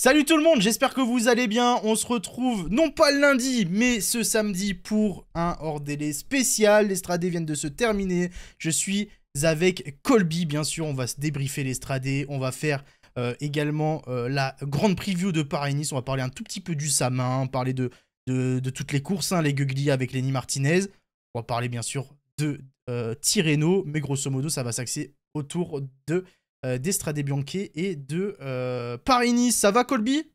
Salut tout le monde, j'espère que vous allez bien. On se retrouve non pas le lundi, mais ce samedi pour un hors délai spécial. Les viennent de se terminer. Je suis avec Colby, bien sûr. On va se débriefer les stradés. On va faire euh, également euh, la grande preview de Paris-Nice. On va parler un tout petit peu du Samin, parler de, de, de, toutes les courses, hein, les Gugli avec Lenny Martinez. On va parler bien sûr de euh, Tireno mais grosso modo, ça va s'axer autour de euh, d'Estrade Bianchi et de euh, Paris-Nice. Ça va, Colby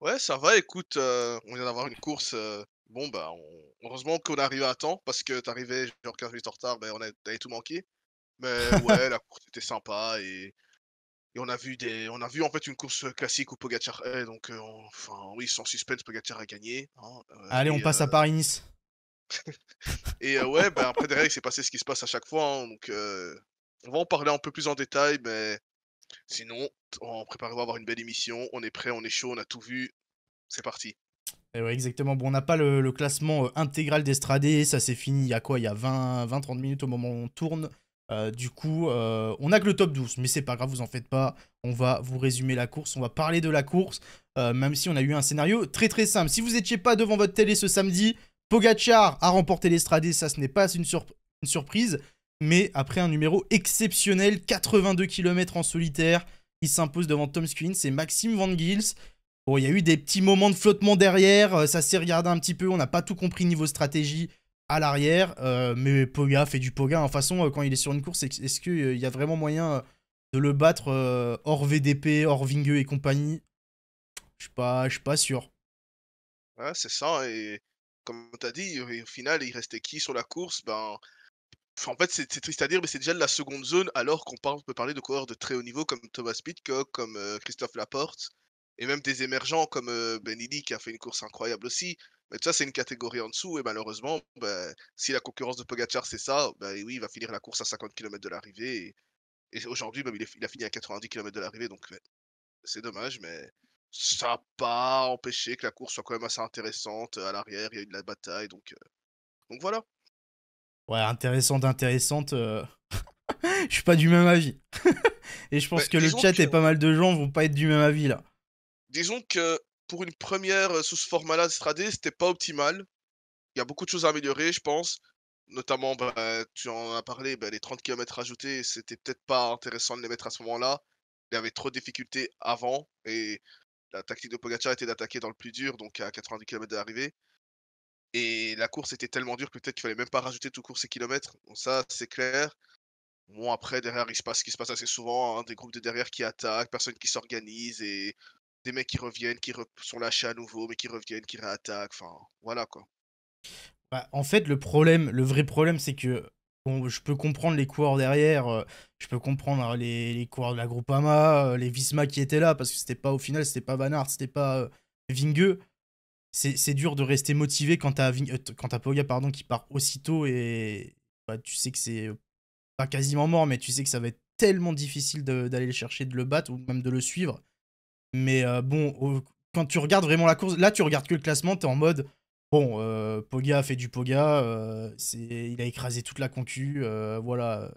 Ouais, ça va. Écoute, euh, on vient d'avoir une course. bon, bah, heureusement qu'on est arrivé à temps parce que t'arrivais genre 15 minutes en retard, bah, on tout manqué. Mais ouais, la course était sympa et. on a vu des, on a vu en fait une course classique où Pogacar est, donc enfin oui sans suspense Pogacar a gagné. Hein, Allez, on passe à Paris Nice. et ouais, bah, après derrière il passé ce qui se passe à chaque fois, hein, donc on va en parler un peu plus en détail, mais sinon, on prépare à avoir une belle émission. On est prêt, on est chaud, on a tout vu. C'est parti. Et exactement. Bon, on n'a pas le, classement euh, intégral d'Estradé. Ça, c'est fini il y a quoi Il y a 20-30 minutes au moment où on tourne. Euh, du coup, euh, on a que le top 12, mais c'est pas grave, vous en faites pas. On va vous résumer la course, on va parler de la course, même si on a eu un scénario très très simple. Si vous n'étiez pas devant votre télé ce samedi, Pogachar a remporté l'Estradé, ça ce n'est pas une, surprise mais après un numéro exceptionnel, 82 km en solitaire, il s'impose devant Tom Squin, c'est Maxime Van Gils. Bon, il y a eu des petits moments de flottement derrière, euh, ça s'est regardé un petit peu, on n'a pas tout compris niveau stratégie à l'arrière, euh, mais Poga fait du Poga. En toute façon, euh, quand il est sur une course, est-ce qu'il y a vraiment moyen de le battre hors VDP, hors Vingue et compagnie Je suis pas, sûr. Ouais, c'est ça, et comme tu as dit, au final, il restait qui sur la course ben, en fait, c'est triste à dire, mais c'est déjà de la seconde zone, alors qu'on peut parler de coureurs de très haut niveau comme Thomas Pitcock, comme euh, Christophe Laporte, et même des émergents comme euh, Benidi qui a fait une course incroyable aussi. Mais ça, c'est une catégorie en dessous, et malheureusement, ben, si la concurrence de Pogachar, c'est ça, bah, oui, il va finir la course à 50 km de l'arrivée. Et, aujourd'hui, il, a fini à 90 km de l'arrivée, donc c'est dommage, mais ça n'a pas empêché que la course soit quand même assez intéressante. À l'arrière, il y a eu de la bataille, donc euh, voilà ouais, intéressante, intéressante. Euh. je suis pas du même avis. et je pense que le chat et pas mal de gens vont pas être du même avis là. Disons que pour une première euh, sous ce format-là de Stradé, c'était pas optimal. Il y a beaucoup de choses à améliorer, je pense. Notamment, bah, tu en as parlé, bah, les 30 km ajoutés, c'était peut-être pas intéressant de les mettre à ce moment-là. Il y avait trop de difficultés avant et la tactique de Pogacar était d'attaquer dans le plus dur, donc à 90 km d'arrivée. Et la course était tellement dure que peut-être qu'il fallait même pas rajouter tout court ces kilomètres. Bon, ça, c'est clair. Bon, après, derrière, il se passe ce qui se passe assez souvent hein, des groupes de derrière qui attaquent, personnes qui s'organisent et des mecs qui reviennent, qui sont lâchés à nouveau, mais qui reviennent, qui réattaquent. Enfin, voilà quoi. Bah, en fait, le problème, le vrai problème, c'est que bon, je peux comprendre les coureurs derrière, euh, je peux comprendre hein, les, coureurs de la Groupama, euh, les Visma qui étaient là, parce que c'était pas au final, c'était pas vanard, c'était pas euh, Vingeux, c'est dur de rester motivé quand t'as euh, quand Poga pardon qui part aussitôt et bah, tu sais que c'est pas quasiment mort, mais tu sais que ça va être tellement difficile d'aller le chercher, de le battre ou même de le suivre. Mais euh, bon, quand tu regardes vraiment la course, là tu regardes que le classement, t'es en mode bon, euh, Poga a fait du Poga, c'est il a écrasé toute la concu, voilà.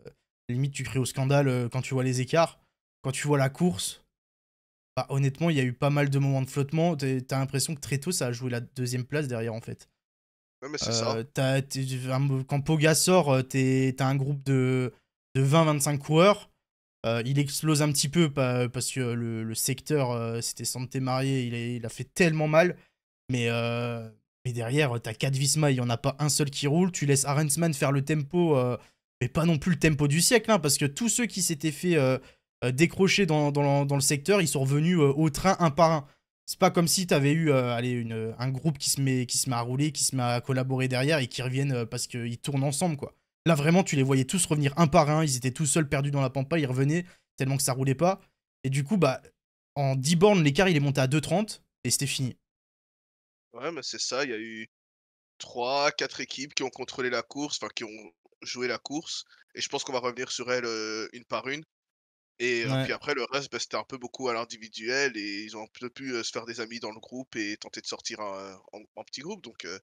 Limite, tu crées au scandale quand tu vois les écarts, quand tu vois la course. Bah, honnêtement, il y a eu pas mal de moments de flottement. T'as l'impression que très tôt, ça a joué la deuxième place derrière, en fait. Ouais, mais c'est euh, quand Poga sort, euh, t'as un groupe de, de 20-25 coureurs. Euh, il explose un petit peu parce que le, secteur, c'était Santé marié, il, il a fait tellement mal. Mais, mais derrière, t'as 4 Visma, il n'y en a pas un seul qui roule. Tu laisses Arensman faire le tempo, mais pas non plus le tempo du siècle, hein, parce que tous ceux qui s'étaient fait euh, décrochés dans, le secteur, ils sont revenus euh, au train un par un. C'est pas comme si t'avais eu euh, un groupe qui se, met, qui se met à rouler, qui se met à collaborer derrière et qui reviennent parce qu'ils tournent ensemble, quoi. Là, vraiment, tu les voyais tous revenir un par un, ils étaient tous seuls perdus dans la pampa, ils revenaient tellement que ça roulait pas. Et du coup, bah, en 10 bornes, l'écart, il est monté à 2,30 et c'était fini. Ouais, mais c'est ça, il y a eu 3, 4 équipes qui ont contrôlé la course, enfin, qui ont joué la course. Et je pense qu'on va revenir sur elles une par une. Et euh, puis après, le reste, bah, c'était un peu beaucoup à l'individuel et ils ont un peu pu euh, se faire des amis dans le groupe et tenter de sortir en, petit groupe. Donc, euh,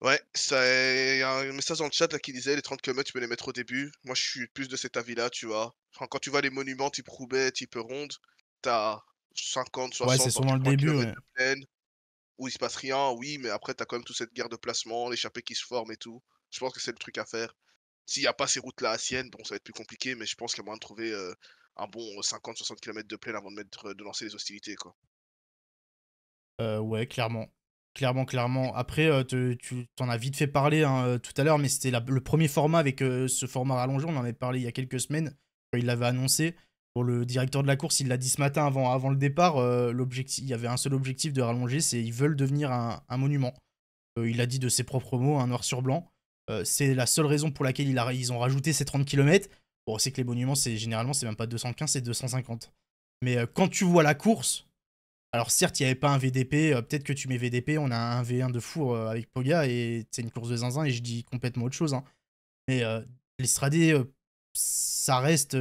ouais, il y a un message dans le chat là, qui disait les 30 km, tu peux les mettre au début. Moi, je suis plus de cet avis-là, tu vois. quand tu vois les monuments type Roubaix, type Ronde, t'as 50, 60, ouais, c'est souvent le début. où il se passe rien, oui, mais après, t'as quand même toute cette guerre de placement, l'échappée qui se forme et tout. Je pense que c'est le truc à faire. S'il n'y a pas ces routes-là à Sienne, bon, ça va être plus compliqué, mais je pense qu'il y a moyen de trouver euh, un bon 50-60 euh, km de plaine avant de, mettre, euh, de lancer les hostilités. Quoi. ouais, clairement. Clairement, clairement. Après, tu t'en as vite fait parler hein, tout à l'heure, mais c'était le premier format avec ce format rallongé. On en avait parlé il y a quelques semaines, il l'avait annoncé. Pour le directeur de la course, il l'a dit ce matin avant, avant le départ. l'objectif, il y avait un seul objectif de rallonger, c'est ils veulent devenir un, un monument. il l'a dit de ses propres mots, un noir sur blanc. Euh, c'est la seule raison pour laquelle ils ont rajouté ces 30 km. Bon, c'est que les monuments, c'est généralement, c'est même pas 215, c'est 250. Mais euh, quand tu vois la course, alors certes, il n'y avait pas un VDP, euh, peut-être que tu mets VDP, on a un V1 de four avec Poga et c'est une course de zinzin et je dis complètement autre chose. Hein. Mais l'estradé, ça reste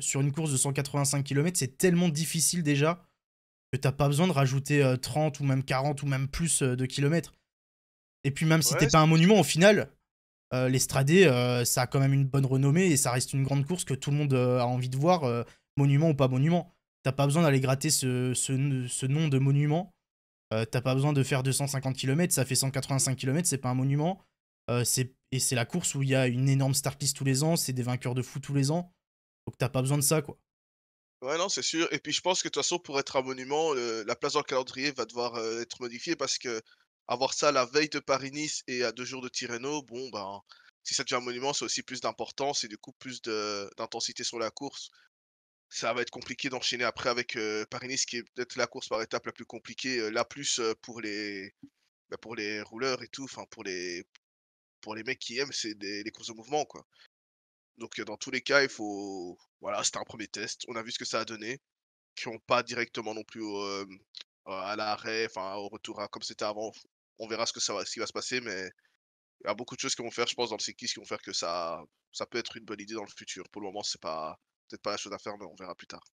sur une course de 185 km, c'est tellement difficile déjà que t'as pas besoin de rajouter 30 ou même 40 ou même plus de kilomètres. Et puis même si tu t'es pas un monument, au final, euh, L'estradé, euh, ça a quand même une bonne renommée et ça reste une grande course que tout le monde euh, a envie de voir, monument ou pas monument. T'as pas besoin d'aller gratter ce, ce, ce, nom de monument. T'as pas besoin de faire 250 km, ça fait 185 km, c'est pas un monument. et c'est la course où il y a une énorme star piece tous les ans, c'est des vainqueurs de fou tous les ans. Donc t'as pas besoin de ça, quoi. Ouais, non, c'est sûr. Et puis je pense que de toute façon, pour être un monument, la place dans le calendrier va devoir être modifiée parce que avoir ça la veille de Paris-Nice et à deux jours de Tirreno, bon, ben, si ça devient un monument, c'est aussi plus d'importance et du coup plus d'intensité sur la course. Ça va être compliqué d'enchaîner après avec euh, Paris-Nice, qui est peut-être la course par étape la plus compliquée, euh, la plus euh, pour les bah, pour les rouleurs et tout, enfin pour les pour les mecs qui aiment, c'est les courses de mouvement quoi. Donc dans tous les cas, il faut voilà, c'était un premier test. On a vu ce que ça a donné, qui n'ont pas directement non plus à l'arrêt, au retour, comme c'était avant, on verra ce, que ça va, qui va se passer, mais il y a beaucoup de choses qui vont faire, je pense, dans le Sekis qui vont faire que ça, ça peut être une bonne idée dans le futur. Pour le moment, c'est pas peut-être pas la chose à faire, mais on verra plus tard.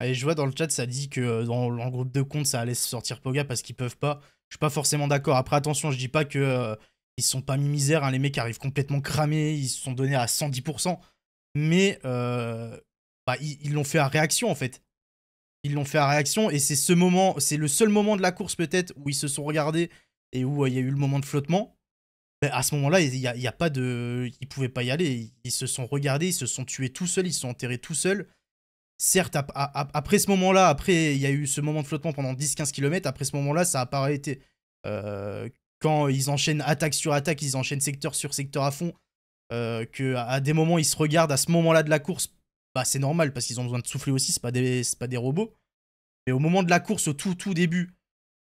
allez je vois dans le chat, ça dit que euh, dans le groupe de compte, ça allait sortir Poga parce qu'ils peuvent pas. Je suis pas forcément d'accord. Après, attention, je dis pas que euh, ils sont pas mis misère. Hein, les mecs arrivent complètement cramés, ils se sont donnés à 110%. Mais euh, bah, ils l'ont fait à réaction en fait ils l'ont fait à réaction. Et c'est ce moment, c'est le seul moment de la course peut-être où ils se sont regardés et où euh, il y a eu le moment de flottement. Ben, à ce moment-là, il y a, pas de, ils pouvaient pas y aller. Ils, se sont regardés, ils se sont tués tout seuls, ils se sont enterrés tout seuls. Certes, après ce moment-là, après il y a eu ce moment de flottement pendant 10-15 km. Après ce moment-là, ça a pas été... Euh, quand ils enchaînent attaque sur attaque, ils enchaînent secteur sur secteur à fond. Euh, que à des moments ils se regardent à ce moment-là de la course bah, c'est normal parce qu'ils ont besoin de souffler aussi, c'est pas des, pas des robots. Mais au moment de la course, au tout tout début,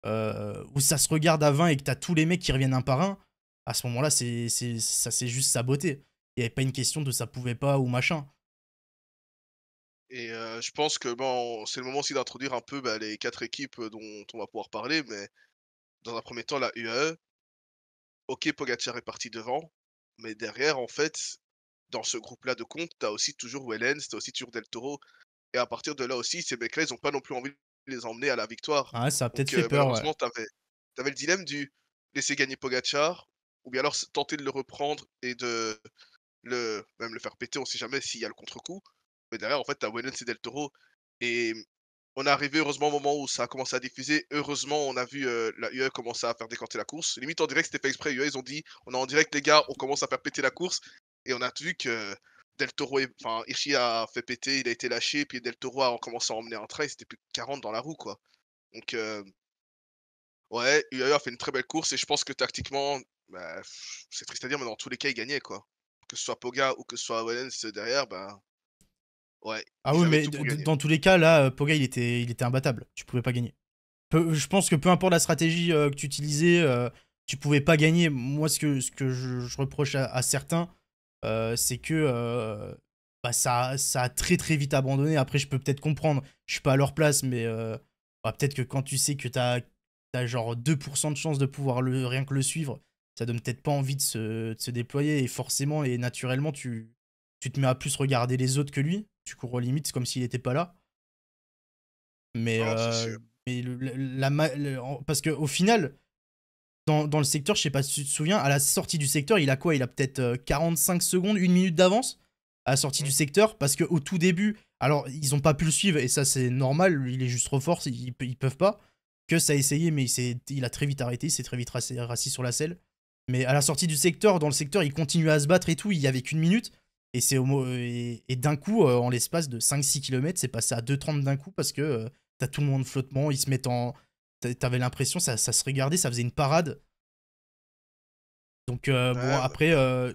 euh, où ça se regarde à 20 et que t'as tous les mecs qui reviennent un par un, à ce moment-là, c'est, ça c'est juste saboté. Il n'y avait pas une question de ça pouvait pas ou machin. Et euh, je pense que bon, c'est le moment aussi d'introduire un peu bah, les quatre équipes euh, dont on va pouvoir parler, mais dans un premier temps, la UAE. Ok, Pogacar est parti devant, mais derrière, en fait, dans ce groupe-là de compte, tu as aussi toujours Wellens, t'as aussi toujours Del Toro. Et à partir de là aussi, ces mecs-là, ils n'ont pas non plus envie de les emmener à la victoire. Ah, ça a peut-être fait euh, peur. tu avais, le dilemme du laisser gagner Pogachar, ou bien alors tenter de le reprendre et de le, même le faire péter, on sait jamais s'il y a le contre-coup. Mais derrière, en fait, tu as Wellens et Del Toro. Et on est arrivé heureusement au moment où ça a commencé à diffuser. Heureusement, on a vu euh, la UE commencer à faire décanter la course. Limite en direct, c'était pas exprès. UE, ils ont dit on est en direct, les gars, on commence à faire péter la course. Et on a vu que Del Toro, a fait péter, il a été lâché, puis Del Toro a commencé à emmener un train, c'était plus 40 dans la roue, quoi. Donc, euh, ouais, UAE a fait une très belle course, et je pense que tactiquement, bah, c'est triste à dire, mais dans tous les cas, il gagnait, quoi. Que ce soit Poga ou que ce soit Owens derrière, bah. Ouais. Ah oui, mais dans tous les cas, là, euh, Poga, il était, il était imbattable. Tu pouvais pas gagner. je pense que peu importe la stratégie euh, que tu utilisais, tu pouvais pas gagner. Moi, ce que, ce que je, reproche à certains, euh, c'est que euh, bah, ça, ça a très très vite abandonné. Après, je peux peut-être comprendre, je suis pas à leur place, mais euh, bah, peut-être que quand tu sais que tu as, genre 2% de chance de pouvoir le, rien que le suivre, ça donne peut-être pas envie de se, déployer. Et forcément et naturellement, tu, tu te mets à plus regarder les autres que lui. Tu cours aux limites comme s'il n'était pas là. Mais, ah, la, parce que au final, dans, le secteur, je sais pas si tu te souviens, à la sortie du secteur, il a quoi Il a peut-être 45 euh, secondes, une minute d'avance à la sortie mmh. du secteur, parce qu'au tout début, alors ils ont pas pu le suivre, et ça c'est normal, il est juste trop fort, ils, ne peuvent pas. Que ça a essayé, mais il, a très vite arrêté, il s'est très vite rassis sur la selle. Mais à la sortie du secteur, dans le secteur, il continue à se battre et tout, il y avait qu'une minute. Et, c'est et d'un coup, euh, en l'espace de 5-6 km, c'est passé à 2,30 d'un coup parce que euh, tu as tout le monde flottement, ils se mettent en, T'avais l'impression, ça, se regardait, ça faisait une parade. Donc, euh, bon, après, euh,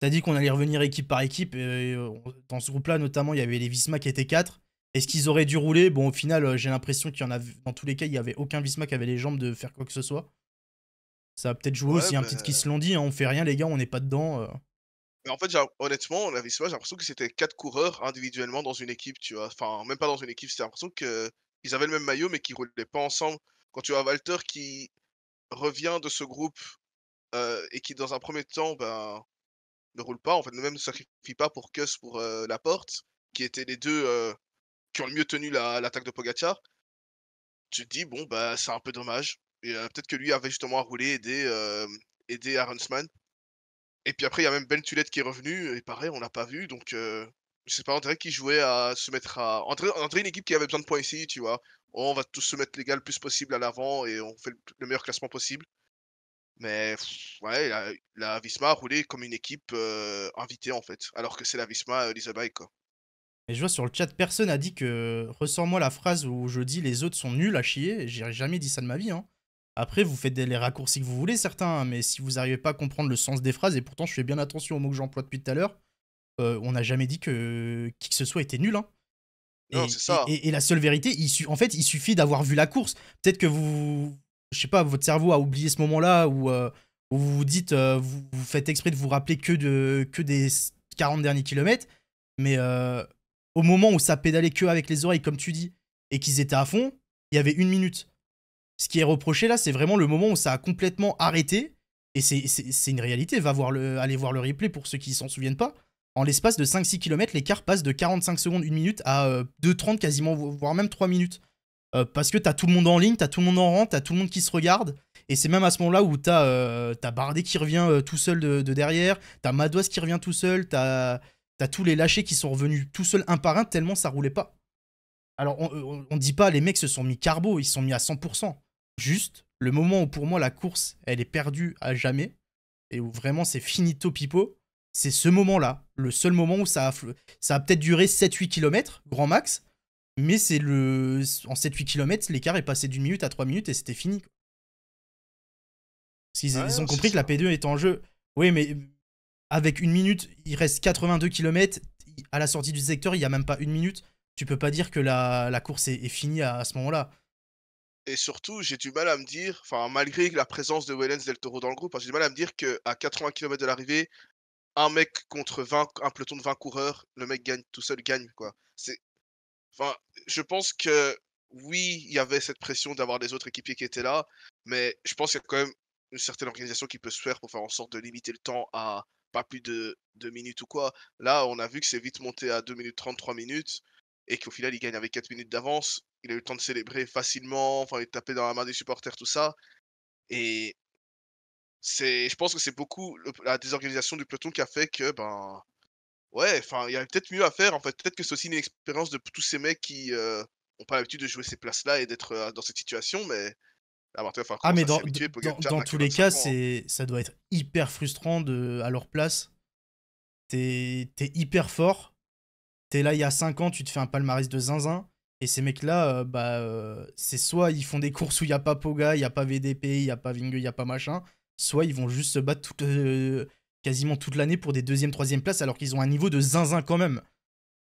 t'as dit qu'on allait revenir équipe par équipe. dans ce groupe-là, notamment, il y avait les Visma qui étaient 4. Est-ce qu'ils auraient dû rouler Bon, au final, euh, j'ai l'impression qu'il y en a. Dans tous les cas, il n'y avait aucun Visma qui avait les jambes de faire quoi que ce soit. Ça a peut-être joué aussi, un petit qui se l'ont dit. Hein, on fait rien, les gars, on n'est pas dedans. Mais en fait, honnêtement, la Visma, j'ai l'impression que c'était quatre coureurs individuellement dans une équipe, tu vois. Enfin, même pas dans une équipe, c'était l'impression qu'ils avaient le même maillot, mais qu'ils roulaient pas ensemble. Quand tu vois Walter qui revient de ce groupe euh, et qui, dans un premier temps, ben, ne roule pas, en fait, même ne sacrifie pas pour Kuss, pour euh, la porte, qui étaient les deux euh, qui ont le mieux tenu l'attaque de pogachar tu te dis, bon, bah, c'est un peu dommage. Et peut-être que lui avait justement à rouler, aider, aider Aronsman. Et puis après, il y a même Ben Tulette qui est revenu, et pareil, on l'a pas vu, donc je sais pas, on qui jouait à se mettre à. entrer entrer une équipe qui avait besoin de points ici, tu vois on va tous se mettre les gars le plus possible à l'avant et on fait le meilleur classement possible. Mais ouais, la, Visma a roulé comme une équipe euh, invitée en fait, alors que c'est la Visma Elizabeth euh, quoi. Et je vois sur le chat, personne a dit que ressens moi la phrase où je dis les autres sont nuls à chier. J'ai jamais dit ça de ma vie. Hein. Après, vous faites les raccourcis que vous voulez, certains, hein, mais si vous n'arrivez pas à comprendre le sens des phrases, et pourtant je fais bien attention aux mots que j'emploie depuis tout à l'heure, euh, on n'a jamais dit que qui que ce soit était nul. Hein et, la seule vérité, en fait, il suffit d'avoir vu la course. Peut-être que vous, je sais pas, votre cerveau a oublié ce moment-là où, euh, vous vous dites, euh, vous, faites exprès de vous rappeler que, des 40 derniers kilomètres, mais euh, au moment où ça pédalait que avec les oreilles, comme tu dis, et qu'ils étaient à fond, il y avait une minute. Ce qui est reproché là, c'est vraiment le moment où ça a complètement arrêté. Et c'est une réalité. Va voir le, allez voir le replay pour ceux qui s'en souviennent pas en l'espace de 5-6 km, l'écart passe de 45 secondes, 1 minute à 2 euh, 30 quasiment, voire même 3 minutes. Euh, parce que t'as tout le monde en ligne, t'as tout le monde en rang, t'as tout le monde qui se regarde. Et c'est même à ce moment-là où t'as euh, Bardet qui revient euh, tout seul de, derrière, t'as Madouas qui revient tout seul, t'as as tous les lâchés qui sont revenus tout seuls un par un tellement ça roulait pas. Alors on, on, dit pas les mecs se sont mis carbo, ils se sont mis à 100%. Juste le moment où pour moi la course elle est perdue à jamais et où vraiment c'est finito pipo c'est ce moment-là, le seul moment où ça a, ça a peut-être duré 7-8 km, grand max, mais c'est le en 7-8 km, l'écart est passé d'une minute à 3 minutes et c'était fini. ils ont compris que la P2 est en jeu. Oui, mais avec une minute, il reste 82 km. À la sortie du secteur, il n'y a même pas une minute. Tu peux pas dire que la, course est, finie à, ce moment-là. Et surtout, j'ai du mal à me dire, enfin, malgré la présence de Wellens Del Toro dans le groupe, hein, j'ai du mal à me dire qu'à 80 km de l'arrivée, un mec contre 20, un peloton de 20 coureurs, le mec gagne tout seul, gagne quoi. C'est, enfin, je pense que oui, il y avait cette pression d'avoir les autres équipiers qui étaient là, mais je pense qu'il y a quand même une certaine organisation qui peut se faire pour faire en sorte de limiter le temps à pas plus de 2 minutes ou quoi. Là, on a vu que c'est vite monté à 2 minutes 33 minutes et qu'au final, il gagne avec 4 minutes d'avance. Il a eu le temps de célébrer facilement, enfin, il tapait dans la main des supporters, tout ça. Et c'est, je pense que c'est beaucoup la désorganisation du peloton qui a fait que, ben, ouais, enfin, il y a peut-être mieux à faire. En fait, peut-être que c'est aussi une expérience de tous ces mecs qui n'ont euh, pas l'habitude de jouer ces places-là et d'être euh, dans cette situation, mais. ah, mais dans, tous les cas, c'est, ça doit être hyper frustrant de, à leur place. T'es, hyper fort. T'es là il y a 5 ans, tu te fais un palmarès de zinzin. Et ces mecs-là, euh, bah, c'est soit ils font des courses où il y a pas Poga, il n'y a pas VDP, il n'y a pas Vingue, il n'y a pas machin, soit ils vont juste se battre euh, quasiment toute l'année pour des deuxième, troisième places alors qu'ils ont un niveau de zinzin quand même.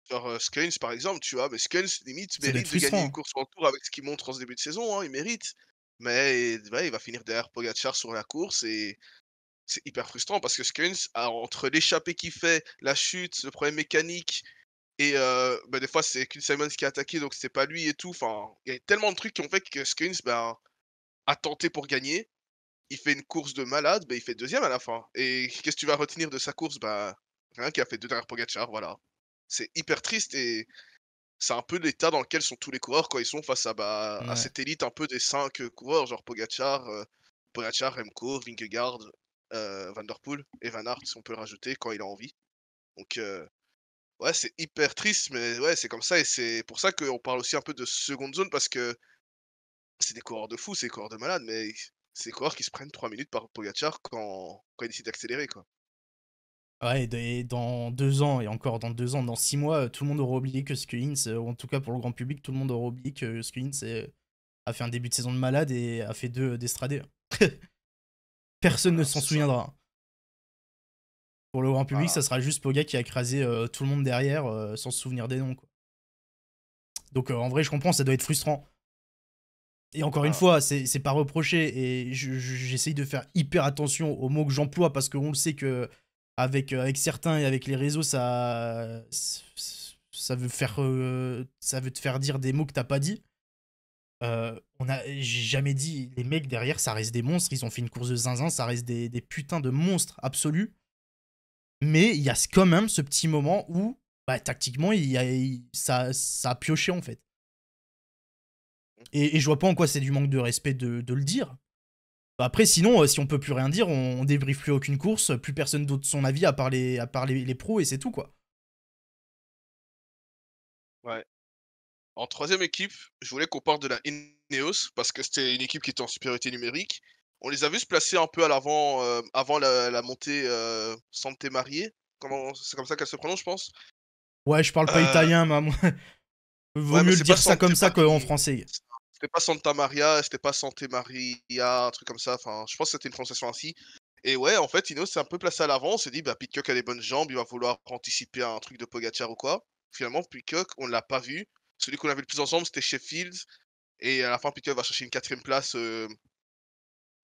Genre euh, par exemple, tu vois, mais Skins limite mérite de gagner une hein. course en tour avec ce qu'il montre en ce début de saison, hein, il mérite. Mais il va finir derrière Pogachar sur la course et c'est hyper frustrant parce que Skins entre l'échappée qu'il fait, la chute, le problème mécanique et euh, bah, des fois c'est Kun Simons qui a attaqué donc c'est pas lui et tout. Enfin, il y a tellement de trucs qui ont fait que Skins bah, a tenté pour gagner il fait une course de malade, mais bah, il fait deuxième à la fin. Et qu'est-ce que tu vas retenir de sa course bah, Rien qui a fait deux derrière Pogacar, voilà. C'est hyper triste et c'est un peu l'état dans lequel sont tous les coureurs quand ils sont face à, bah, à cette élite un peu des cinq euh, coureurs, genre Pogacar, euh, Pogacar, Remco, Vingegaard, euh, Van et Van Aert, si on peut le rajouter quand il a envie. Donc, euh, ouais, c'est hyper triste, mais ouais, c'est comme ça et c'est pour ça qu'on parle aussi un peu de seconde zone parce que c'est des coureurs de fous, c'est des coureurs de malades, mais c'est quoi qui se prennent 3 minutes par Pogacar quand, quand il décide d'accélérer. quoi. Ouais, et dans 2 ans, et encore dans 2 ans, dans 6 mois, euh, tout le monde aura oublié que Skullins, euh, ou en tout cas pour le grand public, tout le monde aura oublié que Skullins euh, a fait un début de saison de malade et a fait deux d'estradés. Personne ne ah, s'en souviendra. Pour le grand public, ah. ça sera juste Poga qui a écrasé tout le monde derrière sans se souvenir des noms. Donc en vrai, je comprends, ça doit être frustrant. Et encore une ah. fois, c'est pas reproché et j'essaye de faire hyper attention aux mots que j'emploie parce qu'on le sait que avec, euh, avec certains et avec les réseaux, ça, ça, veut, faire, euh, ça veut te faire dire des mots que t'as pas dit. Euh, on a, j'ai jamais dit, les mecs derrière, ça reste des monstres. Ils ont fait une course de zinzin, ça reste des, putains de monstres absolus. Mais il y a quand même ce petit moment où, bah, tactiquement, il a, ça a pioché en fait. Et, je vois pas en quoi c'est du manque de respect de, le dire. Après, sinon, euh, si on peut plus rien dire, on, débriefe plus aucune course, plus personne d'autre son avis à part les, à part les, pros et c'est tout, quoi. Ouais. En troisième équipe, je voulais qu'on parle de la Ineos parce que c'était une équipe qui était en supériorité numérique. On les a vus se placer un peu à l'avant euh, avant la, montée Santé euh, Sante Marie. C'est comme ça qu'elle se prononce, je pense. Ouais, je parle pas italien, mais Vaut mieux le dire ça comme ça qu'en français. C'était pas Santa Maria, c'était pas Santé Maria, un truc comme ça. Enfin, je pense que c'était une prononciation ainsi. Et ouais, en fait, Ineos s'est un peu placé à l'avant. On s'est dit, bah, Pitcock a des bonnes jambes, il va vouloir anticiper un truc de Pogacar ou quoi. Finalement, Pitcock, on ne l'a pas vu. Celui qu'on a vu le plus ensemble, c'était Sheffield. Et à la fin, Pitcock va chercher une quatrième place euh,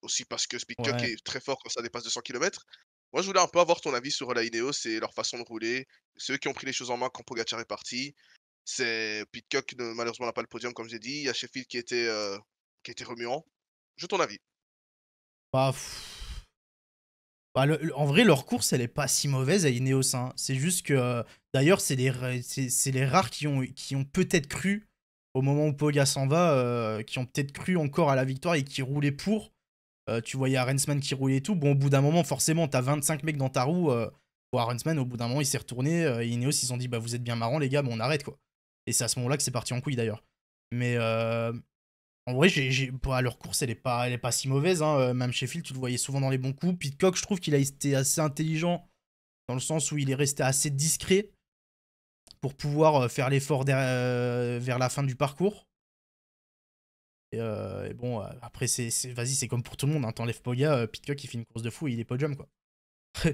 aussi parce que Pitcock est très fort quand ça dépasse 200 km. Moi, je voulais un peu avoir ton avis sur la Ineos et leur façon de rouler. Ceux qui ont pris les choses en main quand Pogacar est parti. C'est Pitcock, malheureusement, n'a pas le podium, comme j'ai dit. Il y a Sheffield qui était, euh, était remuant. Je ton avis. Bah, bah en vrai, leur course, elle est pas si mauvaise, à Ineos hein. C'est juste que, euh, d'ailleurs, c'est les, les rares qui ont, qui ont peut-être cru, au moment où Poga s'en va, euh, qui ont peut-être cru encore à la victoire et qui roulaient pour. tu voyais Arensman qui roulait et tout. Bon, au bout d'un moment, forcément, t'as 25 mecs dans ta roue. Arensman au bout d'un moment, il s'est retourné. et Ineos, ils ont dit Bah, vous êtes bien marrants, les gars, Bon, on arrête quoi. Et c'est à ce moment-là que c'est parti en couille d'ailleurs. Mais euh, en vrai, j'ai, leur course, elle est pas, elle est pas si mauvaise. Hein. Euh, même chez Phil tu le voyais souvent dans les bons coups. Pitcock, je trouve qu'il a été assez intelligent dans le sens où il est resté assez discret pour pouvoir euh, faire l'effort vers la fin du parcours. Et, bon, après, c'est, vas c'est comme pour tout le monde. Hein. T'enlèves poga, Pitcock, il fait une course de fou et il est podium, quoi.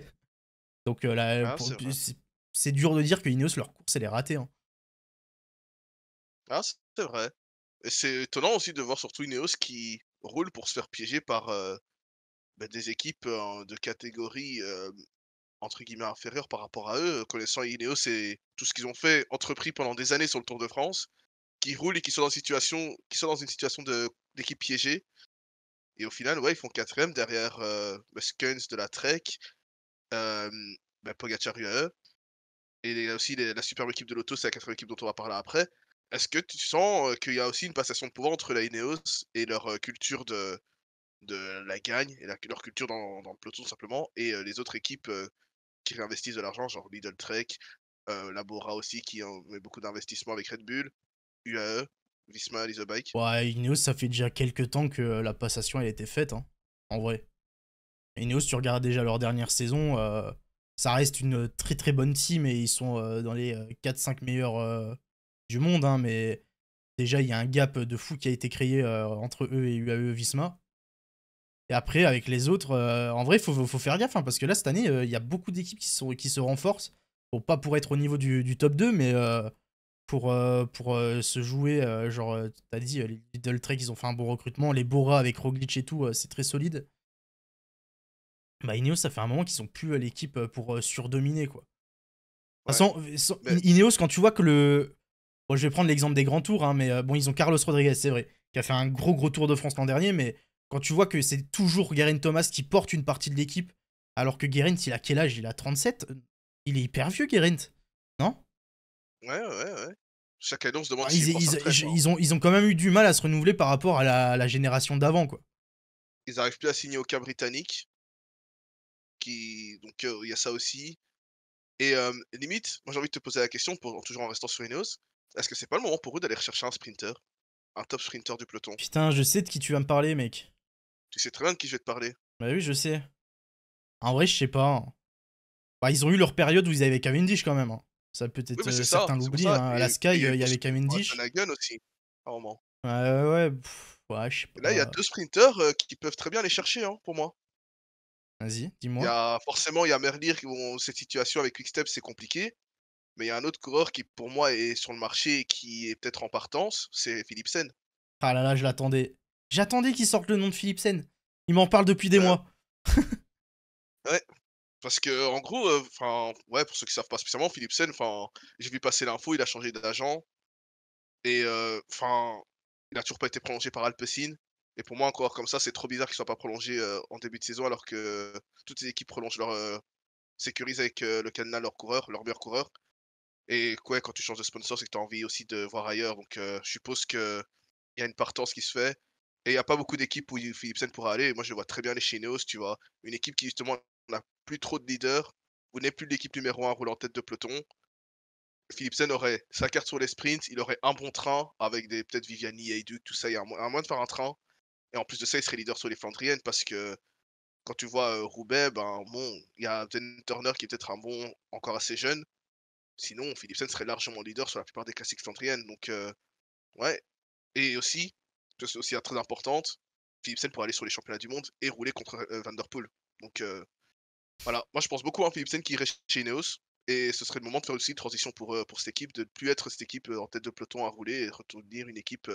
Donc là, ah, c'est, dur de dire que Ineos, leur course, elle est ratée. Hein. Ah, c'est vrai. Et c'est étonnant aussi de voir surtout Ineos qui roule pour se faire piéger par euh, bah, des équipes hein, de catégorie entre guillemets inférieure par rapport à eux, connaissant Ineos et tout ce qu'ils ont fait, entrepris pendant des années sur le Tour de France, qui roulent et qui sont dans, situation, qui sont dans une situation d'équipe piégée. Et au final, ouais, ils font quatrième derrière euh, bah, skins de la Trek, ben, Pogacar UAE, et il y aussi la superbe équipe de Lotto, c'est la quatrième équipe dont on va parler après. Est-ce que tu sens qu'il y a aussi une passation de pouvoir entre la Ineos et leur culture de, de la gagne, et leur culture dans, le peloton simplement, et les autres équipes qui réinvestissent de l'argent, genre Lidl Trek, Labora aussi qui met beaucoup d'investissement avec Red Bull, UAE, Visma, Bike? Ouais, Ineos, ça fait déjà quelques temps que la passation a été faite, hein, en vrai. Ineos, tu regardes déjà leur dernière saison, ça reste une très très bonne team et ils sont dans les 4-5 meilleurs, du monde, hein, mais déjà, il y a un gap de fou qui a été créé euh, entre eux et UAE Visma. Et après, avec les autres, euh, en vrai, il faut, faut, faire gaffe, hein, parce que là, cette année, euh, il y a beaucoup d'équipes qui, sont, qui se renforcent, bon, pas pour être au niveau du, du top 2, mais pour, pour se jouer, genre, as dit, les ils ont fait un bon recrutement, les Bora avec Roglic et tout, c'est très solide. Bah, Ineos, ça fait un moment qu'ils sont plus à l'équipe pour surdominer, quoi. De toute façon, Ineos, quand tu vois que le, Bon, je vais prendre l'exemple des grands tours, hein, mais euh, bon, ils ont Carlos Rodriguez, c'est vrai, qui a fait un gros gros tour de France l'an dernier, mais quand tu vois que c'est toujours Guérin Thomas qui porte une partie de l'équipe, alors que Guérin, il a quel âge Il a 37 Il est hyper vieux, Guérin, non Ouais, ouais, ouais. Chaque annonce demande ah, ils, ils, ils, ont, ils ont quand même eu du mal à se renouveler par rapport à la, génération d'avant, quoi. Ils n'arrivent plus à signer au cas britannique. Qui... Donc, euh, il y a ça aussi. Et euh, limite, moi j'ai envie de te poser la question, pour, toujours en restant sur Ineos, est-ce que c'est pas le moment pour eux d'aller rechercher un sprinter Un top sprinter du peloton Putain, je sais de qui tu vas me parler, mec. Tu sais très bien de qui je vais te parler. Bah oui, je sais. En vrai, je sais pas. Hein. Bah, ils ont eu leur période où ils avaient Cavendish quand même. Hein. Ça peut-être euh, certains l'oublient. Hein. À la Sky, euh, il y, avait Cavendish. aussi, à un moment. ouais, ouais, je sais pas. Là, il y a deux sprinters euh, qui peuvent très bien les chercher, hein, pour moi. Vas-y, dis-moi. Forcément, il y a Merlire qui ont cette situation avec Quickstep, c'est compliqué. Mais il y a un autre coureur qui, pour moi, est sur le marché et qui est peut-être en partance, c'est Philipsen. Ah là là, je l'attendais. J'attendais qu'il sorte le nom de Philipsen. Il m'en parle depuis des mois. ouais. Parce que, en gros, euh, ouais, pour ceux qui ne savent pas spécialement, Philipsen, enfin, j'ai vu passer l'info, il a changé d'agent. Et, euh, enfin, il n'a toujours pas été prolongé par Alpecin. Et pour moi, un coureur comme ça, c'est trop bizarre qu'il ne soit pas prolongé euh, en début de saison, alors que toutes les équipes prolongent leur. sécurisent avec le canal leur coureur, leur meilleur coureur. Et quoi, quand tu changes de sponsor, c'est que tu as envie aussi de voir ailleurs. Donc euh, je suppose qu'il y a une partance qui se fait. Et il n'y a pas beaucoup d'équipes où Philipsen pourra aller. Moi, je vois très bien les Chineos, tu vois. Une équipe qui, justement, n'a plus trop de leaders, Vous n'êtes plus l'équipe numéro un roulant en tête de peloton. Philipsen aurait sa carte sur les sprints, il aurait un bon train avec des peut-être Viviani, Aiduc, tout ça. Il y a un, moins de faire un train. Et en plus de ça, il serait leader sur les Flandriennes parce que quand tu vois euh, Roubaix, ben bon, il y a un Turner qui est peut-être un bon, encore assez jeune, Sinon, Philipsen serait largement leader sur la plupart des classiques flandriennes. Donc, euh, ouais. Et aussi, c'est aussi très importante, Philipsen pour aller sur les championnats du monde et rouler contre euh, Vanderpool. Donc, euh, voilà. Moi, je pense beaucoup à hein, Philipsen qui irait chez Ineos. Et ce serait le moment de faire aussi une transition pour, pour cette équipe, de ne plus être cette équipe en tête de peloton à rouler et retourner une équipe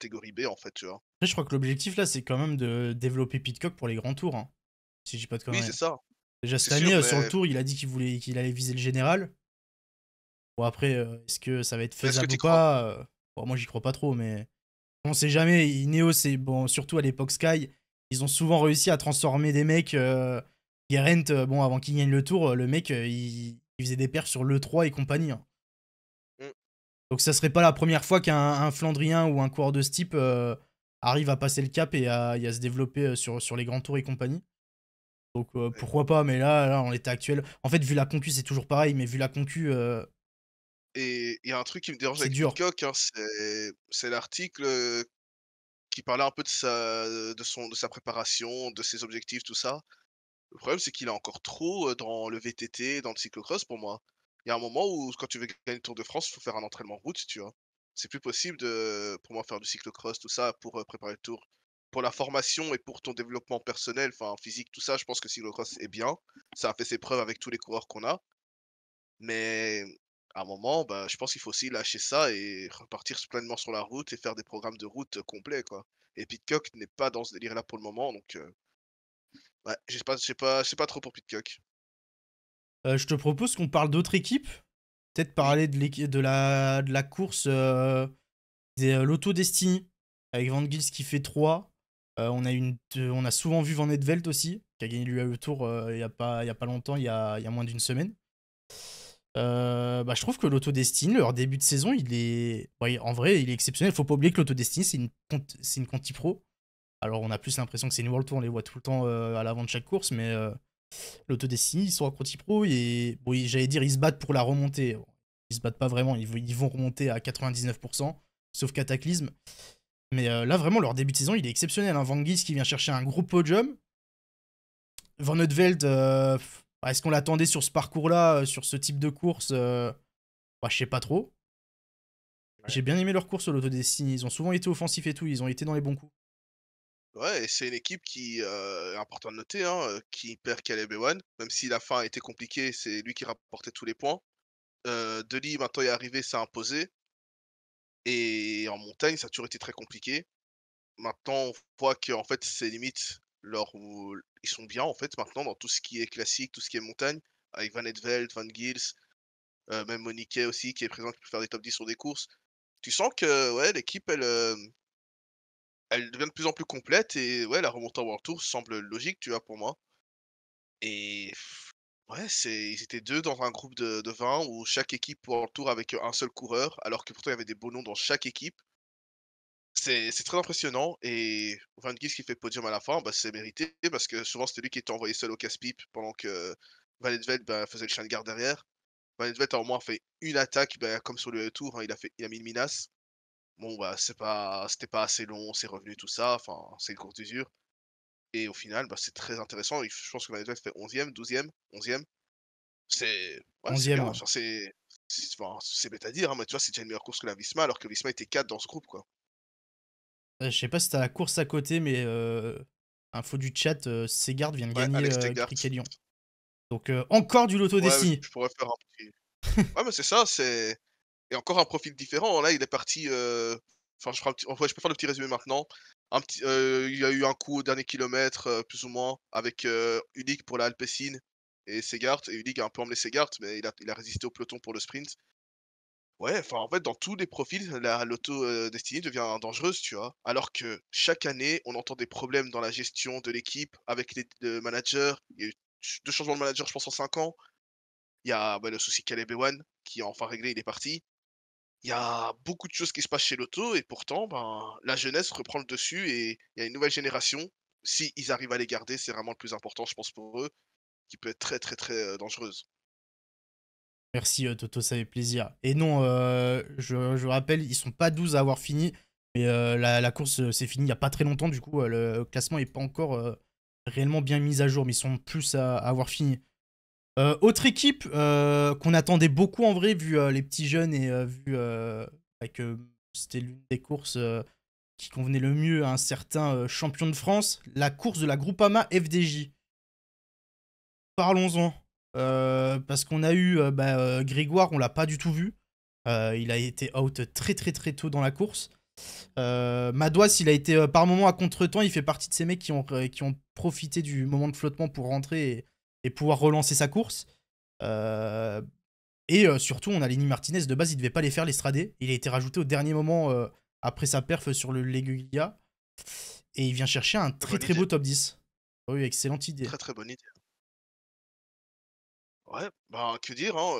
catégorie B, en fait, je crois que l'objectif, là, c'est quand même de développer Pitcock pour les grands tours. Hein, si je pas de conneries. Oui, c'est ça. Déjà cette année, euh, sur le tour, il a dit qu'il voulait qu'il allait viser le général. Bon après, euh, est-ce que ça va être faisable ou pas euh, Moi j'y crois pas trop, mais on sait jamais. néo c'est bon, surtout à l'époque Sky, ils ont souvent réussi à transformer des mecs. Gerent, bon, avant qu'il gagne le tour, le mec, il, faisait des perles sur l'E3 et compagnie. Hein. Mm. Donc ça serait pas la première fois qu'un Flandrien ou un coureur de ce type arrive à passer le cap et à, se développer sur les grands tours et compagnie. Donc euh, pourquoi pas, mais là, là, en l'état actuel, en fait, vu la concu, c'est toujours pareil, mais vu la concu. Euh, Et il y a un truc qui me dérange avec dur. Hein, c'est l'article euh, qui parlait un peu de sa, de, son, de sa préparation, de ses objectifs, tout ça. Le problème, c'est qu'il est encore trop dans le VTT, dans le cyclocross pour moi. Il y a un moment où, quand tu veux gagner le Tour de France, il faut faire un entraînement route, tu vois. C'est plus possible de, pour moi, faire du cyclocross, tout ça, pour préparer le Tour pour la formation et pour ton développement personnel, enfin physique, tout ça, je pense que cyclocross est bien. Ça a fait ses preuves avec tous les coureurs qu'on a. Mais à un moment, bah, je pense qu'il faut aussi lâcher ça et repartir pleinement sur la route et faire des programmes de route complets. Quoi. Et Pitcock n'est pas dans ce délire-là pour le moment, donc euh, ouais, je sais pas, pas, trop pour Pitcock. Euh, je te propose qu'on parle d'autres équipes. Peut-être parler de, de, la, de la course euh, de l'Auto avec Van Gils qui fait 3, euh, on, a une, on a souvent vu Van Edveld aussi, qui a gagné l'UAE Tour euh, il n'y a, pas, y a pas longtemps, il y a, moins d'une semaine. Euh, bah, je trouve que l'autodestine, leur début de saison, il est. Bah, en vrai, il est exceptionnel. Il Faut pas oublier que l'autodestine, c'est une, conti... c'est une Conti Pro. Alors, on a plus l'impression que c'est une World Tour, on les voit tout le temps à l'avant de chaque course, mais l'Autodestin ils sont à Conti Pro et j'allais dire, ils se battent pour la remontée. ils se battent pas vraiment, ils, ils vont remonter à 99%, sauf Cataclysme. Mais euh, là, vraiment, leur début de saison, il est exceptionnel. Hein. Van Gies qui vient chercher un gros podium. Van euh, est-ce qu'on l'attendait sur ce parcours-là, euh, sur ce type de course bah, Je sais pas trop. J'ai bien aimé leur course au Lotto Ils ont souvent été offensifs et tout. Ils ont été dans les bons coups. Ouais, c'est une équipe qui, euh, important de noter, hein, qui perd Caleb Ewan. Même si la fin a été compliquée, c'est lui qui rapportait tous les points. Euh, Deli, maintenant, est arrivé, s'est imposé. Et en montagne, ça a toujours été très compliqué. Maintenant, on voit En fait, c'est limite Ils sont bien, en fait, maintenant, dans tout ce qui est classique, tout ce qui est montagne, avec Van Edveld, Van Gils, euh, même monique aussi, qui est présent, qui peut faire des top 10 sur des courses. Tu sens que ouais, l'équipe, elle, euh, elle devient de plus en plus complète et ouais, la remontée en World Tour semble logique, tu vois, pour moi. Et Ouais, ils étaient deux dans un groupe de, de 20 où chaque équipe pour le tour avec un seul coureur, alors que pourtant il y avait des beaux noms dans chaque équipe. C'est très impressionnant et Van Gis qui fait podium à la fin, bah, c'est mérité parce que souvent c'était lui qui était envoyé seul au casse-pipe pendant que Van bah, faisait le chien de garde derrière. Van a au moins fait une attaque, bah, comme sur le tour, hein, il, a fait, il a mis une minace. Bon, bah, c'est pas, c'était pas assez long, c'est revenu tout ça, enfin, c'est une courte usure. Et au final, bah, c'est très intéressant. Je pense que Manitoba fait 11e, 12e, 11e. C'est. Ouais, 11e. Ouais. C'est bête à dire, hein, mais tu vois, c'est déjà une meilleure course que la Visma, alors que Visma était 4 dans ce groupe. quoi. Je sais pas si as la course à côté, mais euh, info du chat, euh, Segard vient de gagner gagner euh, Donc euh, encore du loto Je pourrais faire un petit. ouais, mais c'est ça, c'est. Et encore un profil différent. Là, il est parti. Euh, enfin, je, je peux faire le petit résumé maintenant. Euh, il y a eu un coup au dernier kilomètre, euh, plus ou moins, avec unique euh, pour la Alpecin et Segart. Et a un peu emmené Segart, mais il a, résisté au peloton pour le sprint. Ouais, enfin en fait dans tous les profils, l'auto destinée devient dangereuse, tu vois. Alors que chaque année, on entend des problèmes dans la gestion de l'équipe avec les managers. Il y a eu deux changements de manager, je pense, en cinq ans. Il y a bah, le souci Caleb 1 qui est enfin réglé, il est parti il y a beaucoup de choses qui se passent chez l'auto et pourtant, ben, la jeunesse reprend le dessus et il y a une nouvelle génération. S'ils ils arrivent à les garder, c'est vraiment le plus important, je pense, pour eux, qui peut être très, très, très euh, dangereuse. Merci euh, Toto, ça fait plaisir. Et non, euh, je, je, rappelle, ils sont pas 12 à avoir fini, mais la, course s'est finie il n'y a pas très longtemps, du coup, le classement n'est pas encore réellement bien mis à jour, mais ils sont plus à avoir fini. Euh, autre équipe euh, qu'on attendait beaucoup en vrai, vu euh, les petits jeunes et vu que c'était l'une des courses qui convenait le mieux à un certain champion de France, la course de la Groupama FDJ. Parlons-en. parce qu'on a eu bah, Grégoire, on l'a pas du tout vu. il a été out très très très tôt dans la course. Madois, il a été par moments à contre-temps. Il fait partie de ces mecs qui ont, qui ont profité du moment de flottement pour rentrer et, et pouvoir relancer sa course. Euh, et euh, surtout, on a Lenny Martinez. De base, il devait pas les faire, les Il a été rajouté au dernier moment euh, après sa perf sur le Leguilla. Et il vient chercher un très très beau top 10. oui, excellente idée. Très très bonne idée. Ouais, bah que dire, hein,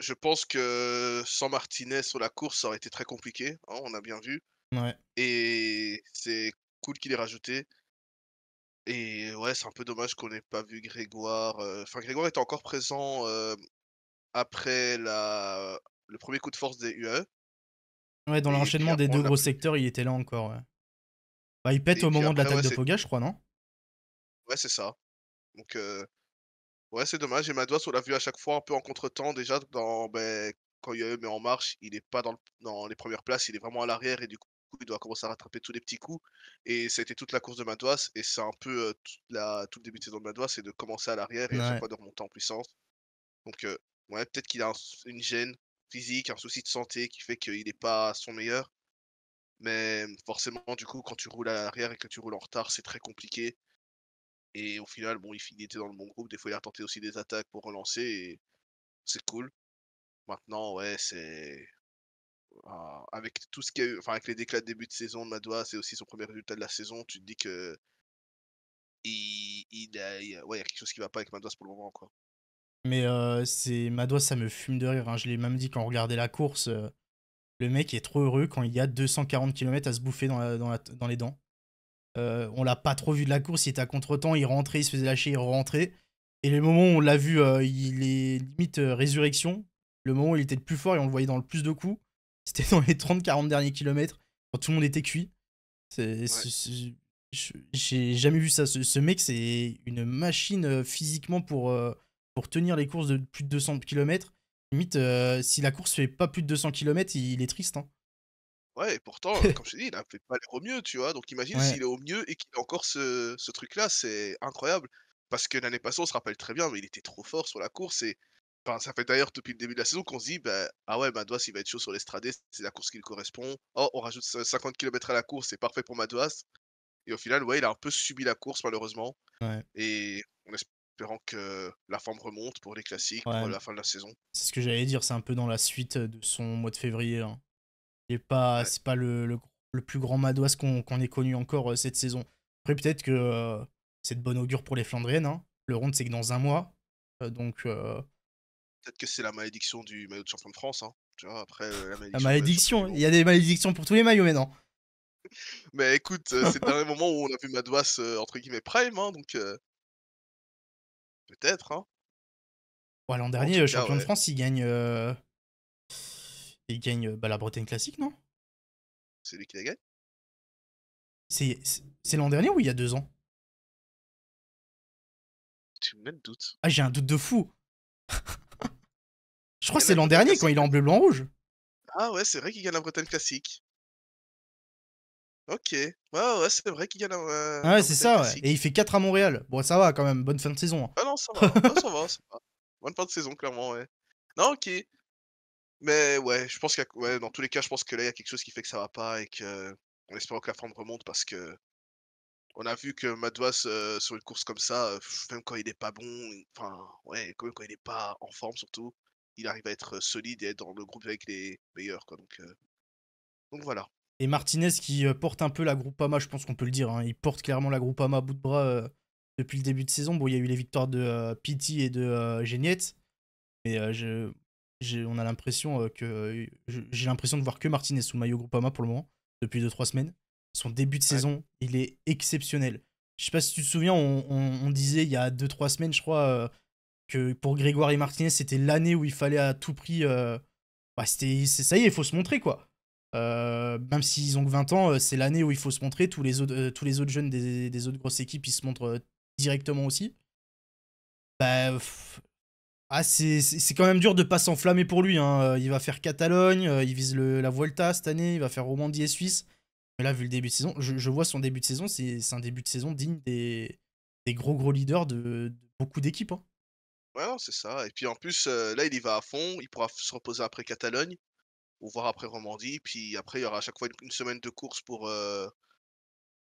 je pense que sans Martinez sur la course, ça aurait été très compliqué, hein, on a bien vu. Ouais. Et c'est cool qu'il ait rajouté. Et ouais, c'est un peu dommage qu'on n'ait pas vu Grégoire. Euh, enfin, Grégoire était encore présent euh, après la... le premier coup de force des UE. Ouais, dans l'enchaînement des deux gros secteurs, il était là encore. Bah, il pète au moment de la l'attaque de Poga, je crois, non Ouais, c'est ça. Donc, euh, ouais, c'est dommage. Et Madouas, on l'a vu à chaque fois un peu en contre-temps. Déjà, dans, ben, quand il met en marche, il n'est pas dans, dans les premières places, il est vraiment à l'arrière. Et du coup, il doit commencer à rattraper tous les petits coups. Et ça a été toute la course de Madouas. Et c'est un peu euh, tout, la, le début de saison de Madouas, c'est de commencer à l'arrière et de remonter en puissance. Donc, euh, ouais, peut-être qu'il a une gêne physique, un souci de santé qui fait qu'il n'est pas son meilleur. Mais forcément, du coup, quand tu roules à l'arrière et que tu roules en retard, c'est très compliqué. Et au final, bon, il était dans le bon groupe. Des fois, il a tenté aussi des attaques pour relancer. Et c'est cool. Maintenant, ouais, c'est ah, avec tout ce qu'il y a eu, enfin, avec les déclats de début de saison de Madoua, c'est aussi son premier résultat de la saison. Tu te dis que. Il, y a quelque chose qui va pas avec Madois pour le moment, quoi. Mais euh, c'est Madois, ça me fume de rire. Hein. Je l'ai même dit quand on regardait la course. Euh, le mec est trop heureux quand il y a 240 km à se bouffer dans, les dents. Euh, on l'a pas trop vu de la course. Il était à contre-temps, il rentrait, il se faisait lâcher, il rentrait. Et le moment où on l'a vu, il est limite résurrection. Le moment où il était le plus fort et on le voyait dans le plus de coups. C'était dans les 30-40 derniers kilomètres, quand tout le monde était cuit. j'ai jamais vu ça. Ce, mec, c'est une machine euh, physiquement pour, euh, pour tenir les courses de plus de 200 km. Limite, euh, si la course fait pas plus de 200 km, il, est triste. Hein. Ouais, et pourtant, comme je te dis, il a fait pas l'air au mieux, tu vois. Donc imagine s'il est au mieux et qu'il a encore ce, truc-là, c'est incroyable. Parce que l'année passée, on se rappelle très bien, mais il était trop fort sur la course et Enfin, ça fait d'ailleurs depuis le début de la saison qu'on se dit bah, Ah ouais, Madouas, il va être chaud sur l'estradé, c'est la course qui lui correspond. Oh, on rajoute 50 km à la course, c'est parfait pour Madouas. Et au final, ouais, il a un peu subi la course, malheureusement. Et on espérant que la forme remonte pour les classiques, pour la fin de la saison. C'est ce que j'allais dire, c'est un peu dans la suite de son mois de février. Hein. pas, C'est pas le, le, plus grand Madouas qu'on ait connu encore euh, cette saison. Après, peut-être que euh, c'est de bonne augure pour les Flandriennes. Hein. Le round, c'est que dans un mois. Euh, donc, Peut-être que c'est la malédiction du maillot de champion de France. Hein. Tu vois, après, la malédiction. Il y a des malédictions pour tous les maillots mais non. Mais écoute, c'est le dernier moment où on a vu Madouas entre guillemets prime, hein, donc peut-être. Hein. l'an dernier, champion de France, il gagne, il gagne bah, la Bretagne classique, non C'est lui qui la gagne. C'est, l'an dernier ou il y a deux ans Tu me mets le doute. Ah, j'ai un doute de fou. Je crois que c'est l'an dernier quand il est en bleu, blanc, rouge. Ah ouais, c'est vrai qu'il gagne la Bretagne classique. Ok. Ouais, ouais, c'est vrai qu'il gagne la. Euh, ah ouais, c'est ça, ouais. Et il fait 4 à Montréal. Bon, ça va quand même, bonne fin de saison. Hein. Ah non, ça va, ça va, Bonne fin de saison, clairement, ouais. Non, ok. Mais ouais, je pense qu'il ouais, dans tous les cas, je pense que là, il y a quelque chose qui fait que ça va pas et que. En espérant que la forme remonte parce que. On a vu que Madouas, euh, sur une course comme ça, même quand il est pas bon, enfin, ouais, même quand il est pas en forme surtout, il arrive à être solide et être dans le groupe avec les meilleurs. Quoi. Donc, voilà. Et Martinez qui porte un peu la Groupama, je pense qu'on peut le dire. Hein, il porte clairement la Groupama à bout de bras depuis le début de saison. Bon, il y a eu les victoires de euh, et de Geniette. Mais on a l'impression que. J'ai l'impression de voir que Martinez sous maillot Groupama pour le moment, depuis 2-3 semaines. Son début de saison, il est exceptionnel. Je sais pas si tu te souviens, on, on disait il y a 2-3 semaines, je crois que pour Grégoire et Martinez, c'était l'année où il fallait à tout prix. Euh, bah, ça y est, il faut se montrer, quoi. Euh, même s'ils ont que 20 ans, euh, c'est l'année où il faut se montrer. Tous les autres, tous les autres jeunes des, autres grosses équipes, ils se montrent directement aussi. Bah, ah, c'est quand même dur de pas s'enflammer pour lui. Hein. Il va faire Catalogne, il vise la Vuelta cette année, il va faire Romandie et Suisse. Mais là, vu le début de saison, je, vois son début de saison, c'est un début de saison digne des, gros gros leaders de, beaucoup d'équipes. Hein. Ouais, c'est ça. Et puis en plus, là, il y va à fond. Il pourra se reposer après Catalogne, ou voir après Romandie. Puis après, il y aura à chaque fois une, semaine de course pour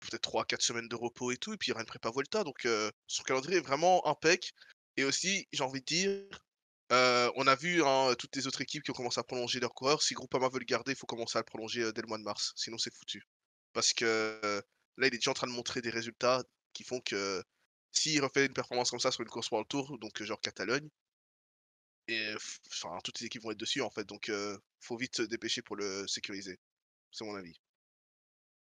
peut-être 3-4 semaines de repos et tout. Et puis il y aura une prépa Volta. Donc euh, son calendrier est vraiment impec. Et aussi, j'ai envie de dire, on a vu hein, toutes les autres équipes qui ont commencé à prolonger leur coureurs. Si Groupama veut le garder, il faut commencer à le prolonger dès le mois de mars. Sinon, c'est foutu. Parce que là, il est déjà en train de montrer des résultats qui font que s'il refait une performance comme ça sur une course World Tour, donc genre Catalogne, et enfin toutes les équipes vont être dessus en fait, donc il euh, faut vite se dépêcher pour le sécuriser. C'est mon avis.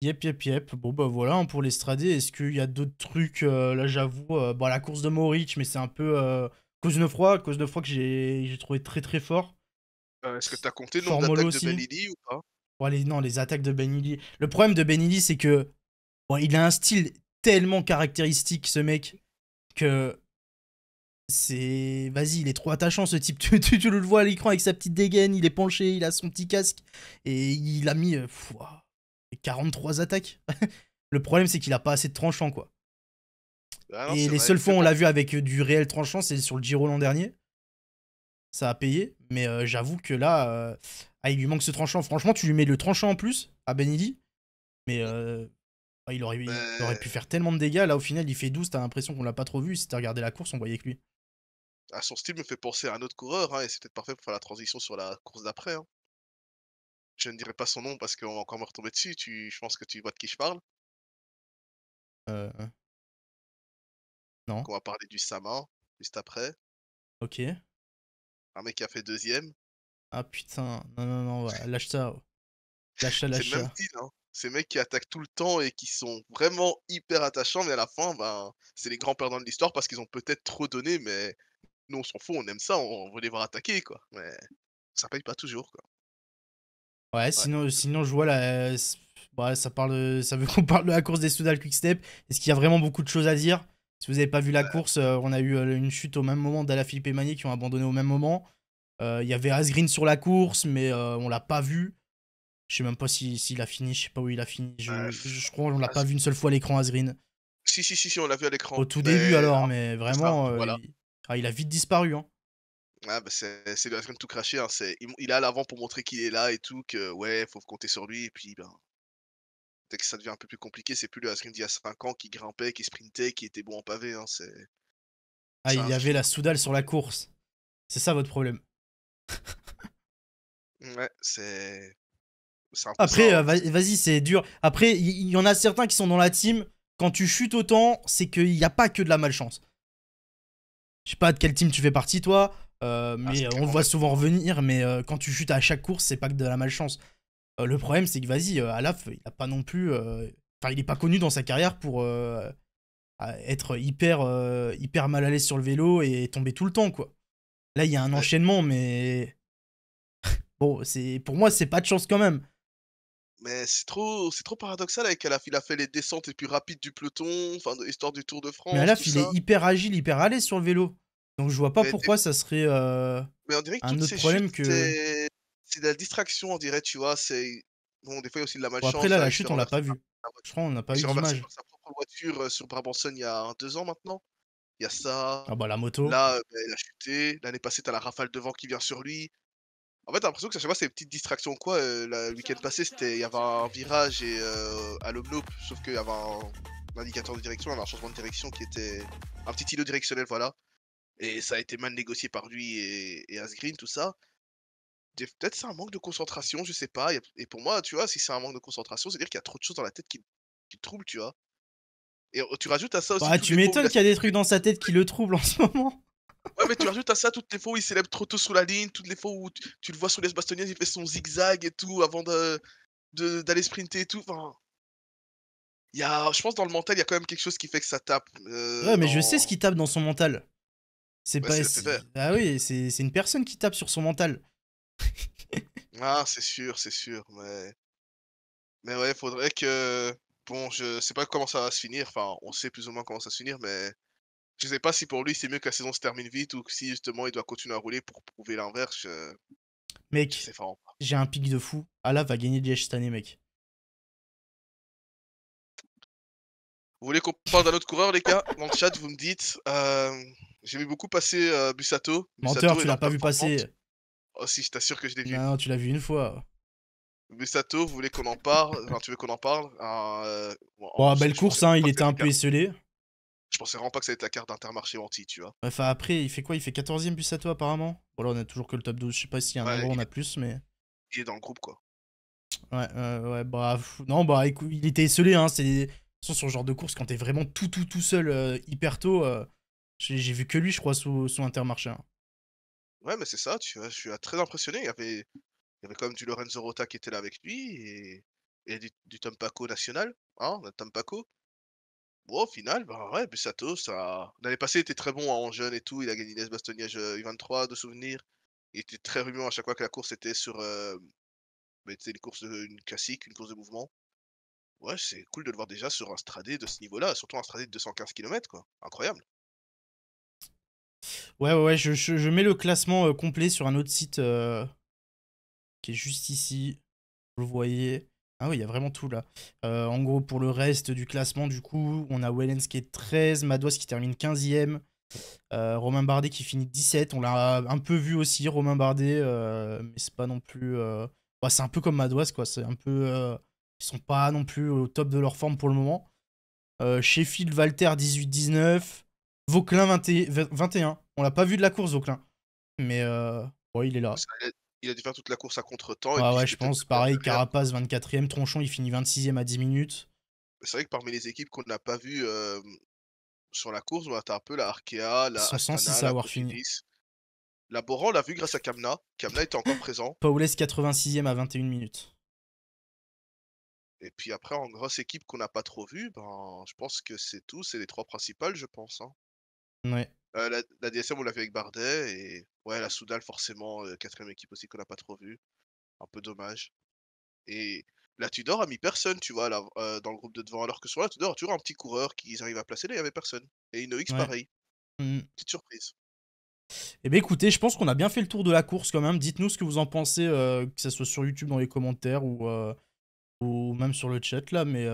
Yep, yep, yep. Bon, bah voilà, hein, pour l'estradé, est-ce qu'il y a d'autres trucs euh, Là, j'avoue, euh, bon, bah, la course de Maurich, mais c'est un peu. cause de froid, cause de froid que j'ai trouvé très très fort. est-ce que as compté le nombre d'attaques de Benili ou pas Non, les attaques de Benili. Le problème de Benili, c'est que. il a un style tellement caractéristique, ce mec, que c'est. Vas-y, il est trop attachant, ce type. Tu, tu, le vois à l'écran avec sa petite dégaine, il est penché, il a son petit casque, et il a mis. 43 euh, attaques. le problème, c'est qu'il a pas assez de tranchants, quoi. Ah et les seuls seules fois on l'a vu avec euh, du réel tranchant, c'est sur le Giro l'an dernier. Ça a payé, mais euh, j'avoue que là, ah, il lui manque ce tranchant. Franchement, tu lui mets le tranchant en plus à Benidi, mais il aurait, bah, aurait pu faire tellement de dégâts. Là, au final, il fait 12. T'as l'impression qu'on l'a pas trop vu. Si t'as regardé la course, on voyait que lui. Ah, son style me fait penser à un autre coureur. Hein, et c'est peut-être parfait pour faire la transition sur la course d'après. Hein. Je ne dirai pas son nom parce qu'on va encore me retomber dessus. Tu... Je pense que tu vois de qui je parle. Euh. Non. on va parler du Sama juste après. Ok. Un mec qui a fait deuxième. Ah putain, non, non, non, lâche ça. Lâche ça, lâche ça. Hein ces mecs qui attaquent tout le temps et qui sont vraiment hyper attachants, mais à la fin, ben, c'est les grands perdants de l'histoire parce qu'ils ont peut-être trop donné, mais nous on s'en fout, on aime ça, on veut les voir attaquer, quoi. Mais ça paye pas toujours, quoi. Ouais, sinon, sinon je vois la. Bah, ça, parle, ça veut qu'on parle de la course des Soudal Quickstep Est-ce qu'il y a vraiment beaucoup de choses à dire Si vous n'avez pas vu la bah course, euh, on a eu euh, une chute au même moment d'Ala Philippe et Mani qui ont abandonné au même moment. Euh, il y avait Asgreen sur la course, mais on l'a pas vu. Je sais même pas s'il si, a fini, je sais pas où il a fini. Je, euh, je crois qu'on l'a ah, pas vu une seule fois à l'écran, Azrin. Si, si, si, si, on l'a vu à l'écran. Au tout début alors, mais vraiment, euh, ah, il... a vite disparu. Hein. Ah bah c'est le Azrin tout craché. Hein. il, il, est à l'avant pour montrer qu'il est là et tout, que ouais, faut compter sur lui. Et puis, ben, que ça devient un peu plus compliqué, c'est plus le Azrin d'il y a 5 ans qui grimpait, qui sprintait, qui était bon en pavé. Hein. Ah, il y avait la soudale sur la course. C'est ça votre problème. ouais, c'est. Après, euh, vas-y, c'est dur. Après, il y, en a certains qui sont dans la team. Quand tu chutes autant, c'est qu'il n'y a pas que de la malchance. Je sais pas de quelle team tu fais partie, toi. Euh, ah, mais on le voit souvent revenir. Mais euh, quand tu chutes à chaque course, c'est pas que de la malchance. le problème, c'est que, vas-y, Alaf, il a pas non plus. Enfin, il n'est pas connu dans sa carrière pour être hyper, hyper mal à l'aise sur le vélo et tomber tout le temps, quoi. Là, il y a un enchaînement, mais. bon, pour moi, c'est pas de chance quand même. Mais c'est trop, c'est trop paradoxal avec elle. Il a fait les descentes les plus rapides du peloton, enfin, histoire du Tour de France. Mais là, il est hyper agile, hyper allé sur le vélo. Donc je vois pas pourquoi ça serait euh, mais on dirait que un autre problème que. C'est de la distraction, on dirait, tu vois. C'est bon, des fois il y a aussi de la malchance. après là, la chute, on l'a pas vu, Je crois on n'a pas eu d'image. Sur sa propre voiture euh, sur Brabanson il y a deux ans maintenant. Il y a ça. Ah bah la moto. Là, euh, ben, elle a chuté. L'année passée, t'as la rafale de vent qui vient sur lui. En fait, j'ai l'impression que ça, c'est une petite distraction quoi. Euh, le week-end passé, c'était il y avait un virage et euh, à l'omno, sauf qu'il y avait un, indicateur de direction, un changement de direction qui était un petit îlot directionnel, voilà. Et ça a été mal négocié par lui et, et Asgreen, tout ça. Peut-être c'est un manque de concentration, je sais pas. Et pour moi, tu vois, si c'est un manque de concentration, c'est-à-dire qu'il y a trop de choses dans la tête qui, qui troublent, tu vois. Et oh, tu rajoutes à ça aussi. Bah, tu m'étonnes qu'il y a des trucs dans sa tête qui le troublent en ce moment. Ouais, mais tu rajoutes à ça toutes les fois où il s'élève trop tôt sous la ligne, toutes les fois où tu, le vois sous les bastonnières, il fait son zigzag et tout avant d'aller de, d'aller sprinter et tout. Enfin, y a, je pense dans le mental, il y a quand même quelque chose qui fait que ça tape. Euh, ouais, mais je sais ce qui tape dans son mental. C'est pas. Ah oui, c'est une personne qui tape sur son mental. ah, c'est sûr, c'est sûr. Mais... mais ouais, faudrait que. Bon, je sais pas comment ça va se finir. Enfin, on sait plus ou moins comment ça va se finir, mais je sais pas si pour lui c'est mieux que la saison se termine vite ou si justement il doit continuer à rouler pour prouver l'inverse. Mec, j'ai un pic de fou. Ala va gagner Liège cette année, mec. Vous voulez qu'on parle d'un autre coureur, les gars Dans le chat, vous me dites. Euh, j'ai vu beaucoup passer euh, Busato. Menteur, tu l'as pas vu passer. Oh, si, je t'assure que je l'ai vu. Non, tu l'as vu une fois. Busato, vous voulez qu'on en parle Tu veux qu'on en parle euh, bon, belle course, hein, il était un peu hein. esselé. Je pensais vraiment pas que ça allait être la carte d'Intermarché anti, tu vois. Enfin, après, il fait quoi Il fait 14ème toi apparemment. Bon, là, on a toujours que le top 12. Je sais pas s'il y a un ouais, on a plus, mais. Il est dans le groupe, quoi. Ouais, euh, ouais, bah. Non, bah, écoute, il était esselé, hein. C'est. Sur ce genre de course, quand t'es vraiment tout, tout, tout seul, euh, hyper tôt, euh, j'ai vu que lui, je crois, sous, Intermarché. Hein. Ouais, mais c'est ça, tu vois, je suis très impressionné. Il y avait, il y avait quand même du Lorenzo Rota qui était là avec lui et, et du, du Paco national, hein, Paco au final, bah ouais, Bussato, ça. L'année passée, il était très bon en jeune et tout. Il a gagné les Bastogne euh, U23 de souvenir. Il était très rumeur à chaque fois que la course était sur. Euh, bah, une Mais, de... une classique, une course de mouvement. Ouais, c'est cool de le voir déjà sur un stradé de ce niveau-là, surtout un stradé de 215 km, quoi. Incroyable. Ouais, ouais, ouais je, je, mets le classement euh, complet sur un autre site qui est juste ici. Vous le voyez. Ah oui, il y a vraiment tout là. Euh, en gros, pour le reste du classement, du coup, on a Wellens qui est 13, Madouas qui termine 15e, euh, Romain Bardet qui finit 17. On l'a un peu vu aussi, Romain Bardet, euh, mais c'est pas non plus. Bah, c'est un peu comme Madouas, quoi. C'est un peu. Ils sont pas non plus au top de leur forme pour le moment. Sheffield, Walter 18-19, Vauclin 21. On l'a pas vu de la course, Vauclin. Mais ouais il est là il a dû faire toute la course à contre-temps. Ah ouais, je pense. Pareil, Carapace 24 e Tronchon il finit 26 e à 10 minutes. C'est vrai que parmi les équipes qu'on n'a pas vues euh, sur la course, on a un peu la Arkea, la. 66 La Boran, on l'a vu grâce à Kamna. Kamna était encore présent. Paulès 86 e à 21 minutes. Et puis après, en grosse équipe qu'on n'a pas trop vue, ben, je pense que c'est tout. C'est les trois principales, je pense. Hein. Ouais. Euh, la, DSM, on l'a fait avec Bardet. Et ouais, la Soudal, forcément, euh, quatrième équipe aussi qu'on n'a pas trop vu Un peu dommage. Et la Tudor a mis personne, tu vois, là, euh, dans le groupe de devant. Alors que sur la Tudor, toujours un petit coureur qu'ils arrivent à placer. Là, il n'y avait personne. Et Inox, X pareil. Mmh. Petite surprise. Eh bien écoutez, je pense qu'on a bien fait le tour de la course quand même. Dites-nous ce que vous en pensez, que ce soit sur YouTube, dans les commentaires ou, même sur le chat là, mais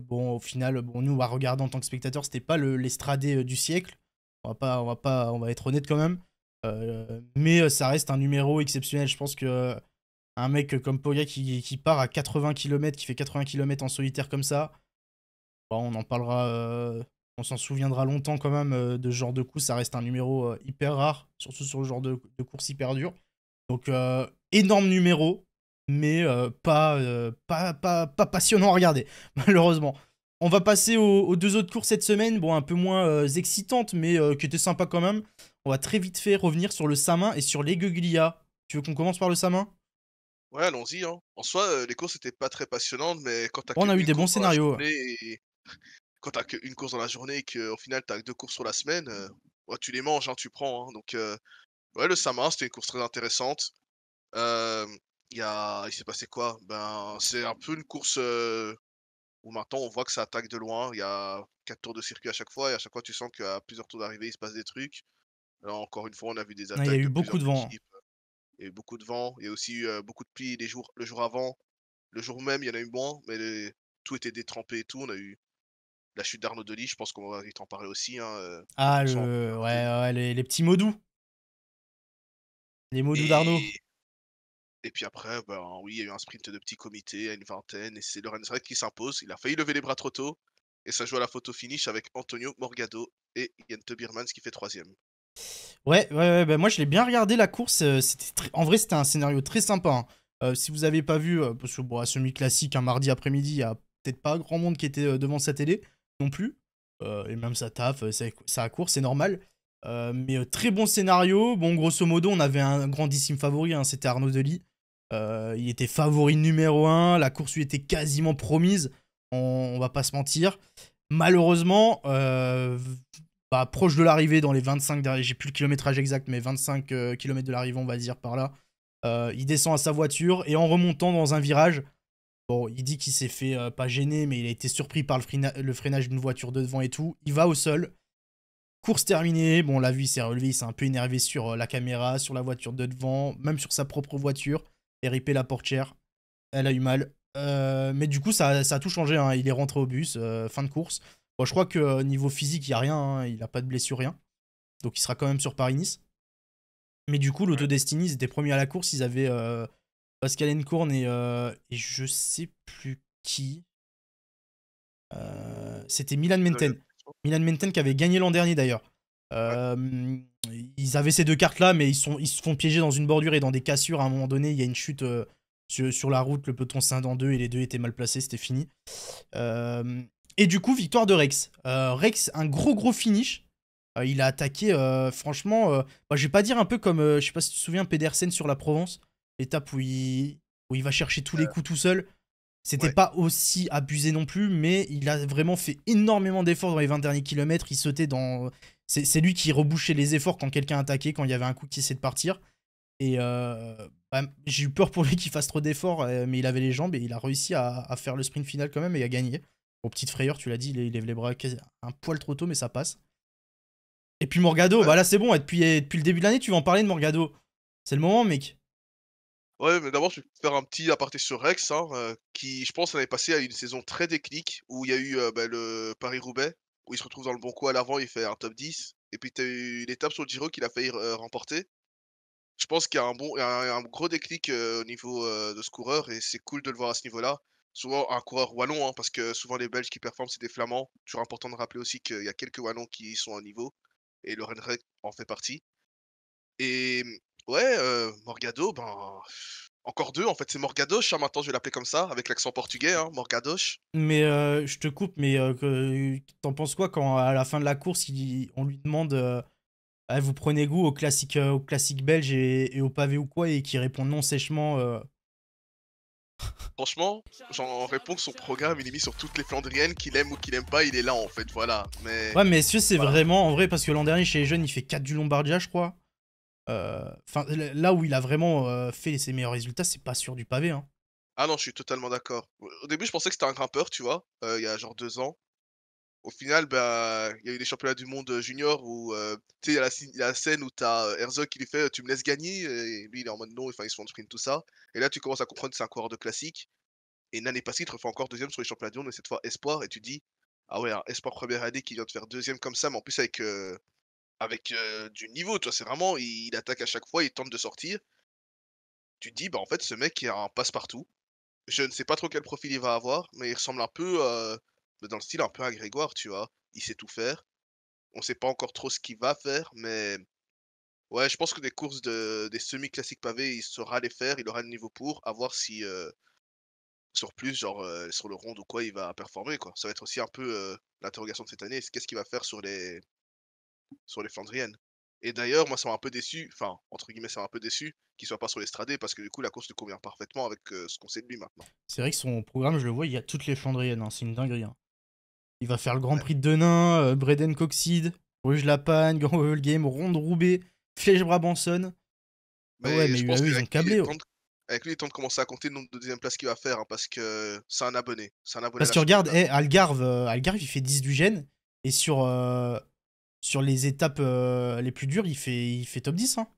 bon, au final, bon, nous, va regarder en tant que spectateur, c'était pas l'estradé du siècle. On va pas, on va pas, on va être honnête quand même. Euh, mais euh, ça reste un numéro exceptionnel. Je pense que euh, un mec comme Poga qui, part à 80 km, qui fait 80 km en solitaire comme ça, bah, on en parlera, on s'en souviendra longtemps quand même de ce genre de coup. Ça reste un numéro hyper rare, surtout sur le genre de, course hyper dure. Donc énorme numéro, mais pas, pas, pas passionnant à regarder, malheureusement. On va passer aux, deux autres courses cette semaine, bon un peu moins euh, excitantes, mais euh, qui étaient sympas quand même. On va très vite fait revenir sur le Samin et sur les Guglia. Tu veux qu'on commence par le Samin Ouais, allons-y. Hein. En soi, euh, les courses n'étaient pas très passionnantes, mais quand t'as on a eu des bons scénarios. Et... Quand as qu'une course dans la journée et qu'au final t'as deux courses sur la semaine, tu les manges, hein, tu prends. Hein. Donc ouais, le Samin, c'était une course très intéressante. il, il s'est passé quoi Ben, c'est un peu une course maintenant on voit que ça attaque de loin. Il y a quatre tours de circuit à chaque fois et à chaque fois tu sens qu'à plusieurs tours d'arrivée il se passe des trucs. encore une fois on a vu des ah, attaques. il y a eu beaucoup de vent. et Il y a beaucoup de vent. Il y a aussi eu beaucoup de plis les jours, le jour avant. Le jour même il y en a eu moins, mais tout était détrempé et tout. On a eu la chute d'Arnaud Delis, je pense qu'on va vite en parler aussi. Hein, euh, ah, le... ouais, les, petits mots doux. Les mots doux d'Arnaud. Et puis après, ben, oui, il y a eu un sprint de petit comité à une vingtaine, et c'est Lorenz Red qui s'impose. Il a failli lever les bras trop tôt, et ça joue à la photo finish avec Antonio Morgado et Jente ce qui fait troisième. Ouais, ouais, ouais ben, moi je l'ai bien regardé la course. Euh, en vrai, c'était un scénario très sympa. Hein. Euh, si vous n'avez pas vu, euh, parce que bon, semi-classique, un mardi après-midi, il n'y a peut-être pas grand monde qui était devant sa télé non plus. et même sa taf, ça, ça court, c'est normal. mais très bon scénario. Bon, grosso modo, on avait un grandissime favori, hein, c'était Arnaud Delis. Euh, il était favori numéro 1, la course lui était quasiment promise, on, va pas se mentir. Malheureusement, euh, bah, proche de l'arrivée, dans les 25 derniers, j'ai plus le kilométrage exact, mais 25 euh, km de l'arrivée, on va dire par là, il descend à sa voiture et en remontant dans un virage, bon, il dit qu'il s'est fait pas gêner, mais il a été surpris par le, freinage d'une voiture de devant et tout. Il va au sol. Course terminée, bon, la vue s'est relevée, il s'est un peu énervé sur la caméra, sur la voiture de devant, même sur sa propre voiture. RIP la portière. Elle a eu mal. Euh, mais du coup, ça, a tout changé. Hein. Il est rentré au bus, euh, fin de course. je crois que euh, niveau physique, il n'y a rien. Hein. Il n'a pas de blessure, rien. Donc il sera quand même sur Paris-Nice. Mais du coup, Destiny, ils étaient premiers à la course. Ils avaient Pascal Encourne et, et, je sais plus qui. C'était Milan Menten. Milan Menten qui avait gagné l'an dernier d'ailleurs. Euh, ils avaient ces deux cartes-là, mais ils, sont, ils se font piéger dans une bordure et dans des cassures. À un moment donné, il y a une chute euh, sur, la route, le peloton scinde en deux et les deux étaient mal placés, c'était fini. Euh, et du coup, victoire de Rex. Rex, un gros gros finish. il a attaqué, franchement, bah, je vais pas dire un peu comme, je sais pas si tu te souviens, Pedersen sur la Provence, l'étape où il, va chercher tous les coups tout seul. C'était pas aussi abusé non plus, mais il a vraiment fait énormément d'efforts dans les 20 derniers kilomètres. Il sautait dans c'est lui qui rebouchait les efforts quand quelqu'un attaquait, quand il y avait un coup qui essayait de partir. Et euh, bah, j'ai eu peur pour lui qu'il fasse trop d'efforts, euh, mais il avait les jambes et il a réussi à, faire le sprint final quand même et à gagner. Bon, petite frayeur, tu l'as dit, il lève les bras un poil trop tôt, mais ça passe. Et puis Morgado, bah là c'est bon, depuis, euh, depuis le début de l'année, tu vas en parler de Morgado. C'est le moment, mec. Ouais, mais d'abord, je vais faire un petit aparté sur Rex, hein, qui, je pense, avait passé à une saison très technique, où il y a eu bah, le Paris-Roubaix, il se retrouve dans le bon coup à l'avant, il fait un top 10. Et puis tu as eu une sur le Giro qu'il a failli euh, remporter. Je pense qu'il y a un, bon, un, gros déclic euh, au niveau euh, de ce coureur et c'est cool de le voir à ce niveau-là. Souvent un coureur wallon, hein, parce que souvent les Belges qui performent, c'est des Flamands. Toujours important de rappeler aussi qu'il y a quelques wallons qui sont à niveau et Loren Rey en fait partie. Et ouais, Morgado, ben, encore deux, en fait, c'est Morgadoche. Hein, maintenant, je vais l'appeler comme ça, avec l'accent portugais, hein, Morgadoche. Mais euh, je te coupe, mais euh, t'en penses quoi quand à la fin de la course, on lui demande euh, eh, Vous prenez goût au classique, au classique belge et, au pavé ou quoi Et qui répond non sèchement. Franchement, j'en réponds que son programme, il est mis sur toutes les Flandriennes, qu'il aime ou qu'il aime pas, il est là en fait, voilà. Mais... Ouais, mais c'est vraiment en vrai Parce que l'an dernier, chez les jeunes, il fait 4 du Lombardia, je crois. Euh, enfin, là où il a vraiment euh, fait ses meilleurs résultats, c'est pas sur du pavé. Hein. Ah non, je suis totalement d'accord. Au début, je pensais que c'était un grimpeur, tu vois, euh, il y a genre deux ans. Au final, bah, il y a eu les championnats du monde junior où tu sais, il la, scène où t'as Herzog qui lui fait Tu me laisses gagner Et lui, il est en mode non, enfin, ils se font sprint, tout ça. Et là, tu commences à comprendre que c'est un coureur de classique. Et l'année passée, il te refait encore deuxième sur les championnats du monde, mais cette fois espoir, et tu dis, ah ouais, espoir première année qui vient de faire deuxième comme ça, mais en plus avec avec du niveau. vois, c'est vraiment, il, attaque à chaque fois, il tente de sortir. Tu dis, bah en fait, ce mec, il a un passe-partout. Je ne sais pas trop quel profil il va avoir, mais il ressemble un peu, bah, dans le style un peu à Grégoire, tu vois. Il sait tout faire. On ne sait pas encore trop ce qu'il va faire, mais ouais, je pense que des courses de, des semi-classiques pavés, il saura les faire, il aura le niveau pour, à voir si sur plus, genre sur le rond ou quoi, il va performer. Quoi. Ça va être aussi un peu l'interrogation de cette année. Qu'est-ce qu'il va faire sur les sur les Flandriennes. Et d'ailleurs, moi, ça m'a un peu déçu, enfin, entre guillemets, ça m'a un peu déçu qu'il soit pas sur l'estradé parce que du coup, la course lui convient parfaitement avec euh, ce qu'on sait de lui maintenant. C'est vrai que son programme, je le vois, il y a toutes les Flandriennes, hein, c'est une dinguerie. Hein. Il va faire le Grand Prix de Denain, euh, Breden Coxide, Rouge Lapagne Grand Oval Game, Ronde Roubaix, Flèche Brabanson. Ah ouais, mais je pense eux, ils ont câblé. Avec lui, il est temps de commencer à compter le nombre de deuxième place qu'il va faire hein, parce que c'est un abonné. Un abonné parce que regarde, eh, Algarve, euh, Algarve, il fait 10 du gène et sur sur les étapes les plus dures, il fait, il fait top 10. Hein.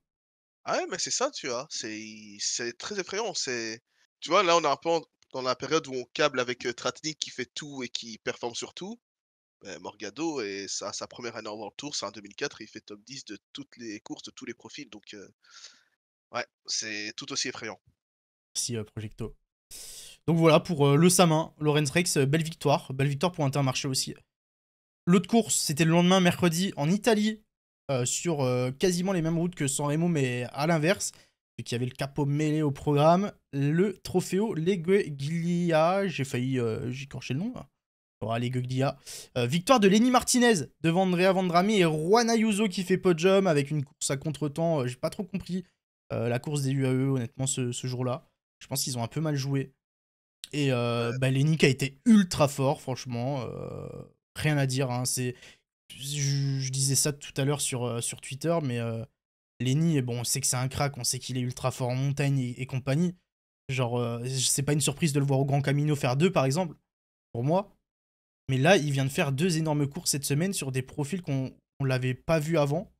Ah ouais, mais c'est ça, tu vois. C'est très effrayant. Tu vois, là, on est un peu dans la période où on câble avec Tratnik qui fait tout et qui performe sur tout. Ben, Morgado, et sa, sa première année en World Tour, c'est en 2004, il fait top 10 de toutes les courses, de tous les profils. Donc, ouais, c'est tout aussi effrayant. Si, euh, Projecto. Donc voilà pour le Samin, Lorenz Rex, belle victoire. Belle victoire pour Intermarché aussi. L'autre course, c'était le lendemain, mercredi, en Italie, euh, sur euh, quasiment les mêmes routes que Sanremo, mais à l'inverse, vu qu'il y avait le capot mêlé au programme. Le Trofeo Leguiglia, j'ai failli, euh, J'ai corché le nom là. Oh, Legueglia. victoire de Lenny Martinez devant Andrea Vandrami et Juan Ayuso qui fait podium avec une course à contre-temps. j'ai pas trop compris la course des UAE, honnêtement, ce, jour-là. Je pense qu'ils ont un peu mal joué. Et bah, Lenny qui a été ultra fort, franchement rien à dire. Hein. C'est, je, disais ça tout à l'heure sur, euh, sur Twitter, mais euh, Lenny, bon, on sait que c'est un crack, on sait qu'il est ultra fort en montagne et, compagnie. Genre, euh, c'est pas une surprise de le voir au Grand Camino faire deux, par exemple, pour moi. Mais là, il vient de faire deux énormes courses cette semaine sur des profils qu'on ne l'avait pas vu avant.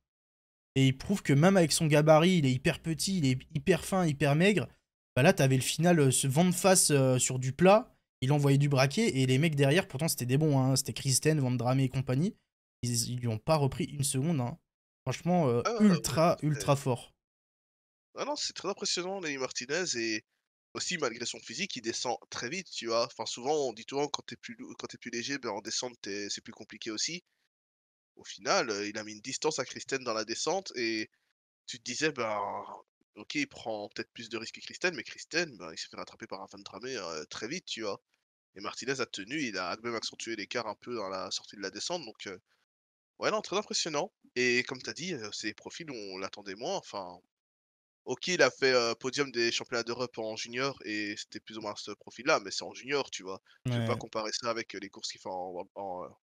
Et il prouve que même avec son gabarit, il est hyper petit, il est hyper fin, hyper maigre. Bah là, avais le final ce vent de face sur du plat il envoyait du braquet et les mecs derrière, pourtant c'était des bons, hein. c'était Kristen, Van Drame et compagnie. Ils, lui ont pas repris une seconde. Hein. Franchement, euh, ah, ah, ultra, ah, ultra fort. Ah non, c'est très impressionnant, Lenny Martinez. Et aussi, malgré son physique, il descend très vite, tu vois. Enfin, souvent, on dit toujours quand t'es plus, quand es plus léger, ben, en descente, c'est plus compliqué aussi. Au final, euh, il a mis une distance à Kristen dans la descente et tu te disais, ben, ok, il prend peut-être plus de risques que Kristen, mais Christen, ben, il s'est fait rattraper par un fan tramé euh, très vite, tu vois. Et Martinez a tenu, il a même accentué l'écart un peu dans la sortie de la descente. Donc, euh, ouais, non, très impressionnant. Et comme tu as dit, ces euh, profils, on l'attendait moins. Enfin, ok, il a fait podium des championnats d'Europe en junior et c'était plus ou moins ce profil-là, mais c'est en junior, tu vois. Tu Je ne pas comparer ça avec les courses qu'il fait en,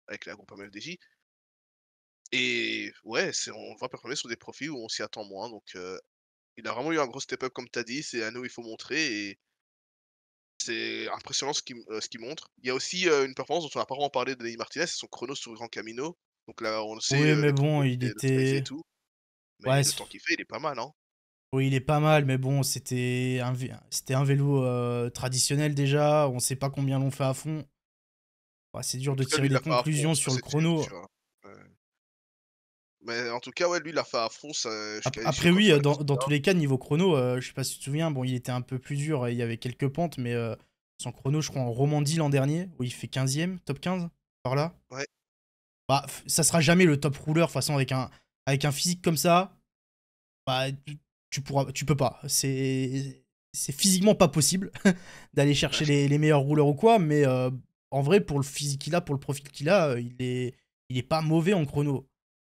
avec la groupe MFDJ. Et ouais, on va performer sur des profils où on s'y attend moins. Donc, il a vraiment eu un gros step-up, comme tu as dit. C'est à nous, il faut montrer. Et c'est impressionnant ce qu'il euh, montre. Il y a aussi une performance dont on n'a pas vraiment parlé de Denis Martinez, son chrono sur Grand Camino. Donc là, on sait. Oui, mais bon, il était. le temps qu'il fait, il est pas mal, hein. Oui, il est pas mal, mais bon, c'était un, c'était un vélo traditionnel déjà. On sait pas combien l'on fait à fond. c'est dur de tirer des conclusions sur le chrono. Hein. Mais en tout cas, ouais, lui, il a fait à France. Après, oui, dans, tous les cas, niveau chrono, euh, je sais pas si tu te souviens, bon, il était un peu plus dur, il y avait quelques pentes, mais euh, son chrono, je crois, en Romandie l'an dernier, où il fait 15ème, top 15, par là. Ouais. Bah, ça sera jamais le top rouleur, de toute façon, avec un, avec un physique comme ça, bah, tu, pourras, tu peux pas. C'est. physiquement pas possible d'aller chercher les, meilleurs rouleurs ou quoi, mais euh, en vrai, pour le physique qu'il a, pour le profil qu'il a, il, est, il est pas mauvais en chrono.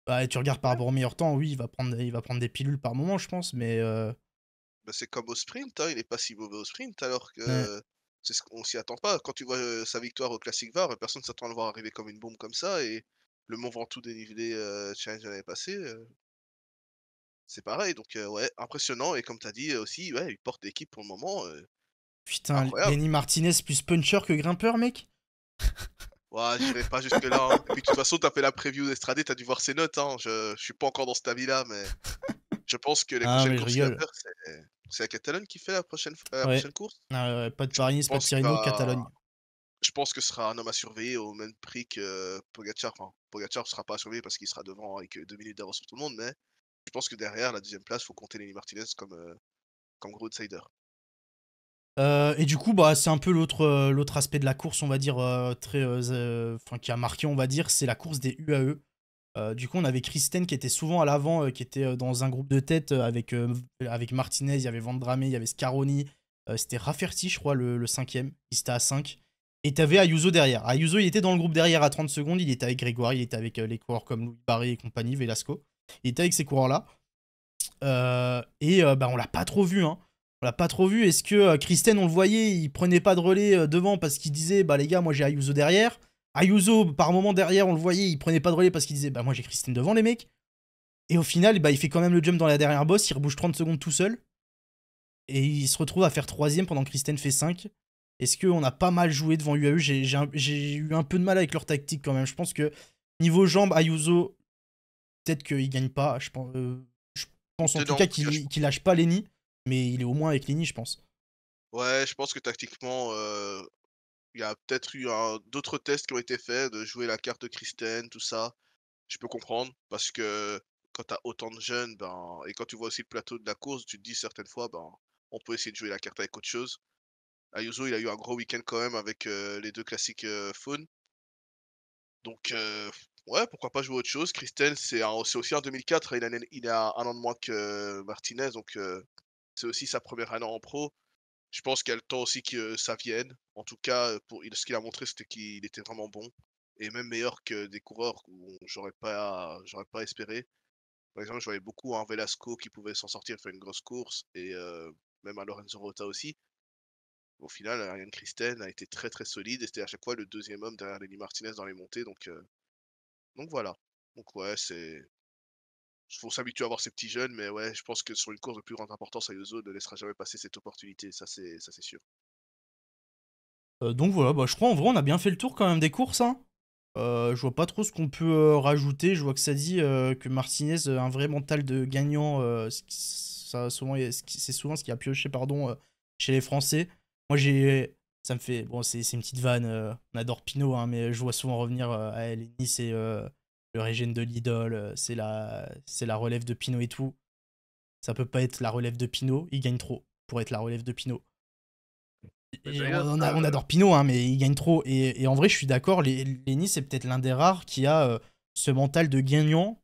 Bah, tu regardes par rapport au meilleur temps, oui, il va prendre, il va prendre des pilules par moment, je pense, mais. Euh bah, c'est comme au sprint, hein, il n'est pas si mauvais au sprint, alors que. C'est ce qu'on s'y attend pas. Quand tu vois euh, sa victoire au Classic VAR, euh, personne ne s'attend à le voir arriver comme une bombe comme ça. Et le Mont Ventoux dénivelé euh, challenge l'année passée, c'est pareil. Donc, ouais, impressionnant. Et comme tu as dit aussi, ouais, il porte l'équipe pour le moment. Putain, Lenny Martinez plus puncher que grimpeur, mec Ouais, je vais pas jusque-là. Hein. Et puis de toute façon, t'as fait la preview tu as dû voir ses notes. Hein. Je, je suis pas encore dans cet avis-là, mais je pense que les ah, prochaines courses c'est... la Catalogne qui fait la prochaine, euh, course. Ah, pas de Paris, pas de Catalogne. Je pense que ce sera un homme à surveiller au même prix que Pogacar. Enfin, Pogacar sera pas à surveiller parce qu'il sera devant avec deux minutes d'avance sur tout le monde, mais je pense que derrière la deuxième place, faut compter Lenny Martinez comme, euh, comme gros outsider. Euh, et du coup, bah, c'est un peu l'autre euh, l'autre aspect de la course, on va dire, euh, très, qui a marqué, on va dire, c'est la course des UAE. du coup, on avait Christen qui était souvent à l'avant, qui était dans un groupe de tête avec, avec Martinez, il y avait Vandrame, il y avait Scaroni, c'était Rafferty, je crois, le, cinquième, il était à 5. Et t'avais Ayuso derrière. Ayuso, il était dans le groupe derrière à 30 secondes, il était avec Grégoire, il était avec les coureurs comme Louis Barré et compagnie, Velasco. Il était avec ces coureurs-là. et bah, on l'a pas trop vu, hein on l'a pas trop vu. Est-ce que euh, Christen, on le voyait, il prenait pas de relais euh, devant parce qu'il disait, bah les gars, moi j'ai Ayuso derrière. Ayuso, par moment derrière, on le voyait, il prenait pas de relais parce qu'il disait, bah moi j'ai Christen devant les mecs. Et au final, bah, il fait quand même le jump dans la dernière boss, il rebouge 30 secondes tout seul. Et il se retrouve à faire troisième pendant que Christen fait 5. Est-ce qu'on a pas mal joué devant UAE J'ai eu un peu de mal avec leur tactique quand même. Je pense que niveau jambes, Ayuso, peut-être qu'il gagne pas. Je pense, euh, en tout cas qu'il lâche pas Lenny mais il est au moins avec Lini, je pense. Ouais, je pense que tactiquement, euh, il y a peut-être eu d'autres tests qui ont été faits, de jouer la carte de tout ça. Je peux comprendre, parce que quand tu as autant de jeunes, ben, et quand tu vois aussi le plateau de la course, tu te dis certaines fois, ben, on peut essayer de jouer la carte avec autre chose. Ayuso, il a eu un gros week-end quand même avec euh, les deux classiques euh, Donc, euh, ouais, pourquoi pas jouer autre chose. Kristen, c'est aussi en 2004, il a, il a, un an de moins que Martinez, donc c'est aussi sa première année en pro. Je pense qu'il y a le temps aussi que euh, ça vienne. En tout cas, euh, pour, ce qu'il a montré, c'était qu'il était vraiment bon. Et même meilleur que des coureurs où j'aurais pas, j'aurais pas espéré. Par exemple, je voyais beaucoup un Velasco qui pouvait s'en sortir, faire une grosse course, et euh, même un Lorenzo Rota aussi. Au final, Ariane Christen a été très très solide et c'était à chaque fois le deuxième homme derrière Lenny Martinez dans les montées. Donc, donc voilà. Donc ouais, c'est il faut s'habituer à voir ces petits jeunes, mais ouais, je pense que sur une course de plus grande importance, Ayuso ne laissera jamais passer cette opportunité, ça c'est sûr. Euh, donc voilà, bah, je crois en vrai on a bien fait le tour quand même des courses. Hein. Euh, je vois pas trop ce qu'on peut euh, rajouter. Je vois que ça dit que Martinez a un vrai mental de gagnant. c'est souvent, souvent ce qui a pioché pardon, chez les Français. Moi j'ai ça me fait. Bon, c'est une petite vanne. on adore Pinot, hein, mais je vois souvent revenir à Nice et. euh, le régène de l'idole, euh, c'est la, c'est la relève de Pinot et tout. Ça peut pas être la relève de Pinot, il gagne trop pour être la relève de Pinot. Bah, on, adore pino hein, mais il gagne trop. Et, en vrai, je suis d'accord, Lenny, c'est peut-être l'un des rares qui a euh, ce mental de gagnant.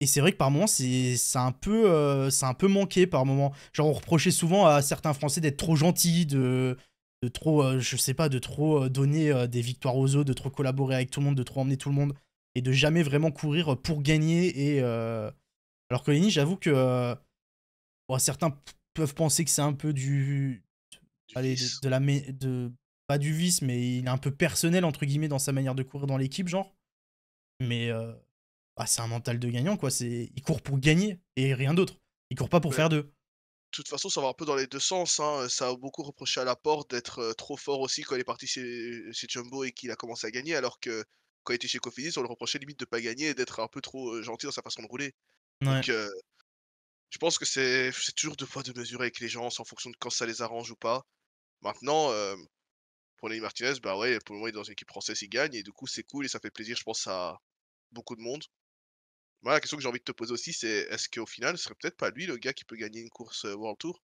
Et c'est vrai que par moments, c'est un, peu, euh, c'est un peu manqué par moments. Genre, on reprochait souvent à certains Français d'être trop gentils, de, de trop, je sais pas, de trop donner des victoires aux autres, de trop collaborer avec tout le monde, de trop emmener tout le monde et de jamais vraiment courir pour gagner. Et, euh, Alors que Lenny, j'avoue que euh, certains peuvent penser que c'est un peu du. de, la. De... Pas du vice, mais il est un peu personnel, entre guillemets, dans sa manière de courir dans l'équipe, genre. Mais euh... Bah, c'est un mental de gagnant, quoi. Il court pour gagner et rien d'autre. Il court pas pour faire deux. De toute façon, ça va un peu dans les deux sens. Hein. Ça a beaucoup reproché à Laporte d'être euh, trop fort aussi quand il est parti chez Jumbo et qu'il a commencé à gagner, alors que quand il était chez Cofidis, on le reprochait limite de pas gagner et d'être un peu trop euh, gentil dans sa façon de rouler. Donc, euh, je pense que c'est toujours deux fois de mesurer avec les gens, en fonction de quand ça les arrange ou pas. Maintenant, euh, pour Lenny Martinez, bah ouais, pour le moment, il est dans une équipe française, il gagne, et du coup, c'est cool et ça fait plaisir, je pense, à beaucoup de monde. la question que j'ai envie de te poser aussi, c'est est-ce qu'au final, ce serait peut-être pas lui le gars qui peut gagner une course World Tour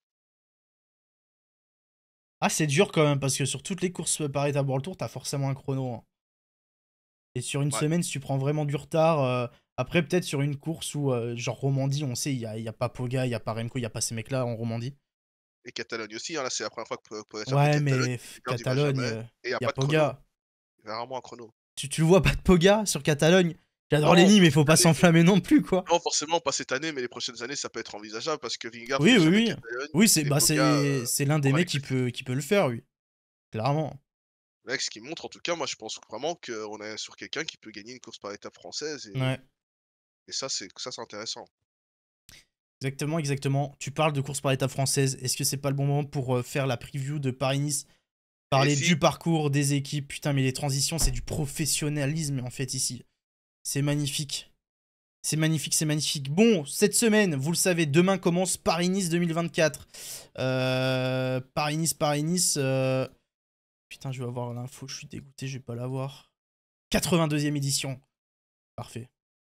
Ah, c'est dur quand même, parce que sur toutes les courses par étape World Tour, t'as forcément un chrono. Hein. Et sur une semaine, si tu prends vraiment du retard, euh, après peut-être sur une course où, euh, genre Romandie, on sait, il n'y a, a, pas Poga, il n'y a pas Remco, il n'y a pas ces mecs-là en Romandie. Et Catalogne aussi, hein, là c'est la première fois que Poga Ouais, mais Catalogne, euh, il y a, pas Poga. Il y a un chrono. Tu, tu vois pas de Poga sur Catalogne J'adore les nids, mais faut pas s'enflammer non plus, quoi. Non, forcément, pas cette année, mais les prochaines années, ça peut être envisageable parce que Vingard. Oui, oui, oui. Oui, bah, c'est l'un des mecs qui peut, qui peut le faire, oui. Clairement ce qui montre, en tout cas, moi, je pense vraiment qu'on est sur quelqu'un qui peut gagner une course par étape française. Et, et ça, c'est ça, c'est intéressant. Exactement, exactement. Tu parles de course par étape française. Est-ce que c'est pas le bon moment pour euh, faire la preview de Paris-Nice Parler du parcours, des équipes. Putain, mais les transitions, c'est du professionnalisme, en fait, ici. C'est magnifique. C'est magnifique, c'est magnifique. Bon, cette semaine, vous le savez, demain commence Paris-Nice 2024. Euh, Paris-Nice, Paris-Nice. Euh, Putain, je vais avoir l'info, je suis dégoûté, je vais pas l'avoir. 82e édition. Parfait.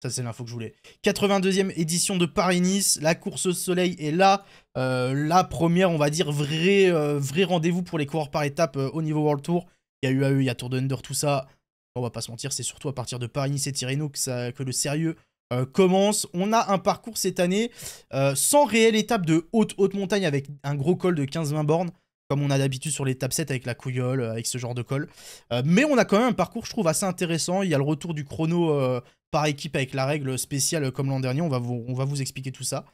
Ça, c'est l'info que je voulais. 82e édition de Paris-Nice. La course au soleil est là. Euh, la première, on va dire, vrai, euh, vrai rendez-vous pour les coureurs par étapes euh, au niveau World Tour. Il y a UAE, il y a Tour de Under, tout ça. On va pas se mentir, c'est surtout à partir de Paris-Nice et Tirreno que, que le sérieux commence. On a un parcours cette année sans réelle étape de haute, haute montagne avec un gros col de 15-20 bornes comme on a d'habitude sur les 7 avec la couillole, euh, avec ce genre de col. Euh, mais on a quand même un parcours, je trouve, assez intéressant. Il y a le retour du chrono euh, par équipe avec la règle spéciale comme l'an dernier. On va, vous, on va vous expliquer tout ça.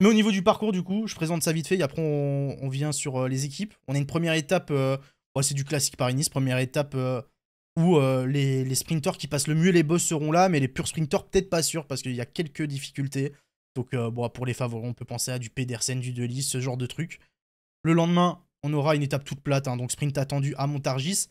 Mais au niveau du parcours, du coup, je présente ça vite fait. Et après, on, vient sur les équipes. On a une première étape, ouais, c'est du classique Paris-Nice, première étape où les, sprinters qui passent le mieux les boss seront là, mais les purs sprinteurs peut-être pas sûr, parce qu'il y a quelques difficultés. Donc, bon, pour les favoris, on peut penser à du Pedersen, du Delis, ce genre de truc. Le lendemain, on aura une étape toute plate, hein, donc sprint attendu à Montargis.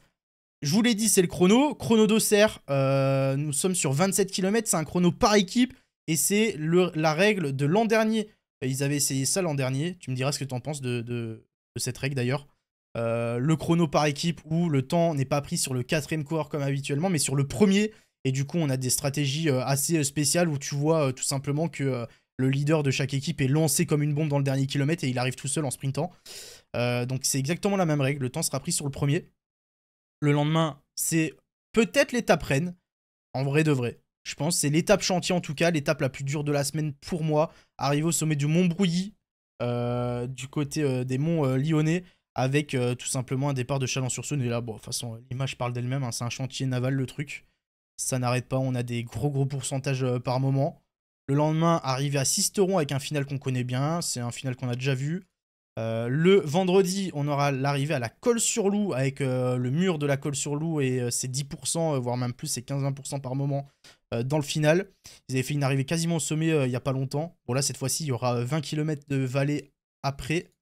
Je vous l'ai dit, c'est le chrono. Chrono d'Auxerre, euh, nous sommes sur 27 km, c'est un chrono par équipe, et c'est la règle de l'an dernier. Euh, ils avaient essayé ça l'an dernier, tu me diras ce que tu en penses de, cette règle d'ailleurs. Euh, le chrono par équipe où le temps n'est pas pris sur le quatrième corps comme habituellement, mais sur le premier. Et du coup, on a des stratégies assez spéciales où tu vois tout simplement que le leader de chaque équipe est lancé comme une bombe dans le dernier kilomètre et il arrive tout seul en sprintant. Euh, donc c'est exactement la même règle, le temps sera pris sur le premier. Le lendemain, c'est peut-être l'étape reine, en vrai de vrai. Je pense c'est l'étape chantier en tout cas, l'étape la plus dure de la semaine pour moi. Arriver au sommet du mont Brouilly, euh, du côté euh, des monts lyonnais, avec tout simplement un départ de Chalon-sur-Saône. Et là, bon, de toute façon, l'image parle d'elle-même, hein. c'est un chantier naval le truc. Ça n'arrête pas, on a des gros gros pourcentages par moment. Le lendemain, arrivé à Sisteron avec un final qu'on connaît bien, c'est un final qu'on a déjà vu. Euh, le vendredi, on aura l'arrivée à la colle sur loup avec euh, le mur de la colle sur loup et euh, c'est 10%, voire même plus, ses 15-20% par moment dans le final. Ils avaient fait une arrivée quasiment au sommet il n'y a pas longtemps. Bon, là, cette fois-ci, il y aura 20 km de vallée après.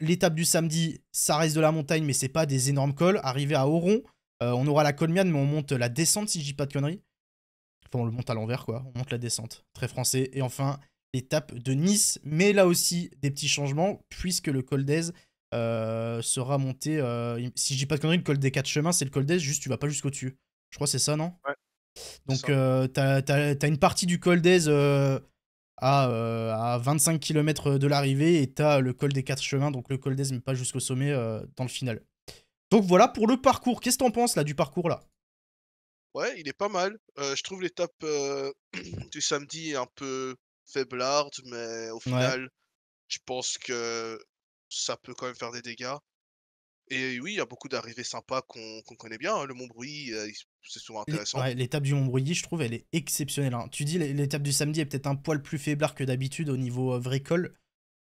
L'étape du samedi, ça reste de la montagne, mais c'est pas des énormes cols. Arrivé à Oron, on aura la colmiane, mais on monte la descente si je dis pas de conneries on le monte à l'envers, quoi. On monte la descente. Très français. Et enfin, l'étape de Nice. Mais là aussi, des petits changements, puisque le col d'Aise euh, sera monté. Euh, si je dis pas de conneries, le col des quatre chemins, c'est le col d'Aise, juste tu vas pas jusqu'au-dessus. Je crois que c'est ça, non ouais, Donc, euh, t'as une partie du col d'Aise à, à, 25 km de l'arrivée, et t'as le col des quatre chemins, donc le col d'Aise, mais pas jusqu'au sommet dans le final. Donc voilà pour le parcours. Qu'est-ce que t'en penses là du parcours là ouais, il est pas mal. Euh, je trouve l'étape euh, du samedi un peu faiblarde, mais au final, je pense que ça peut quand même faire des dégâts. Et oui, il y a beaucoup d'arrivées sympas qu'on connaît bien. Hein. Le Mont euh, c'est souvent intéressant. l'étape du Mont je trouve, elle est exceptionnelle. Hein. Tu dis, l'étape du samedi est peut-être un poil plus faiblard que d'habitude au niveau vrai col.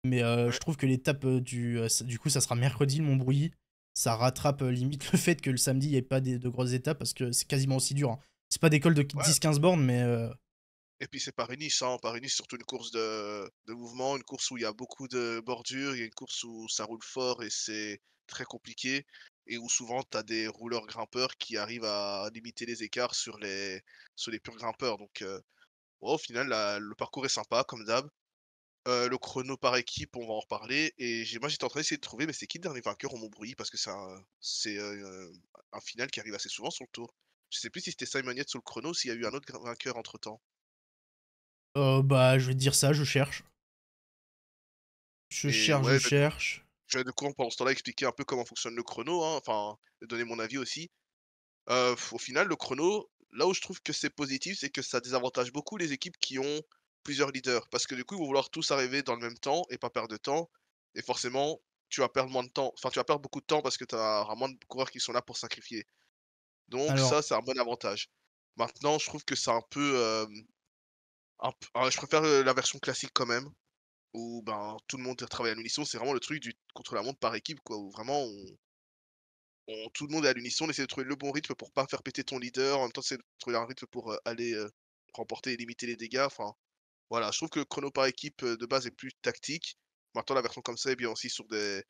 Mais je trouve que l'étape du. du coup, ça sera mercredi, le Montbruy ça rattrape euh, limite le fait que le samedi, il n'y ait pas de, grosses étapes parce que c'est quasiment aussi dur. Hein. C'est pas des cols de 10-15 bornes, mais. Euh, et puis c'est Paris-Nice, hein. Paris-Nice, surtout une course de, mouvement, une course où il y a beaucoup de bordures, il y a une course où ça roule fort et c'est très compliqué, et où souvent tu as des rouleurs grimpeurs qui arrivent à limiter les écarts sur les, sur les purs grimpeurs. Donc euh, au final, le parcours est sympa, comme d'hab. Euh, le chrono par équipe, on va en reparler. Et moi, j'étais en train d'essayer de trouver, mais c'est qui le dernier vainqueur au bruit, Parce que c'est un, euh, un final qui arrive assez souvent sur le tour. Je sais plus si c'était Simon yet sur le chrono ou s'il y a eu un autre vainqueur entre temps. Euh, bah, je vais dire ça, je cherche. Je cherche, je bah, cherche. Je vais de coup, pendant ce temps-là expliquer un peu comment fonctionne le chrono, hein, enfin, donner mon avis aussi. au final, le chrono, là où je trouve que c'est positif, c'est que ça désavantage beaucoup les équipes qui ont plusieurs leaders. Parce que du coup, ils vont vouloir tous arriver dans le même temps et pas perdre de temps. Et forcément, tu vas perdre moins de temps. Enfin, tu vas perdre beaucoup de temps parce que tu as moins de coureurs qui sont là pour sacrifier. Donc, ça, c'est un bon avantage. Maintenant, je trouve que c'est un peu. Euh, je préfère euh, la version classique quand même, où ben, tout le monde travaille à l'unisson. C'est vraiment le truc du contre-la-montre par équipe, quoi, où vraiment on... tout le monde est à l'unisson, on essaie de trouver le bon rythme pour pas faire péter ton leader, en même temps, c'est de trouver un rythme pour euh, aller remporter et limiter les dégâts. Enfin, voilà, je trouve que le chrono par équipe euh, de base est plus tactique. Maintenant, la version comme ça est bien aussi sur des.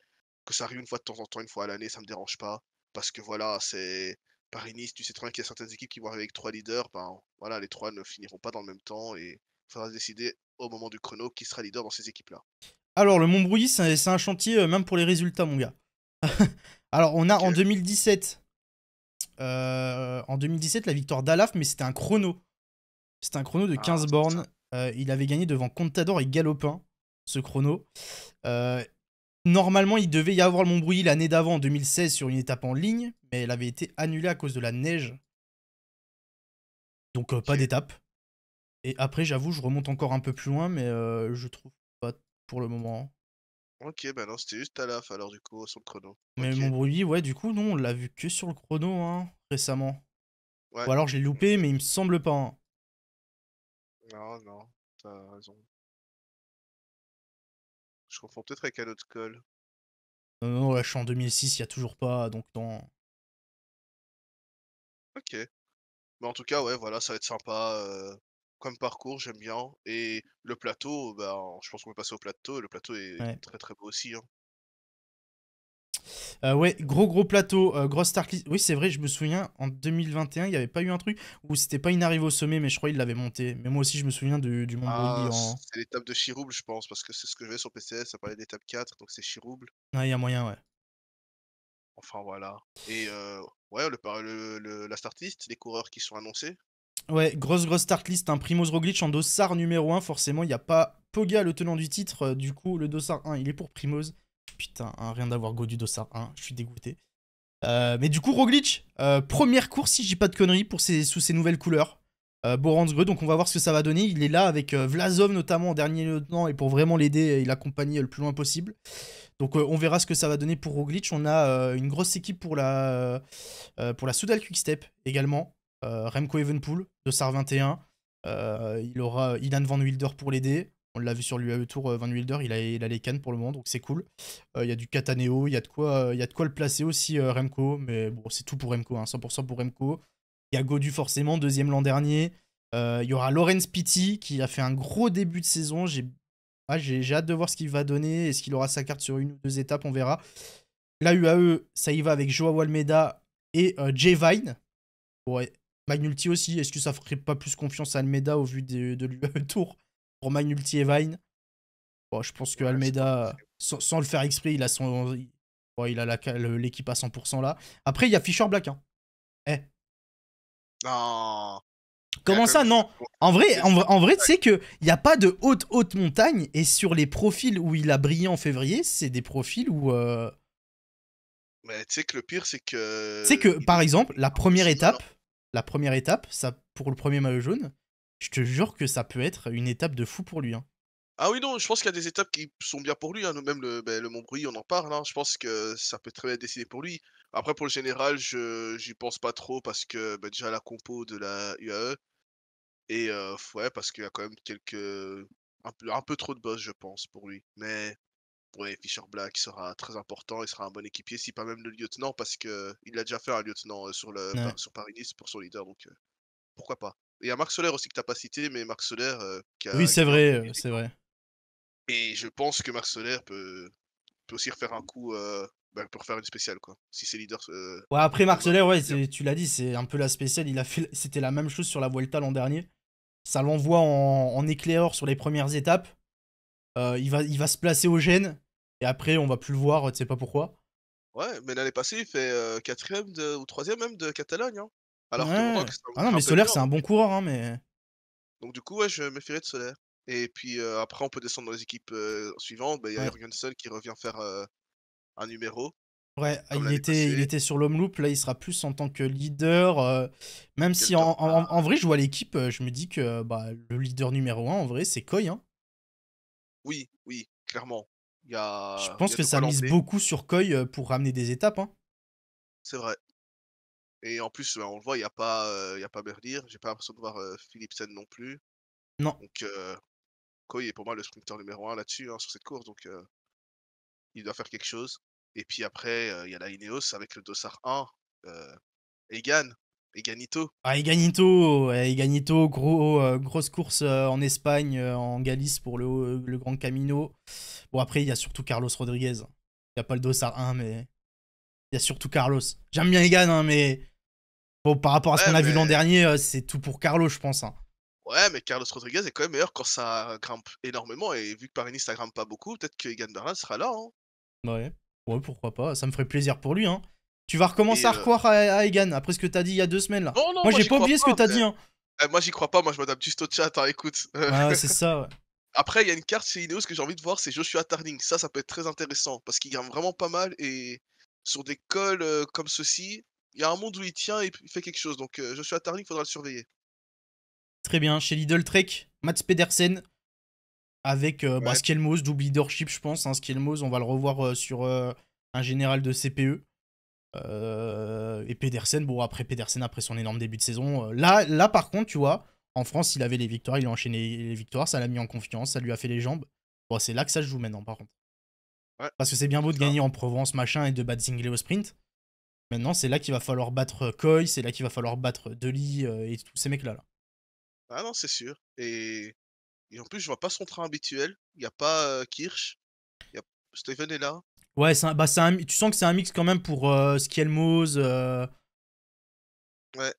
que ça arrive une fois de temps en temps, une fois à l'année, ça me dérange pas. Parce que voilà, c'est. Paris-Nice, tu sais très bien qu'il y a certaines équipes qui vont arriver avec trois leaders. Ben, voilà, les trois ne finiront pas dans le même temps et il faudra décider au moment du chrono qui sera leader dans ces équipes-là. Alors, le Montbrouilly, c'est un chantier euh, même pour les résultats, mon gars. Alors, on a en 2017. Euh, en 2017, la victoire d'Alaf, mais c'était un chrono. C'était un chrono de 15 ah, bornes. Euh, il avait gagné devant Contador et Galopin, ce chrono. Euh, normalement, il devait y avoir le Montbrouilly l'année d'avant, en 2016, sur une étape en ligne, mais elle avait été annulée à cause de la neige. Donc, euh, pas d'étape. Et après, j'avoue, je remonte encore un peu plus loin, mais je trouve pas pour le moment. Ok, bah non, c'était juste à la fin, alors du coup, sur le chrono. Mais mon Montbrouilly, ouais, du coup, non, on l'a vu que sur le chrono, hein, récemment. Ou alors, j'ai loupé, mais il me semble pas. Hein. Non, non, t'as raison. Je confonds peut-être avec un autre col. Non, non, là je suis en 2006, il n'y a toujours pas, donc dans... Ok. Mais bah, en tout cas, ouais, voilà, ça va être sympa. Euh, comme parcours, j'aime bien. Et le plateau, ben, je pense qu'on va passer au plateau. Le plateau est très très beau aussi. Hein. Euh, ouais, gros gros plateau, euh, grosse startlist, Oui, c'est vrai, je me souviens, en 2021, il n'y avait pas eu un truc où c'était pas une arrivée au sommet, mais je crois qu'il l'avait monté. Mais moi aussi, je me souviens du, du Mont ah, en... C'est l'étape de Chirouble, je pense, parce que c'est ce que je vais sur PCS, ça parlait d'étape 4, donc c'est Chirouble. Ouais il y a moyen, ouais. Enfin, voilà. Et euh, ouais, le, le, la startlist, les coureurs qui sont annoncés. Ouais, grosse grosse startlist, un hein. Primoz Roglic en dossard numéro 1, forcément, il n'y a pas Poga, le tenant du titre, du coup, le dossard 1, il est pour Primoz. Putain, hein, rien d'avoir Godu Dossard 1, hein, je suis dégoûté. Euh, mais du coup, Roglic, euh, première course, si j'ai pas de conneries, pour sous ses nouvelles couleurs. Euh, Boransgreux, donc on va voir ce que ça va donner. Il est là avec euh, Vlasov notamment en dernier lieutenant et pour vraiment l'aider, et l'accompagner le plus loin possible. Donc on verra ce que ça va donner pour Roglic. On a une grosse équipe pour la, pour la Soudal Quickstep également. Remco Evenpool de SAR 21. il aura Ilan Van Wilder pour l'aider. On l'a vu sur l'UAE Tour, euh, Van Wilder, il a, a les cannes pour le moment, donc c'est cool. Euh, il y a du Cataneo, il y, a de quoi, euh, il y a de quoi le placer aussi, Remco. Mais bon, c'est tout pour Remco, 100% hein, pour Remco. Il y a Godu forcément, deuxième l'an dernier. Il y aura Lorenz Pitti qui a fait un gros début de saison. J'ai ah, hâte de voir ce qu'il va donner. Est-ce qu'il aura sa carte sur une ou deux étapes On verra. La UAE, ça y va avec Joao Almeida et Jay Vine. Ouais. Magnulti aussi, est-ce que ça ferait pas plus confiance à Almeida au vu de, de l'UAE Tour pour Ulti et je pense que Almeida, sans, le faire exprès, il a son, il a l'équipe à 100% là. Après, il y a Fischer Black. Hein. Eh. Non. Comment ça Non. En vrai, en, vrai, tu sais que il y a pas de haute haute montagne et sur les profils où il a brillé en février, c'est des profils où. Euh Mais tu sais que le pire, c'est que. Tu sais que par exemple, la première étape, la première étape, ça pour le premier maillot jaune, je te jure que ça peut être une étape de fou pour lui. Hein. Ah oui, non, je pense qu'il y a des étapes qui sont bien pour lui. Hein. Même le, ben, le on en parle. Hein. Je pense que ça peut très bien décidé pour lui. Après, pour le général, je j'y pense pas trop parce que ben, déjà la compo de la UAE. Et euh, ouais, parce qu'il y a quand même quelques. Un peu, trop de boss, je pense, pour lui. Mais ouais, Fisher Black sera très important. Il sera un bon équipier, si pas même le lieutenant, parce qu'il a déjà fait un lieutenant euh, sur, le, sur Paris-Nice pour son leader. Donc euh, pourquoi pas il y a Marc Soler aussi que tu n'as pas cité, mais Marc Soler. Euh, qui a, oui, c'est vrai, euh, c'est vrai. Et je pense que Marc Soler peut, aussi refaire un coup euh, bah, pour faire une spéciale, quoi. Si c'est leader. Ouais, après Marc ouais, tu l'as dit, c'est un peu la spéciale. Il a fait, c'était la même chose sur la Vuelta l'an dernier. Ça l'envoie en, en, éclaireur sur les premières étapes. il va, il va se placer au gène. Et après, on va plus le voir. Tu sais pas pourquoi. Ouais, mais l'année passée, il fait quatrième ou troisième même de Catalogne. Hein. Alors Ah non, mais Solaire, c'est un bon coureur, hein, mais. Donc, du coup, ouais, je ferai de Solaire. Et puis après, on peut descendre dans les équipes suivantes. Bah, il y a ouais. Jürgensen qui revient faire un numéro. Ouais, ah, il était, il était sur l'homme loop. Là, il sera plus en tant que leader. même si en, en, vrai, je vois l'équipe, je me dis que bah, le leader numéro 1, en vrai, c'est Coy, Hein. Oui, oui, clairement. y a, je pense que ça mise beaucoup sur Coy pour ramener des étapes. Hein. C'est vrai. Et en plus, bah, on le voit, il n'y a pas, il a pas J'ai pas l'impression de voir Philipsen non plus. Non. Donc, Koy est pour moi le sprinter numéro un là-dessus, hein, sur cette course. Donc, il doit faire quelque chose. Et puis après, il y a la Ineos avec le Dossard 1, Egan, Eganito. Ah, Eganito, Eganito gros, grosse course en Espagne, en Galice pour le, Grand Camino. Bon, après, il y a surtout Carlos Rodriguez. Il n'y a pas le dossard 1, mais il y a surtout Carlos. J'aime bien Egan, hein, mais Bon, par rapport à ce qu'on a vu l'an dernier, euh, c'est tout pour Carlos, je pense. Hein. Ouais, mais Carlos Rodriguez est quand même meilleur quand ça grimpe énormément. Et vu que Parini ça grimpe pas beaucoup, peut-être que Egan Bernal sera là. Hein. Ouais. ouais, pourquoi pas. Ça me ferait plaisir pour lui. Hein. Tu vas recommencer à recroire euh, à, Egan après ce que t'as dit il y a deux semaines là. moi, j'ai pas oublié ce que t'as dit. Eh, moi j'y crois pas, moi je m'adapte juste au chat. écoute. Ah, c'est ça, Après, il y a une carte chez Ineos que j'ai envie de voir, c'est Joshua Tarling. Ça, ça peut être très intéressant parce qu'il grimpe vraiment pas mal et sur des cols euh, comme ceci, il y a un monde où il tient et il fait quelque chose. Donc je suis à il faudra le surveiller. Très bien. Chez Lidl Trek, Mats Pedersen avec euh, bah, double leadership, je pense. Hein, Skelmos, on va le revoir euh, sur euh, un général de CPE. Euh, et Pedersen, bon, après Pedersen, après son énorme début de saison. là, là, par contre, tu vois, en France, il avait les victoires, il a enchaîné les victoires, ça l'a mis en confiance, ça lui a fait les jambes. Bon, c'est là que ça se joue maintenant, par contre. Parce que c'est bien beau de gagner en Provence, machin, et de battre Zingle au sprint. Maintenant, c'est là qu'il va falloir battre Coy, euh, c'est là qu'il va falloir battre Deli euh, et tous ces mecs-là. Là. Ah non, c'est sûr. Et... en plus, je vois pas son train habituel. Il n'y a pas euh, Kirsch. Steven est là. Ouais, c'est Bah, tu sens que c'est un mix quand même pour euh, Ouais. Mais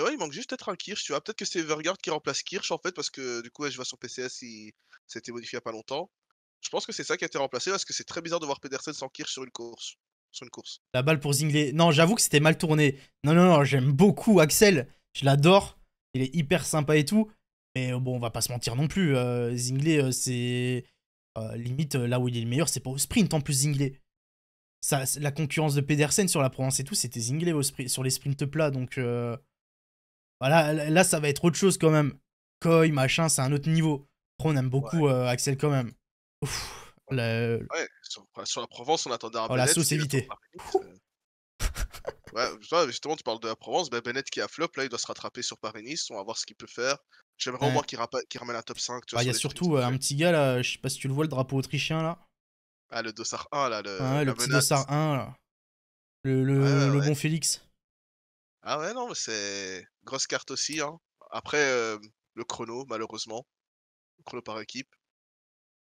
ouais, il manque juste peut-être un Kirsch, tu vois. Peut-être que c'est Evergard qui remplace Kirsch en fait, parce que du coup, je vois sur PCS, il... ça a été modifié il pas longtemps. Je pense que c'est ça qui a été remplacé, parce que c'est très bizarre de voir Pedersen sans Kirsch sur une course sur course. La balle pour Zinglé. Non, j'avoue que c'était mal tourné. Non, non, non, j'aime beaucoup Axel. Je l'adore. Il est hyper sympa et tout. Mais euh, bon, on va pas se mentir non plus. Euh, euh c'est. Euh, limite, là où il est le meilleur, c'est pas au sprint en plus, Zinglé. Ça, la concurrence de Pedersen sur la Provence et tout, c'était Zinglé au sur les sprints plats. Donc. Voilà, là, ça va être autre chose quand même. Coy, machin, c'est un autre niveau. on aime beaucoup Axel quand même. Ouf. Ouais, sur, la Provence, on attendait un oh, Bennett, la sauce évitée. justement, tu parles de la Provence. Ben Bennett qui a flop, là, il doit se rattraper sur Paris-Nice. On va voir ce qu'il peut faire. J'aimerais au moins qu'il ramène un top 5. Bah, il y a surtout euh, un petit gars, là, je sais pas si tu le vois, le drapeau autrichien, là. Ah, le Dossard 1, là. Le, petit 1, Le, bon Félix. Ah ouais, non, mais c'est. Grosse carte aussi, hein. Après, euh, le chrono, malheureusement. Le chrono par équipe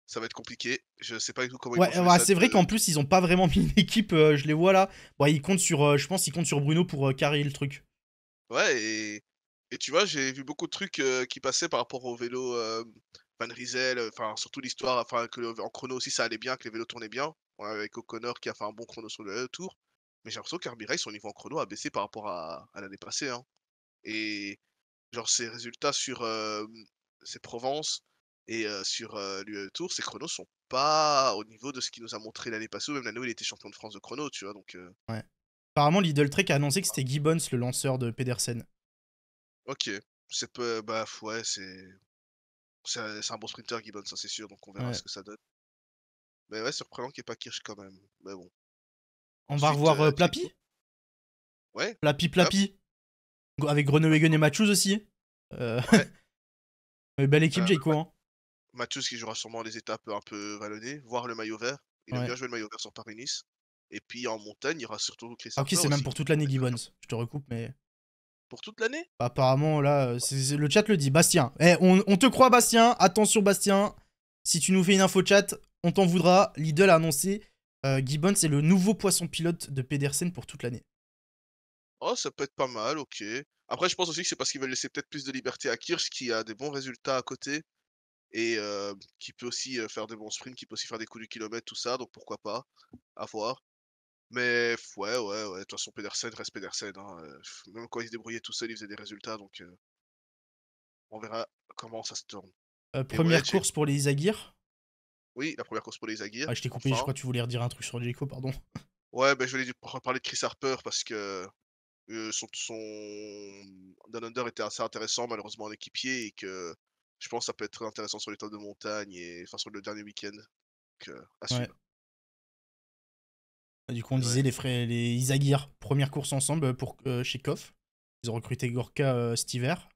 ça va être compliqué. Je sais pas du tout comment. Ouais, ouais c'est vrai qu'en plus ils ont pas vraiment mis une équipe. Euh, je les vois là. ils comptent sur, euh, je pense, qu'ils comptent sur Bruno pour euh, carrer le truc. Ouais, et, tu vois, j'ai vu beaucoup de trucs qui passaient par rapport au vélo Van Riesel. Enfin, surtout l'histoire, enfin que en chrono aussi ça allait bien, que les vélos tournaient bien, avec O'Connor qui a fait un bon chrono sur le tour. Mais j'ai l'impression qu'Armirail, son niveau en chrono a baissé par rapport à, l'année passée. Hein. Et genre ses résultats sur ses Provences et sur l'UE le tour, ces chronos sont pas au niveau de ce qu'il nous a montré l'année passée, même l'année où il était champion de France de chrono, tu vois. Donc, ouais. Apparemment, Lidl Trek a annoncé que ah. c'était Gibbons, le lanceur de Pedersen. Ok. C'est Bah, ouais, c'est. C'est un, bon sprinter, Gibbons, ça hein, c'est sûr, donc on verra ce que ça donne. Mais ouais, surprenant qu'il n'y ait pas Kirsch quand même. bon. On va revoir Plapi Ouais. Plapi, Plapi. Avec Grenoble, et Matthews aussi. Hein. Euh, ouais. belle équipe, euh, j'ai Hein. Mathieu qui jouera sûrement les étapes un peu vallonnées, voire le maillot vert. Il a bien joué le maillot vert sur Paris-Nice. Et puis en montagne, il y aura surtout Chris ah, Ok, c'est même pour toute l'année, Gibbons. Je te recoupe, mais. Pour toute l'année bah, Apparemment, là, euh, le chat le dit. Bastien. Eh, on, te croit, Bastien. Attention, Bastien. Si tu nous fais une info chat, on t'en voudra. Lidl a annoncé euh, Gibbons est le nouveau poisson pilote de Pedersen pour toute l'année. Oh, ça peut être pas mal, ok. Après, je pense aussi que c'est parce qu'ils veulent laisser peut-être plus de liberté à Kirsch, qui a des bons résultats à côté et euh, qui peut aussi euh, faire des bons sprints, qui peut aussi faire des coups du kilomètre, tout ça, donc pourquoi pas, à voir. Mais ouais, ouais, ouais, de toute façon, Pedersen reste Pedersen. Hein, euh, même quand il se débrouillait tout seul, il faisait des résultats, donc on verra comment ça se tourne. première course pour les Aguirre. Oui, la première course pour les Aguirre. Ah, je t'ai coupé, je crois que tu voulais redire un truc sur pardon. Ouais, ben, je voulais parler de Chris Harper parce que son, son... Under était assez intéressant, malheureusement, en équipier et que je pense que ça peut être très intéressant sur les temps de montagne et enfin sur le dernier week-end. Donc, euh, à bah, Du coup, on disait les, frais, les Isagir, première course ensemble pour, euh, chez Koff. Ils ont recruté Gorka euh, cet hiver.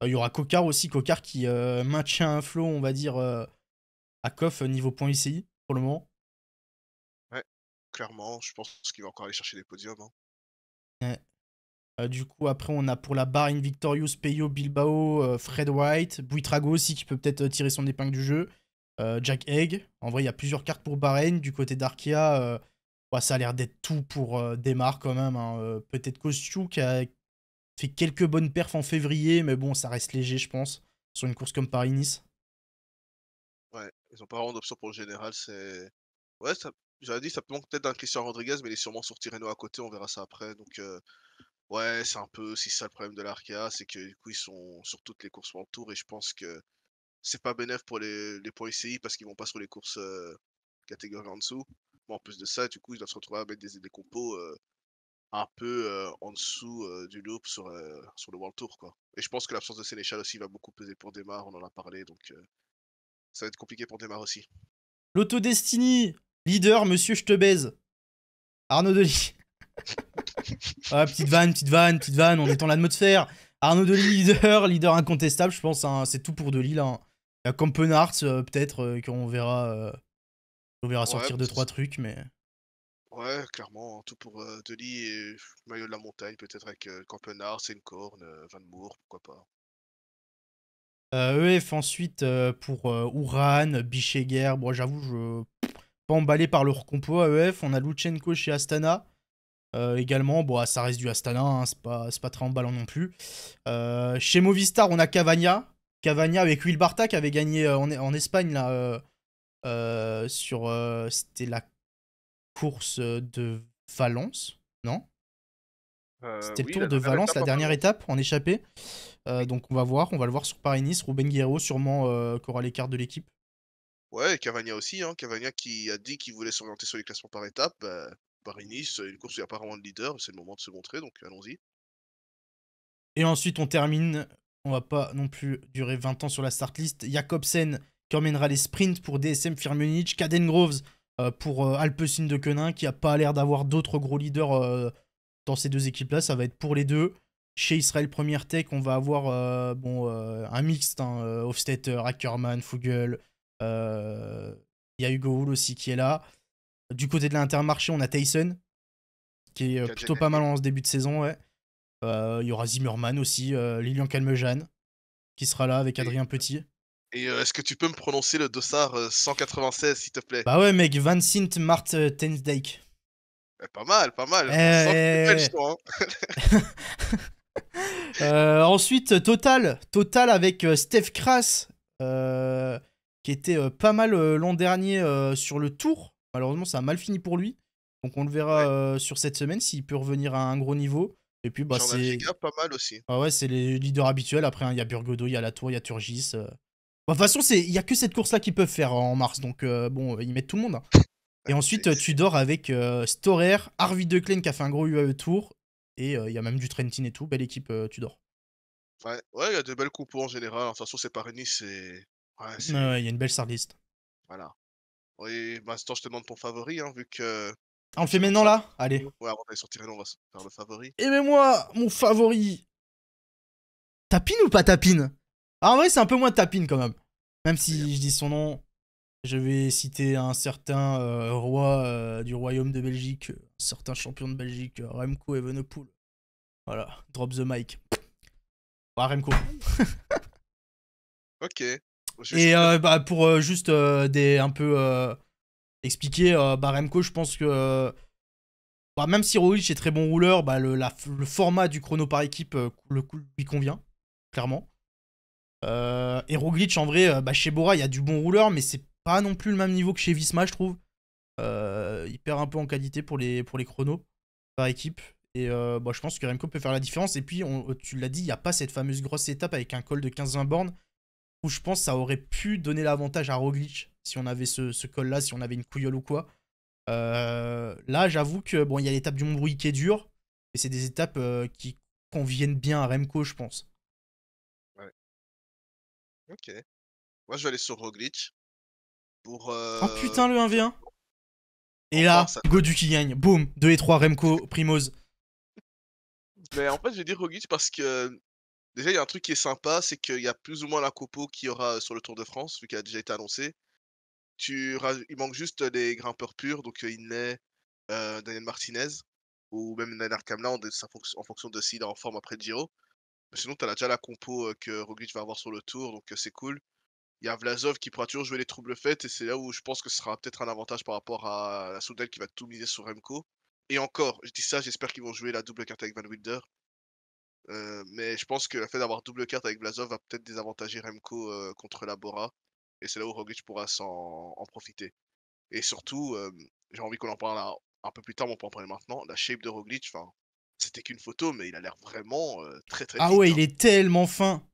Bah, il y aura Kokar aussi, Kokar qui maintient un flow, on va dire, à Koff niveau point ICI pour le moment. Ouais, clairement, je pense qu'il va encore aller chercher des podiums. Hein. Ouais. Euh, du coup, après, on a pour la Bahreïn, Victorious, Peyo, Bilbao, euh, Fred White, Buitrago aussi qui peut peut-être euh, tirer son épingle du jeu, Jack Egg. En vrai, il y a plusieurs cartes pour Bahreïn. Du côté d'Arkea, ça a l'air d'être tout pour Démarre quand même. Hein. peut-être Costu qui a fait quelques bonnes perfs en février, mais bon, ça reste léger, je pense, sur une course comme Paris-Nice. Ouais, ils n'ont pas vraiment d'option pour le général. C'est. Ouais, j'avais dit, ça peut-être d'un Christian Rodriguez, mais il est sûrement sur Tireno à côté, on verra ça après. Donc. Ouais, c'est un peu aussi ça le problème de l'Arkea, c'est que du coup ils sont sur toutes les courses World Tour et je pense que c'est pas bénéfique pour les, points ICI parce qu'ils vont pas sur les courses catégories en dessous. Mais en plus de ça, du coup ils doivent se retrouver à mettre des, compos un peu en dessous du loop sur, sur le World Tour quoi. Et je pense que l'absence de Sénéchal aussi va beaucoup peser pour Démar, on en a parlé donc ça va être compliqué pour Démar aussi. L'autodestiny, leader, monsieur je te baise. Arnaud Delis. Ah, petite vanne, petite vanne, petite vanne, on est en l'atmosphère. Arnaud Delis, leader, leader incontestable, je pense, hein, c'est tout pour Delis là. Hein. y euh, peut-être, euh, qu'on verra, euh, on verra sortir deux trois trucs, mais. Ouais, clairement, hein, tout pour Delis et Maillot de la Montagne, peut-être avec Campenart, Senkorn, Van Moor, pourquoi pas. EF e ensuite pour Uran, Bicheguer, bon j'avoue, je. Pas emballé par leur compo EF, on a Luchenko chez Astana. Euh, également, bon, ça reste du Astana, hein, c'est pas, pas très emballant non plus. Euh, chez Movistar, on a Cavagna. Cavagna avec Will Barta qui avait gagné euh, en, Espagne là, sur. C'était la course de Valence, non C'était le tour de Valence, la dernière hein. étape en échappée. donc on va voir, on va le voir sur Paris-Nice. Ruben Guerrero, sûrement, qui aura cartes de l'équipe. Ouais, Cavagna aussi. Hein. Cavagna qui a dit qu'il voulait s'orienter sur les classements par étape. Bah, Paris-Nice, une course où il n'y a pas vraiment de leader, c'est le moment de se montrer, donc allons-y. Et ensuite, on termine, on va pas non plus durer 20 ans sur la start list. Jacobsen qui emmènera les sprints pour DSM Firmenich, Caden Groves euh, pour euh, Alpecin de Quenin, qui a pas l'air d'avoir d'autres gros leaders euh, dans ces deux équipes-là, ça va être pour les deux. Chez Israël Première Tech, on va avoir bon, un mixte, hein, Hofstetter, Ackerman, Fugel, il y a Hugo Hull aussi qui est là. Du côté de l'Intermarché, on a Tyson, qui est euh, plutôt pas mal en ce début de saison. Ouais. Euh, il y aura Zimmerman aussi, euh, Lilian Calmejane, qui sera là avec Adrien Petit. Et est-ce que tu peux me prononcer le dossard 196, s'il te plaît Bah ouais, mec, Vincent Mart eh, pas mal, pas mal. Eh, eh, hein. ensuite, Total. Total avec Steph Kras, qui était pas mal l'an dernier sur le tour. Malheureusement, ça a mal fini pour lui. Donc on le verra euh, sur cette semaine s'il peut revenir à un gros niveau. Et puis bah c'est pas mal aussi. Ah ouais, c'est les leaders habituels. Après, hein, il y a Burgodo, il y a Latour, il y a Turgis. Euh. Bah, de toute façon, il y a que cette course-là qu'ils peuvent faire hein, en mars. Donc euh, bon, ils mettent tout le monde. Hein. Et ensuite, tu dors avec Storer, Harvey Declan qui a fait un gros UAE tour. Et il y a même du Trentin et tout. Belle équipe, tu dors. Ouais, il y a de belles coupes en général. De toute façon, c'est Paris-Nice. Ouais, il y a une belle sardiste. Voilà. Et bah, je te demande ton favori, hein, vu que. On le fait maintenant là Allez. Ouais, on va sortir on va faire le favori. Et eh, mais moi, mon favori. Tapine ou pas tapine ah, En vrai, c'est un peu moins tapine quand même. Même si je dis son nom, je vais citer un certain euh, roi euh, du royaume de Belgique, un certain champion de Belgique, Remco Evenepoel. Voilà, drop the mic. Bah, Remco. ok. Et euh, bah, pour euh, juste euh, des, un peu expliquer, bah, Remco, je pense que bah, même si Roglic est très bon rouleur, bah, le, format du chrono par équipe le, lui convient, clairement. et Roglic, en vrai, bah, chez Bora, il y a du bon rouleur, mais c'est pas non plus le même niveau que chez Visma, je trouve. il perd un peu en qualité pour les, pour les chronos par équipe. Et je pense que Remco peut faire la différence. Et puis, on, tu l'as dit, il n'y a pas cette fameuse grosse étape avec un col de 15-20 bornes où je pense que ça aurait pu donner l'avantage à Roglic si on avait ce, ce col-là, si on avait une couillole ou quoi. Euh, là, j'avoue que bon, il y a l'étape du Mont qui est dure, mais c'est des étapes euh, qui conviennent bien à Remco, je pense. Ouais. Ok. Moi, je vais aller sur Roglic. Pour, euh, Oh putain, le 1v1 Et là, Godu qui gagne. Boum 2 et 3, Remco, Primoz. Mais en fait, je vais dire Roglic parce que Déjà, il y a un truc qui est sympa, c'est qu'il y a plus ou moins la compo qui aura sur le Tour de France, vu qu'elle a déjà été annoncée. Tu, il manque juste les grimpeurs purs, donc euh, il euh, Daniel Martinez, ou même Nanar Kamla en, fonction de s'il est en forme après le Giro. Mais sinon, tu as déjà la compo euh, que Roglic va avoir sur le Tour, donc euh, c'est cool. Il y a Vlasov qui pourra toujours jouer les troubles faites, et c'est là où je pense que ce sera peut-être un avantage par rapport à la Soudel qui va tout miser sur Remco. Et encore, je dis ça, j'espère qu'ils vont jouer la double carte avec Van Wilder. Euh, mais je pense que le fait d'avoir double carte avec Blazov va peut-être désavantager Remco euh, contre Labora. Et c'est là où Roglic pourra s'en profiter. Et surtout, euh, j'ai envie qu'on en parle un, peu plus tard, mais on peut en parler maintenant. La shape de Roglic, c'était qu'une photo, mais il a l'air vraiment très très. Ah ouais, hein. il est tellement fin.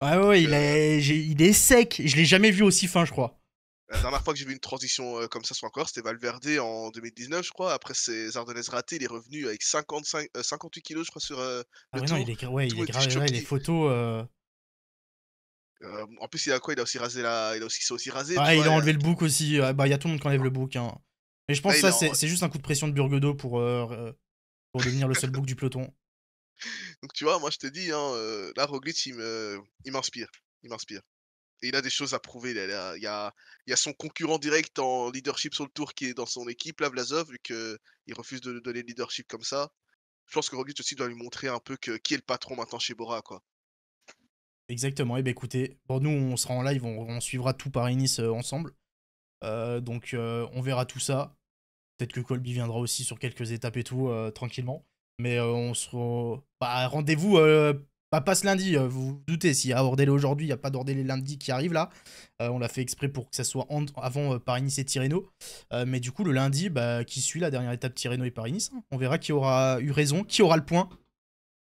Ah ouais, ouais, il, est, il est sec. Je l'ai jamais vu aussi fin, je crois. La dernière fois que j'ai vu une transition euh, comme ça sur un corps, c'était Valverde en 2019, je crois. Après ses Ardennaises ratées, il est revenu avec 55, 58 euh, kilos, je crois, sur euh, ah le Non, il est, ouais, il est grave, les photos. en plus, il a quoi Il a aussi rasé la. Il a aussi, aussi rasé. Ah, il a enlevé le bouc aussi. bah, il y a tout le monde qui enlève le bouc. Hein. Mais je pense que ça, c'est juste un coup de pression de Burgodo pour, pour devenir le seul bouc du peloton. Donc, tu vois, moi, je te dis, hein, là, Roglic, il m'inspire. Il m'inspire il a des choses à prouver. Il, y a, son concurrent direct en leadership sur le tour qui est dans son équipe, là, Vlasov, vu qu'il refuse de, donner le leadership comme ça. Je pense que Roglic aussi doit lui montrer un peu que, qui est le patron maintenant chez Bora, Exactement. Et eh ben, écoutez, pour nous, on sera en live, on, suivra tout par nice euh, ensemble. Euh, donc, euh, on verra tout ça. Peut-être que Colby viendra aussi sur quelques étapes et tout, tranquillement. Mais on se. Bah, rendez-vous bah, pas passe lundi, euh, vous vous doutez, s'il y a aujourd'hui, il n'y a pas les lundi qui arrive là. Euh, on l'a fait exprès pour que ça soit avant euh, Paris-Nice et Tirreno. mais du coup, le lundi, bah, qui suit la dernière étape Tirreno et Paris-Nice hein. On verra qui aura eu raison, qui aura le point.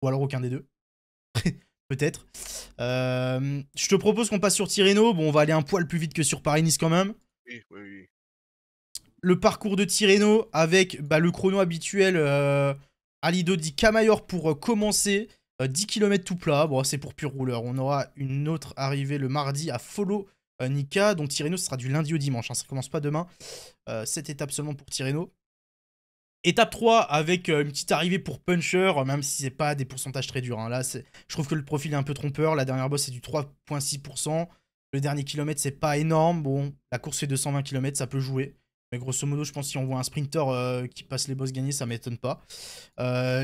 Ou alors aucun des deux. Peut-être. je te propose qu'on passe sur Tirreno. Bon, on va aller un poil plus vite que sur Paris-Nice quand même. Oui, oui, Le parcours de Tirreno avec bah, le chrono habituel. Alido dit Camayor pour commencer. 10 euh, km tout plat, bon, c'est pour pur rouleur. On aura une autre arrivée le mardi à Follow euh, Nika, donc Tirreno, ce sera du lundi au dimanche, hein. ça commence pas demain. Euh, cette étape seulement pour Tirreno. Étape 3 avec une petite arrivée pour Puncher, même si c'est pas des pourcentages très durs. Hein. je trouve que le profil est un peu trompeur. La dernière bosse, c'est du 3,6%. Le dernier kilomètre, c'est pas énorme. Bon, la course fait 220 km, ça peut jouer. Mais grosso modo, je pense que si on voit un sprinter euh, qui passe les boss gagnés, ça m'étonne pas. Euh,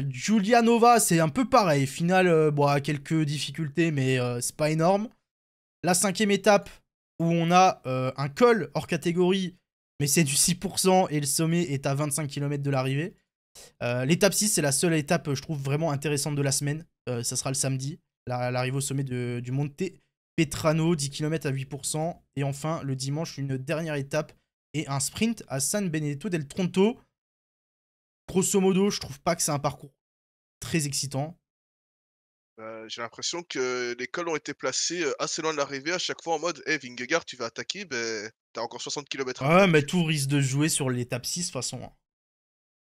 Nova, c'est un peu pareil. Final, euh, quelques difficultés, mais euh, c'est pas énorme. La cinquième étape, où on a un col hors catégorie, mais c'est du 6%, et le sommet est à 25 km de l'arrivée. L'étape 6, c'est la seule étape, je trouve, vraiment intéressante de la semaine. ça sera le samedi, l'arrivée au sommet du Monte Petrano, 10 km à 8%. Et enfin, le dimanche, une dernière étape et un sprint à San Benedetto del Tronto. Grosso modo, je trouve pas que c'est un parcours très excitant. Bah, j'ai l'impression que les cols ont été placés euh, assez loin de l'arrivée, à chaque fois en mode Hey Vingegaard, tu vas attaquer, ben, t'as encore 60 km. Ah mais tout risque de jouer sur l'étape 6 de toute façon. Hein.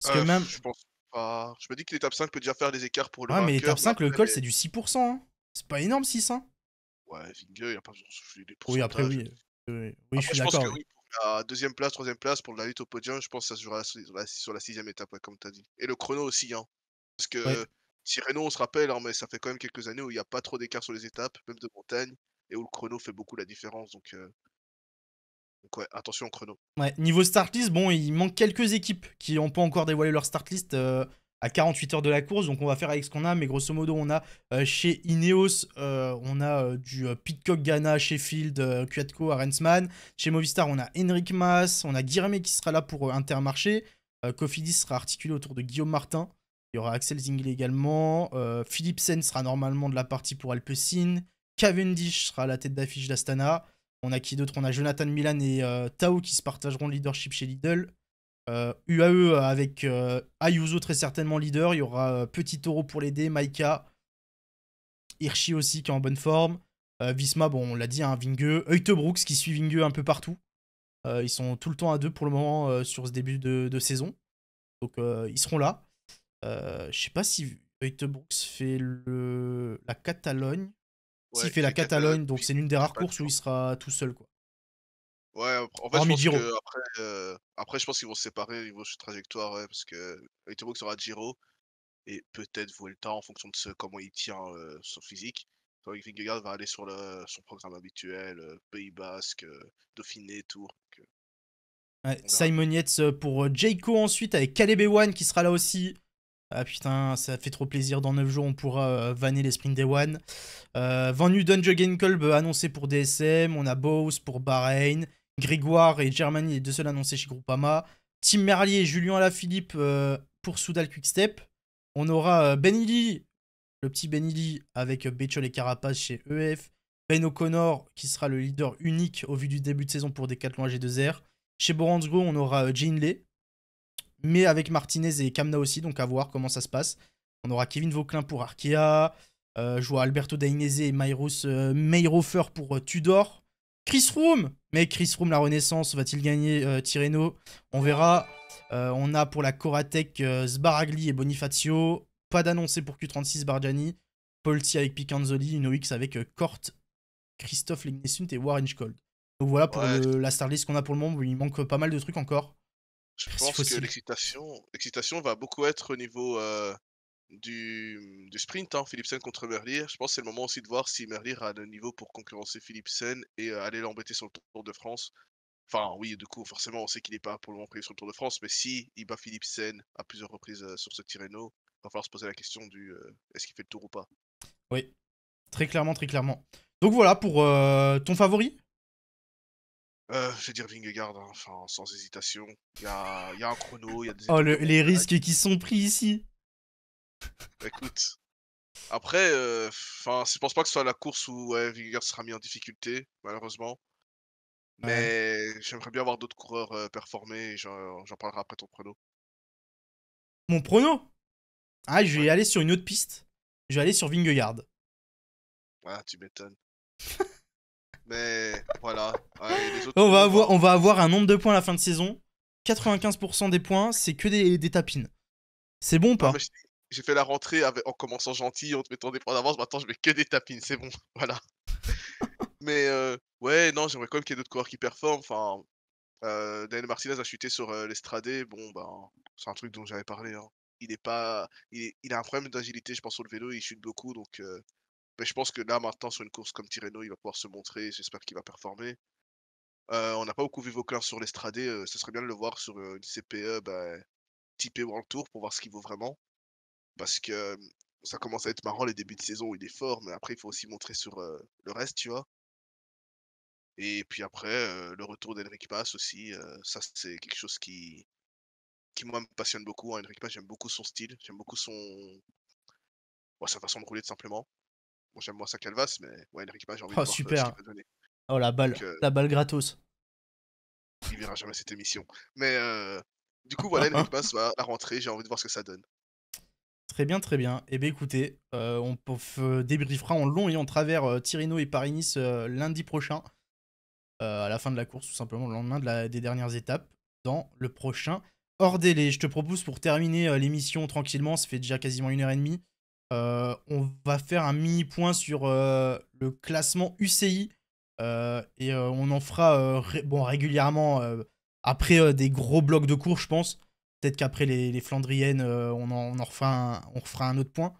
Parce que euh, même... Je pense pas. Je me dis que l'étape 5 peut déjà faire des écarts pour le. Ah, mais l'étape 5, le col, c'est du 6%. Hein. C'est pas énorme 6. Hein. Ouais, Vingegaard, il a pas besoin de souffler des pourcentages. Oui, après, oui. oui je, suis d'accord deuxième place, troisième place pour la lutte au podium, je pense que ça se jouera sur la, sixième étape, comme tu as dit. Et le chrono aussi, hein. Parce que si Renault, on se rappelle, hein, mais ça fait quand même quelques années où il n'y a pas trop d'écart sur les étapes, même de montagne, et où le chrono fait beaucoup la différence. Donc, euh, ouais, attention au chrono. niveau start list, bon, il manque quelques équipes qui n'ont pas encore dévoilé leur start list. Euh, à 48 heures de la course. Donc on va faire avec ce qu'on a, mais grosso modo, on a euh, chez Ineos, euh, on a euh, du Pitcock Ghana, Sheffield, Cuatko, Arensman. Chez Movistar, on a Henrik Mas, on a Guirmé qui sera là pour Intermarché. Cofidis sera articulé autour de Guillaume Martin. Il y aura Axel Zingley également. Philippe Sen sera normalement de la partie pour Alpecin. Cavendish sera la tête d'affiche d'Astana. On a qui d'autre On a Jonathan Milan et Tao qui se partageront le leadership chez Lidl. UAE euh, euh, avec euh, Ayuso très certainement leader. Il y aura Petit Toro pour l'aider, Maika, Hirschi aussi qui est en bonne forme. Visma, bon, on l'a dit, un hein, Vingue. qui suit Vingue un peu partout. ils sont tout le temps à deux pour le moment sur ce début de, saison. Donc ils seront là. Je sais pas si Brooks fait le... la Catalogne. S'il fait la Catalogne, donc c'est l'une des rares courses où il sera tout seul. quoi. Ouais, en fait, pense euh, après, je pense qu'ils vont se séparer niveau sur trajectoire, parce que Aitobok sera Giro et peut-être le temps en fonction de ce, comment il tient euh, son physique. va aller sur le, son programme habituel, euh, Pays Basque, Dauphiné, tour Simon Yates pour Jayco ensuite, avec Caleb one qui sera là aussi. Ah putain, ça fait trop plaisir. Dans 9 jours, on pourra vanner les sprints des One. Vendu Dungeon Jürgen annoncé pour DSM. On a Bose pour Bahrain. Grégoire et Germani, les deux seuls annoncés chez Groupama. Tim Merlier et Julien Alaphilippe Philippe euh, pour Soudal Quickstep. On aura euh, Benili, le petit Benili avec euh, Bechol et Carapace chez EF. Ben O'Connor qui sera le leader unique au vu du début de saison pour des longs AG2R. Chez Boranzgo, on aura Jane Lay, mais avec Martinez et Kamna aussi, donc à voir comment ça se passe. On aura Kevin Vauclin pour Arkea, je vois Alberto Dainese et Mayrofer pour Tudor, Chris Room Mais Chris Room, la Renaissance, va-t-il gagner euh, Tirreno On verra. Euh, on a pour la Koratek Sbaragli euh, et Bonifacio. Pas d'annoncé pour Q36 Bargiani. Polti avec Picanzoli. OX avec Kort, Christophe Lignesunt et Warren Donc voilà pour la starlist qu'on a pour le moment. Il manque pas mal de trucs encore. Je pense que l'excitation va beaucoup être au niveau du, du sprint, hein, Philipsen contre Merlier. Je pense que c'est le moment aussi de voir si Merlier a le niveau pour concurrencer Philipsen et euh, aller l'embêter sur le Tour de France. Enfin, oui, du coup, forcément, on sait qu'il n'est pas pour le moment prévu sur le Tour de France, mais si il bat Philipsen à plusieurs reprises euh, sur ce Tirreno, il va falloir se poser la question du euh, est-ce qu'il fait le tour ou pas. Oui, très clairement, très clairement. Donc voilà pour ton favori je vais dire Vingegaard, hein, enfin, sans hésitation. Il y a, un chrono, il y a des... Oh, les risques qui sont pris ici Écoute. Après, euh, enfin, je pense pas que ce soit la course où sera mis en difficulté, malheureusement. Mais j'aimerais bien voir d'autres coureurs performés, euh, performer. J'en parlerai après ton prono. Mon prono Ah, je vais aller sur une autre piste. Je vais aller sur Vingegaard. Ah, tu m'étonnes. Mais voilà. Hein. on, va avoir, un nombre de points à la fin de saison. 95% des points, c'est que des, tapines. C'est bon ou pas j'ai fait la rentrée en commençant gentil, en te mettant des points d'avance. Maintenant, je mets que des tapines, c'est bon. Voilà. Mais euh, ouais, non, j'aimerais quand même qu'il y ait d'autres coureurs qui performent. Enfin, euh, Daniel Martinez a chuté sur euh, l'estradé. Bon, ben, c'est un truc dont j'avais parlé. Hein. Il est pas, il, a un problème d'agilité, je pense, sur le vélo. Il chute beaucoup, donc. Mais je pense que là, maintenant, sur une course comme Tirreno, il va pouvoir se montrer. J'espère qu'il va performer. on n'a pas beaucoup vu Vauclin sur l'estradé. ce serait bien de le voir sur une CPE ben World Tour pour voir ce qu'il vaut vraiment parce que ça commence à être marrant les débuts de saison, il est fort, mais après il faut aussi montrer sur le reste, tu vois. Et puis après, le retour d'Henrik Pass aussi, ça c'est quelque chose qui, qui moi me passionne beaucoup. Hein. Enrique Pass, j'aime beaucoup son style, j'aime beaucoup son bah, sa façon de rouler tout simplement. j'aime moi sa calvasse, mais ouais, Pass, j'ai envie de oh, voir euh, super. va donner. Oh la balle, la balle gratos. Il verra jamais cette émission. Mais du coup, voilà, Henrik Pass, va la rentrée, j'ai envie de voir ce que ça donne. Très bien, très bien. Eh bien écoutez, euh, on euh, débriefera en long et en travers euh, Tirino et Paris-Nice lundi prochain, à la fin de la course, tout simplement le lendemain des dernières étapes, dans le prochain hors délai. Je te propose pour terminer l'émission tranquillement, ça fait déjà quasiment une heure et demie, on va faire un mini-point sur le classement UCI, et on en fera bon, régulièrement après des gros blocs de cours, je pense. Peut-être qu'après les, Flandriennes, euh, on, en, on refera un, on un autre point.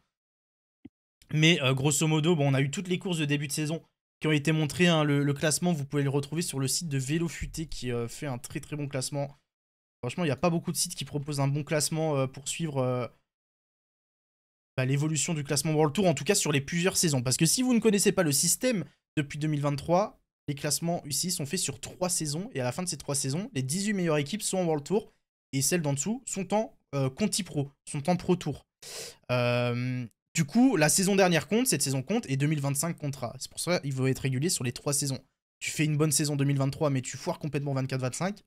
Mais euh, grosso modo, bon, on a eu toutes les courses de début de saison qui ont été montrées. Hein. Le, classement, vous pouvez le retrouver sur le site de Vélo Futé qui euh, fait un très très bon classement. Franchement, il n'y a pas beaucoup de sites qui proposent un bon classement pour suivre bah, l'évolution du classement World Tour, en tout cas sur les plusieurs saisons. Parce que si vous ne connaissez pas le système, depuis 2023, les classements ici sont faits sur trois saisons. Et à la fin de ces trois saisons, les 18 meilleures équipes sont en World Tour et celles d'en dessous sont en euh, Conti Pro, sont en Pro Tour. Euh, du coup, la saison dernière compte, cette saison compte, et 2025 comptera. C'est pour ça qu'il faut être régulier sur les trois saisons. Tu fais une bonne saison 2023, mais tu foires complètement 24-25.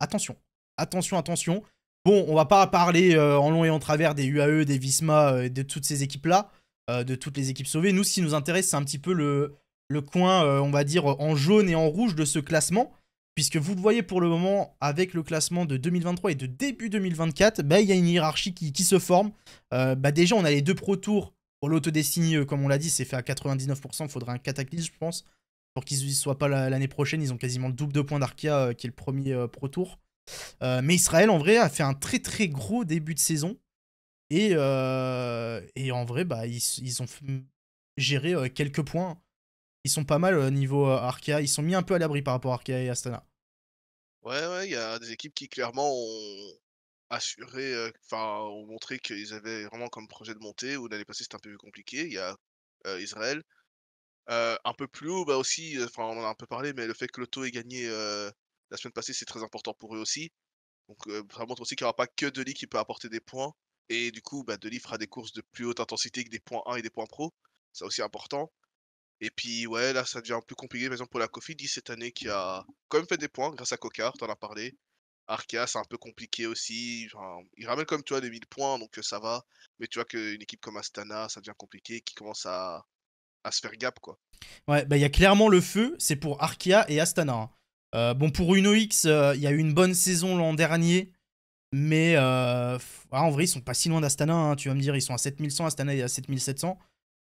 Attention, attention, attention. Bon, on va pas parler euh, en long et en travers des UAE, des Visma, de toutes ces équipes-là, de toutes les équipes sauvées. Nous, ce qui nous intéresse, c'est un petit peu le, le coin, on va dire, en jaune et en rouge de ce classement puisque vous le voyez pour le moment avec le classement de 2023 et de début 2024, bah, il y a une hiérarchie qui, se forme. Euh, bah, déjà, on a les deux Pro Tours. Pour l'Autodestiny, euh, comme on l'a dit, c'est fait à 99%. Il faudrait un cataclysme, je pense, pour qu'ils ne soient pas l'année prochaine. Ils ont quasiment le double de points d'Arkia, euh, qui est le premier Pro Tour. mais Israël, en vrai, a fait un très très gros début de saison. Et, en vrai, bah, ils, ils ont géré quelques points ils sont pas mal au euh, niveau euh, Arkea. Ils sont mis un peu à l'abri par rapport à Arkea et Astana. Ouais, ouais, il y a des équipes qui clairement ont assuré, euh, enfin, ont montré qu'ils avaient vraiment comme projet de monter, ou l'année passée c'était un peu plus compliqué. Il y a Israël. un peu plus haut, bah aussi, enfin, on en a un peu parlé, mais le fait que l'auto ait gagné la semaine passée, c'est très important pour eux aussi. Donc, ça montre aussi qu'il n'y aura pas que Deli qui peut apporter des points. Et du coup, bah, Deli fera des courses de plus haute intensité que des points 1 et des points pro. C'est aussi important. Et puis, ouais, là, ça devient plus compliqué. Par exemple, pour la Kofi dit cette année qui a quand même fait des points grâce à tu t'en as parlé. Arkea, c'est un peu compliqué aussi. Genre, il ramène comme toi des 1000 points, donc euh, ça va. Mais tu vois qu'une équipe comme Astana, ça devient compliqué, qui commence à, à se faire gap, quoi. Ouais, bah il y a clairement le feu, c'est pour Arkea et Astana. Hein. Euh, bon, pour X, euh, il y a eu une bonne saison l'an dernier, mais ah, en vrai, ils sont pas si loin d'Astana. Hein, tu vas me dire, ils sont à 7100, Astana est à 7700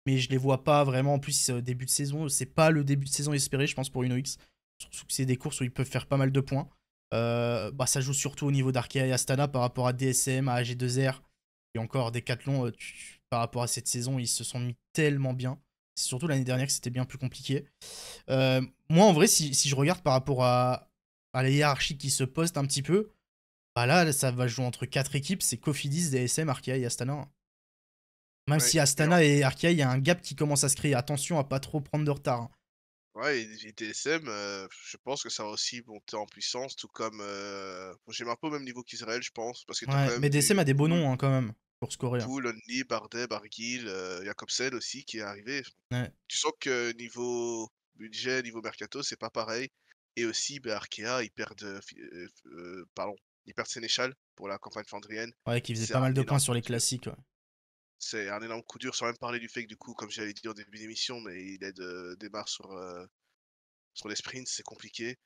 mais je les vois pas vraiment. En plus, euh, début de saison, c'est pas le début de saison espéré, je pense, pour Uno X. Surtout que c'est des courses où ils peuvent faire pas mal de points. Euh, bah, ça joue surtout au niveau d'Arkea et Astana par rapport à DSM, à AG2R et encore Decathlon. Euh, par rapport à cette saison, ils se sont mis tellement bien. C'est surtout l'année dernière que c'était bien plus compliqué. moi, en vrai, si, je regarde par rapport à, la hiérarchie qui se poste un petit peu, bah là, ça va jouer entre quatre équipes c'est Cofidis, DSM, Arkea et Astana. Même si Astana et, Arkea, il y a un gap qui commence à se créer. Attention à pas trop prendre de retard. Hein. Ouais, et, DSM, euh, je pense que ça va aussi monter en puissance, tout comme euh, j'ai un au même niveau qu'Israël, je pense. Parce que mais DSM a des beaux noms hein, quand même pour scorer. Cool, Only, Bardet, Barguil, euh, Jakobsen aussi qui est arrivé. Tu sens que niveau budget, niveau mercato, c'est pas pareil. Et aussi, ben, Arkea, ils perdent, euh, pardon, Sénéchal pour la campagne flandrienne. Ouais, qui faisait pas mal de points sur les classiques c'est un énorme coup dur, sans même parler du fait que, du coup, comme j'avais dit au début d'émission, mais il aide euh, de démarre sur, euh, sur les sprints, c'est compliqué.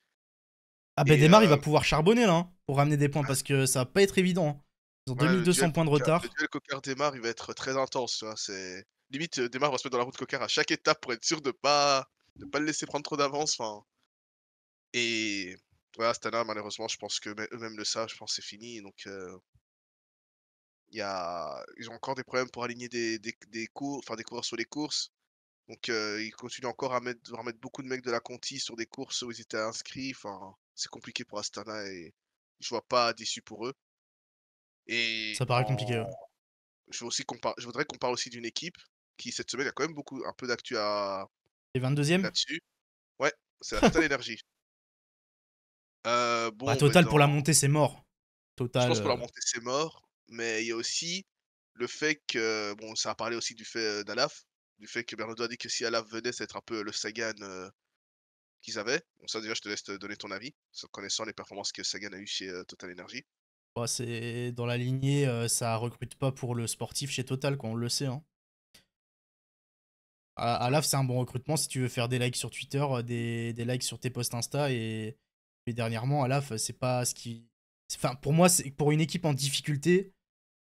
Ah, ben bah, démarre, il va euh, pouvoir charbonner là, hein, pour ramener des points, parce que ça va pas être évident. Hein. Ils ont 2200 points de retard. Le duel démarre, il va être très intense, c'est. Limite, démarre va se mettre dans la route Cocker à chaque étape pour être sûr de pas de pas le laisser prendre trop d'avance. Enfin, et voilà, Stana, malheureusement, je pense que eux-mêmes le savent, je pense que c'est fini. Donc, y a... ils ont encore des problèmes pour aligner des, des, des cours, enfin des coureurs sur les courses. Donc euh, ils continuent encore à mettre, à mettre beaucoup de mecs de la Conti sur des courses où ils étaient inscrits. Enfin, c'est compliqué pour Astana et je vois pas d'issue pour eux. Et ça paraît compliqué. Je, aussi je voudrais qu'on parle aussi d'une équipe qui cette semaine a quand même beaucoup un peu d'actu à. Les 22e là-dessus. Ouais, c'est la totale énergie Euh, bah, bon, bah, total pour la montée, c'est mort. Total. Je pense pour la euh montée, c'est mort mais il y a aussi le fait que, bon, ça a parlé aussi du fait d'Alaf, du fait que Bernardo a dit que si Alaf venait, c'est être un peu le Sagan euh, qu'ils avaient. Bon, ça déjà, je te laisse te donner ton avis, connaissant les performances que Sagan a eues chez euh, Total Energy. c'est dans la lignée, ça euh, ça recrute pas pour le sportif chez Total, quoi, on le sait. Hein. Alaf, c'est un bon recrutement si tu veux faire des likes sur Twitter, des, des likes sur tes posts Insta. Et, et dernièrement, Alaf, c'est pas ce qui. Enfin, pour moi, c'est pour une équipe en difficulté,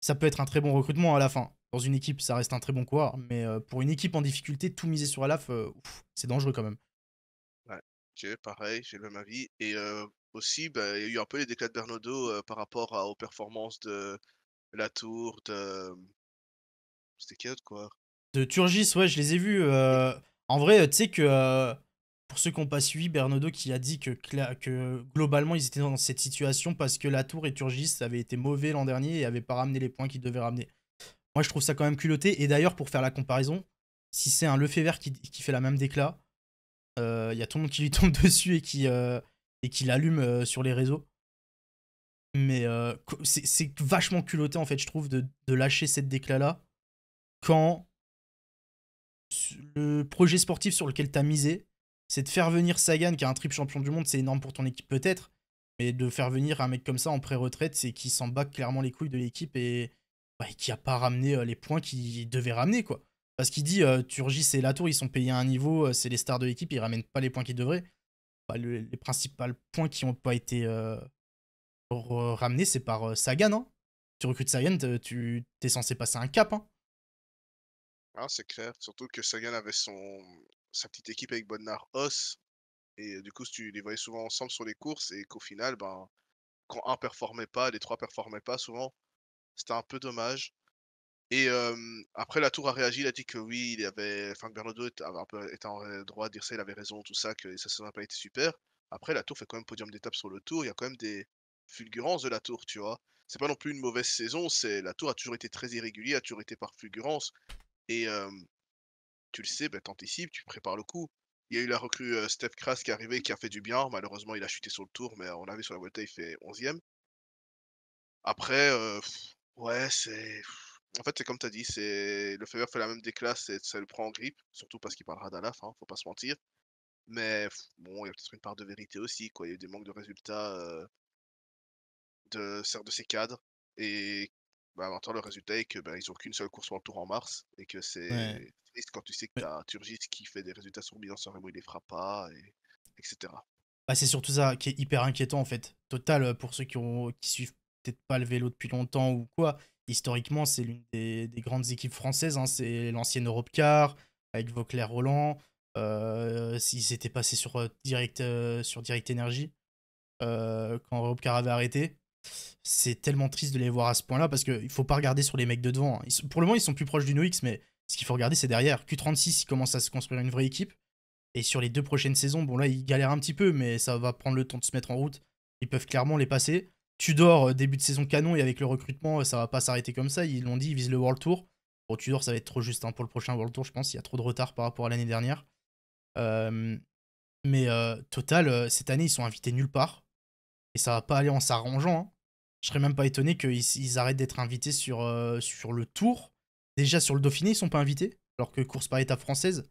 ça peut être un très bon recrutement à la fin. Dans une équipe, ça reste un très bon coureur, mais euh, pour une équipe en difficulté, tout miser sur Alaf, euh, c'est dangereux quand même. Ouais, pareil, j'ai le même avis. Et euh, aussi, bah, il y a eu un peu les déclats de Bernardo par rapport aux performances de Latour, de. C'était quoi De Turgis, ouais, je les ai vus. En vrai, tu sais que pour ceux qui n'ont pas suivi, Bernardo qui a dit que, globalement ils étaient dans cette situation parce que la tour et Turgis avaient été mauvais l'an dernier et n'avaient pas ramené les points qu'ils devaient ramener. Moi je trouve ça quand même culotté. Et d'ailleurs, pour faire la comparaison, si c'est un Lefebvre qui, qui fait la même décla, il euh, y a tout le monde qui lui tombe dessus et qui, euh, l'allume euh, sur les réseaux. Mais c'est vachement culotté en fait, je trouve, de, lâcher cette déclat là quand le projet sportif sur lequel tu as misé c'est de faire venir Sagan, qui a un triple champion du monde, c'est énorme pour ton équipe peut-être, mais de faire venir un mec comme ça en pré-retraite, c'est qui s'en bat clairement les couilles de l'équipe et, qui a pas ramené euh, les points qu'il devait ramener, quoi. Parce qu'il dit, euh, c'est la Latour, ils sont payés à un niveau, euh, c'est les stars de l'équipe, ils ramènent pas les points qu'ils devraient. Bah, les principaux points qui n'ont pas été euh, ramenés, c'est par Sagan, hein tu recrutes Sagan, tu t'es censé passer un cap. Hein. Ah, c'est clair. Surtout que Sagan avait son, sa petite équipe avec Bonnard Os. Et du coup, tu les voyais souvent ensemble sur les courses et qu'au final, ben, quand un performait pas, les trois performaient pas, souvent, c'était un peu dommage. Et après, la tour a réagi, il a dit que oui, il avait, Bernardo était, un peu, était en droit de dire ça, il avait raison, tout ça, que ça saison n'a pas été super. Après, la tour fait quand même podium d'étape sur le tour, il y a quand même des fulgurances de la tour, tu vois. C'est pas non plus une mauvaise saison, c'est la tour a toujours été très irrégulière, a toujours été par fulgurance. Et tu le sais, ben, t'anticipes, tu prépares le coup. Il y a eu la recrue Steph Kras qui est arrivé, qui a fait du bien. Malheureusement, il a chuté sur le tour, mais on avait sur la Volta, il fait 11e. Après, ouais, c'est. En fait, c'est comme tu as dit, c'est le Fever fait la même des et ça le prend en grippe, surtout parce qu'il parlera d'Alaf, hein, faut pas se mentir. Mais bon, il y a peut-être une part de vérité aussi, quoi. Il y a eu des manques de résultats de de, de ces cadres. Et bah, maintenant, le résultat est que bah, ils ont qu'une seule course sur le tour en mars et que c'est quand tu sais que tu as Turgis qui fait des résultats sur bilan sur où il les fera pas, et... etc. Bah, c'est surtout ça qui est hyper inquiétant en fait. Total, euh, pour ceux qui, ont, qui suivent peut-être pas le vélo depuis longtemps ou quoi, historiquement, c'est l'une des, grandes équipes françaises. Hein. C'est l'ancienne Europcar avec Vauclair Roland. Euh, ils étaient passés sur euh, Direct, euh, sur direct Energy quand Europcar avait arrêté. C'est tellement triste de les voir à ce point-là parce qu'il ne faut pas regarder sur les mecs de devant. Hein. pour le moment, ils sont plus proches du NoX, mais ce qu'il faut regarder, c'est derrière. Q36, ils commence à se construire une vraie équipe. Et sur les deux prochaines saisons, bon là, ils galèrent un petit peu, mais ça va prendre le temps de se mettre en route. Ils peuvent clairement les passer. Tudor, euh, début de saison canon, et avec le recrutement, euh, ça va pas s'arrêter comme ça. Ils l'ont dit, ils visent le World Tour. Bon, Tudor, ça va être trop juste hein, pour le prochain World Tour, je pense. Il y a trop de retard par rapport à l'année dernière. Euh, mais total, cette année, ils sont invités nulle part. Et ça va pas aller en s'arrangeant. Hein. Je serais même pas étonné qu'ils arrêtent d'être invités sur, sur le Tour Déjà sur le Dauphiné, ils sont pas invités, alors que course par étape française.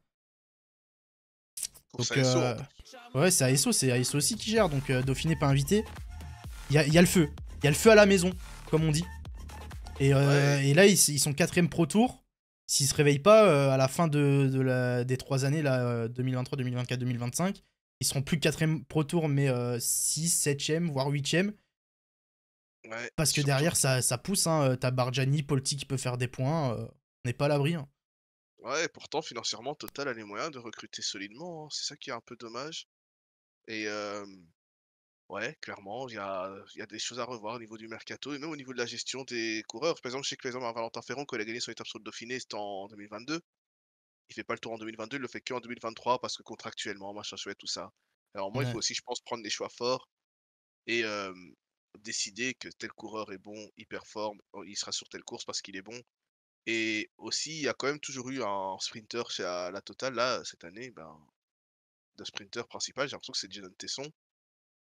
Donc, ASO, euh, ouais, c'est ASO, c'est ASO aussi qui gère, donc euh, Dauphiné pas invité. Il y a, le feu, il y a le feu à la maison, comme on dit. Et, euh, là, ils, ils sont quatrième pro tour. S'ils se réveillent pas à la fin de, des trois années, là, 2023, 2024, 2025, ils seront plus quatrième pro tour, mais 6, 7 e voire 8ème. Parce que derrière, ça, pousse. Hein. T'as Barjani, Polti qui peut faire des points n'est pas à l'abri. hein. Ouais, pourtant, financièrement, Total a les moyens de recruter solidement. Hein, c'est ça qui est un peu dommage. Et ouais, clairement, il y a, il y a des choses à revoir au niveau du mercato et même au niveau de la gestion des coureurs. Par exemple, je sais que par exemple, Valentin Ferrand quand a gagné son étape sur le Dauphiné, c'était en 2022. Il fait pas le tour en 2022, il le fait que en 2023 parce que contractuellement, machin chouette, tout ça. Alors, moi, il faut aussi, je pense, prendre des choix forts et décider que tel coureur est bon, il performe, il sera sur telle course parce qu'il est bon et aussi, il y a quand même toujours eu un sprinter chez la, Total. Là, cette année, ben, le sprinter principal, j'ai l'impression que c'est Jadon Tesson.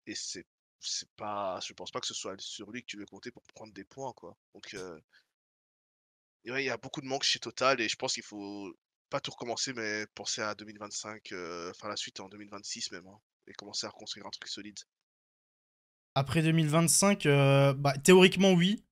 Et c'est c'est pas je pense pas que ce soit sur lui que tu veux compter pour prendre des points quoi donc euh, il y a beaucoup de manques chez Total et je pense qu'il faut pas tout recommencer mais penser à 2025 euh, enfin la suite en 2026 même hein, et commencer à reconstruire un truc solide après 2025 euh, bah, théoriquement oui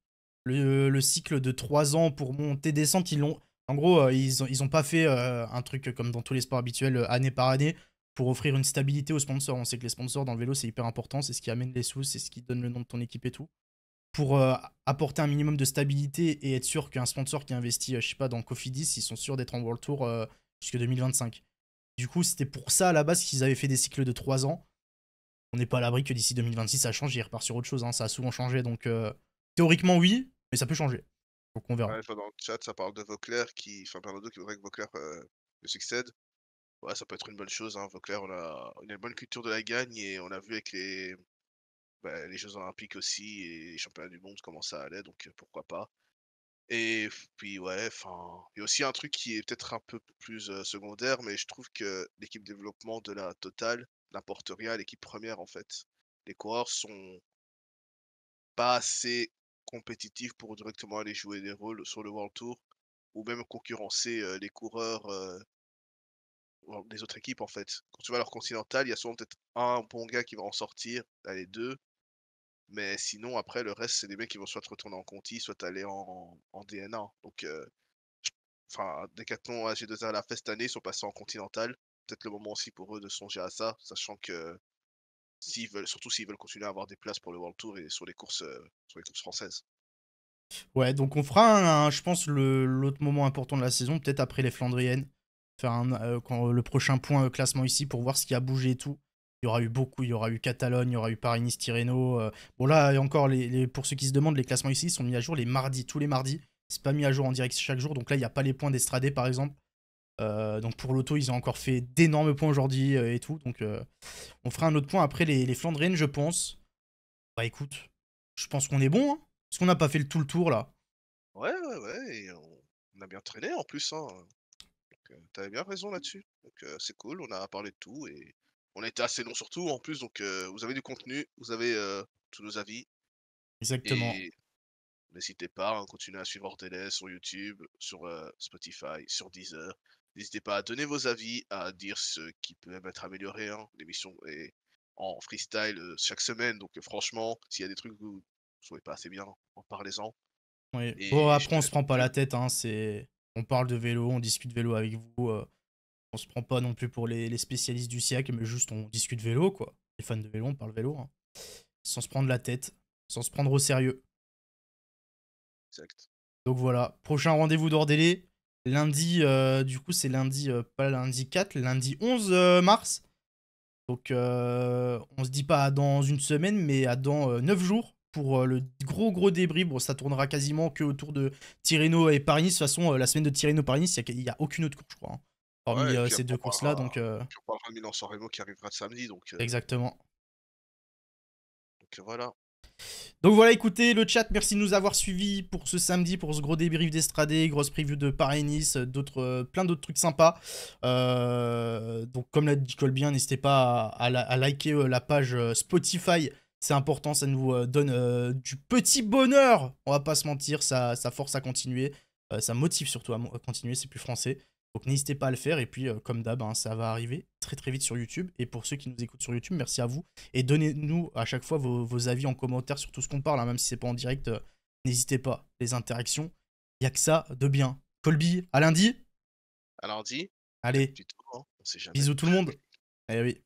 euh, le, cycle de 3 ans pour monter descendre, ils l'ont. En gros, euh, ils n'ont ils ont pas fait euh, un truc comme dans tous les sports habituels, année par année, pour offrir une stabilité aux sponsors. On sait que les sponsors dans le vélo, c'est hyper important, c'est ce qui amène les sous, c'est ce qui donne le nom de ton équipe et tout. Pour apporter un minimum de stabilité et être sûr qu'un sponsor qui investit, je sais pas, dans Cofidis, ils sont sûrs d'être en World Tour jusqu'en 2025. Du coup, c'était pour ça à la base qu'ils avaient fait des cycles de 3 ans. On n'est pas à l'abri que d'ici 2026, ça change j'y ils sur autre chose. Hein. Ça a souvent changé. Donc, théoriquement, oui ça peut changer. Donc on verra. dans le chat, ça parle de Vauclair qui. Enfin, Bernardo qui voudrait que Vauclair le euh, succède. Ouais, ça peut être une bonne chose. Hein. Vauclair, on a... une bonne culture de la gagne et on a vu avec les. Bah, les Jeux Olympiques aussi et les championnats du monde comment ça allait, donc pourquoi pas. Et puis ouais, enfin, il y a aussi un truc qui est peut-être un peu plus euh, secondaire, mais je trouve que l'équipe développement de la Total n'importe rien à l'équipe première en fait. Les coureurs sont pas assez compétitif pour directement aller jouer des rôles sur le World Tour ou même concurrencer les coureurs des autres équipes en fait. Quand tu vas à leur continental, il y a souvent peut-être un bon gars qui va en sortir, les deux. Mais sinon, après, le reste, c'est des mecs qui vont soit retourner en Conti, soit aller en, en DNA. Hein. Donc, enfin, Decathlon, AG2A, la fête cette année, ils sont passés en continental. Peut-être le moment aussi pour eux de songer à ça, sachant que s'ils veulent, surtout s'ils veulent continuer à avoir des places pour le World Tour et sur les courses, euh, sur les courses françaises. Ouais, donc on fera, je pense, l'autre moment important de la saison, peut-être après les Flandriennes, faire euh, quand, euh, le prochain point classement ici pour voir ce qui a bougé et tout. Il y aura eu beaucoup, il y aura eu Catalogne, il y aura eu Paris-Nice-Tirreno. bon là, encore, les, pour ceux qui se demandent, les classements ici sont mis à jour les mardis, tous les mardis. C'est pas mis à jour en direct chaque jour, donc là, il n'y a pas les points d'Estradé, par exemple. Euh, donc pour l'auto, ils ont encore fait d'énormes points aujourd'hui euh, et tout. Donc euh, on fera un autre point après les, les je pense. Bah écoute, je pense qu'on est bon. Hein Parce qu'on n'a pas fait le tout le tour là. Ouais, ouais, ouais. on, a bien traîné en plus. Hein. T'avais bien raison là-dessus. Donc c'est cool, on a parlé de tout et on a assez long sur tout en plus. Donc vous avez du contenu, vous avez tous nos avis. Exactement. N'hésitez pas, à hein, continuer à suivre télé sur YouTube, sur Spotify, sur Deezer, N'hésitez pas à donner vos avis, à dire ce qui peut même être amélioré. Hein. L'émission est en freestyle euh, chaque semaine, donc euh, franchement, s'il y a des trucs que vous ne trouvez pas assez bien, en parlez-en. Oui. Bon, après, on se prend pas la tête. Hein, on parle de vélo, on discute vélo avec vous. Euh, on se prend pas non plus pour les, spécialistes du siècle, mais juste on discute vélo, quoi. Les fans de vélo, on parle vélo. Hein. Sans se prendre la tête, sans se prendre au sérieux. Exact. Donc voilà, prochain rendez-vous d'Ordélé. Lundi, euh, du coup, c'est lundi, euh, pas lundi 4, lundi 11 euh, mars. Donc, on se dit pas dans une semaine, mais à dans 9 jours pour le gros, gros débris. Bon, ça tournera quasiment que autour de Tirreno et Paris. De toute façon, la semaine de Tirreno Paris, il n'y a, aucune autre course, je crois. parmi hein. ces deux courses-là. Donc, Milan qui arrivera samedi. Donc, Exactement. Donc voilà. Donc voilà, écoutez, le chat, merci de nous avoir suivis pour ce samedi, pour ce gros débrief d'Estradé, grosse preview de Paris-Nice, d'autres, euh, plein d'autres trucs sympas. Euh, donc comme l'a dit Colbien, n'hésitez pas à, liker euh, la page Spotify. C'est important, ça nous donne du petit bonheur. On va pas se mentir, ça, force à continuer. ça motive surtout à continuer, c'est plus français. Donc n'hésitez pas à le faire. Et puis, euh, comme d'hab, hein, ça va arriver très très vite sur YouTube. Et pour ceux qui nous écoutent sur YouTube, merci à vous. Et donnez-nous à chaque fois vos, avis en commentaire sur tout ce qu'on parle, hein, même si c'est pas en direct. Euh, n'hésitez pas. Les interactions, il n'y a que ça de bien. Colby, à lundi. À lundi. Allez. Hein, Bisous tout le monde. Eh oui.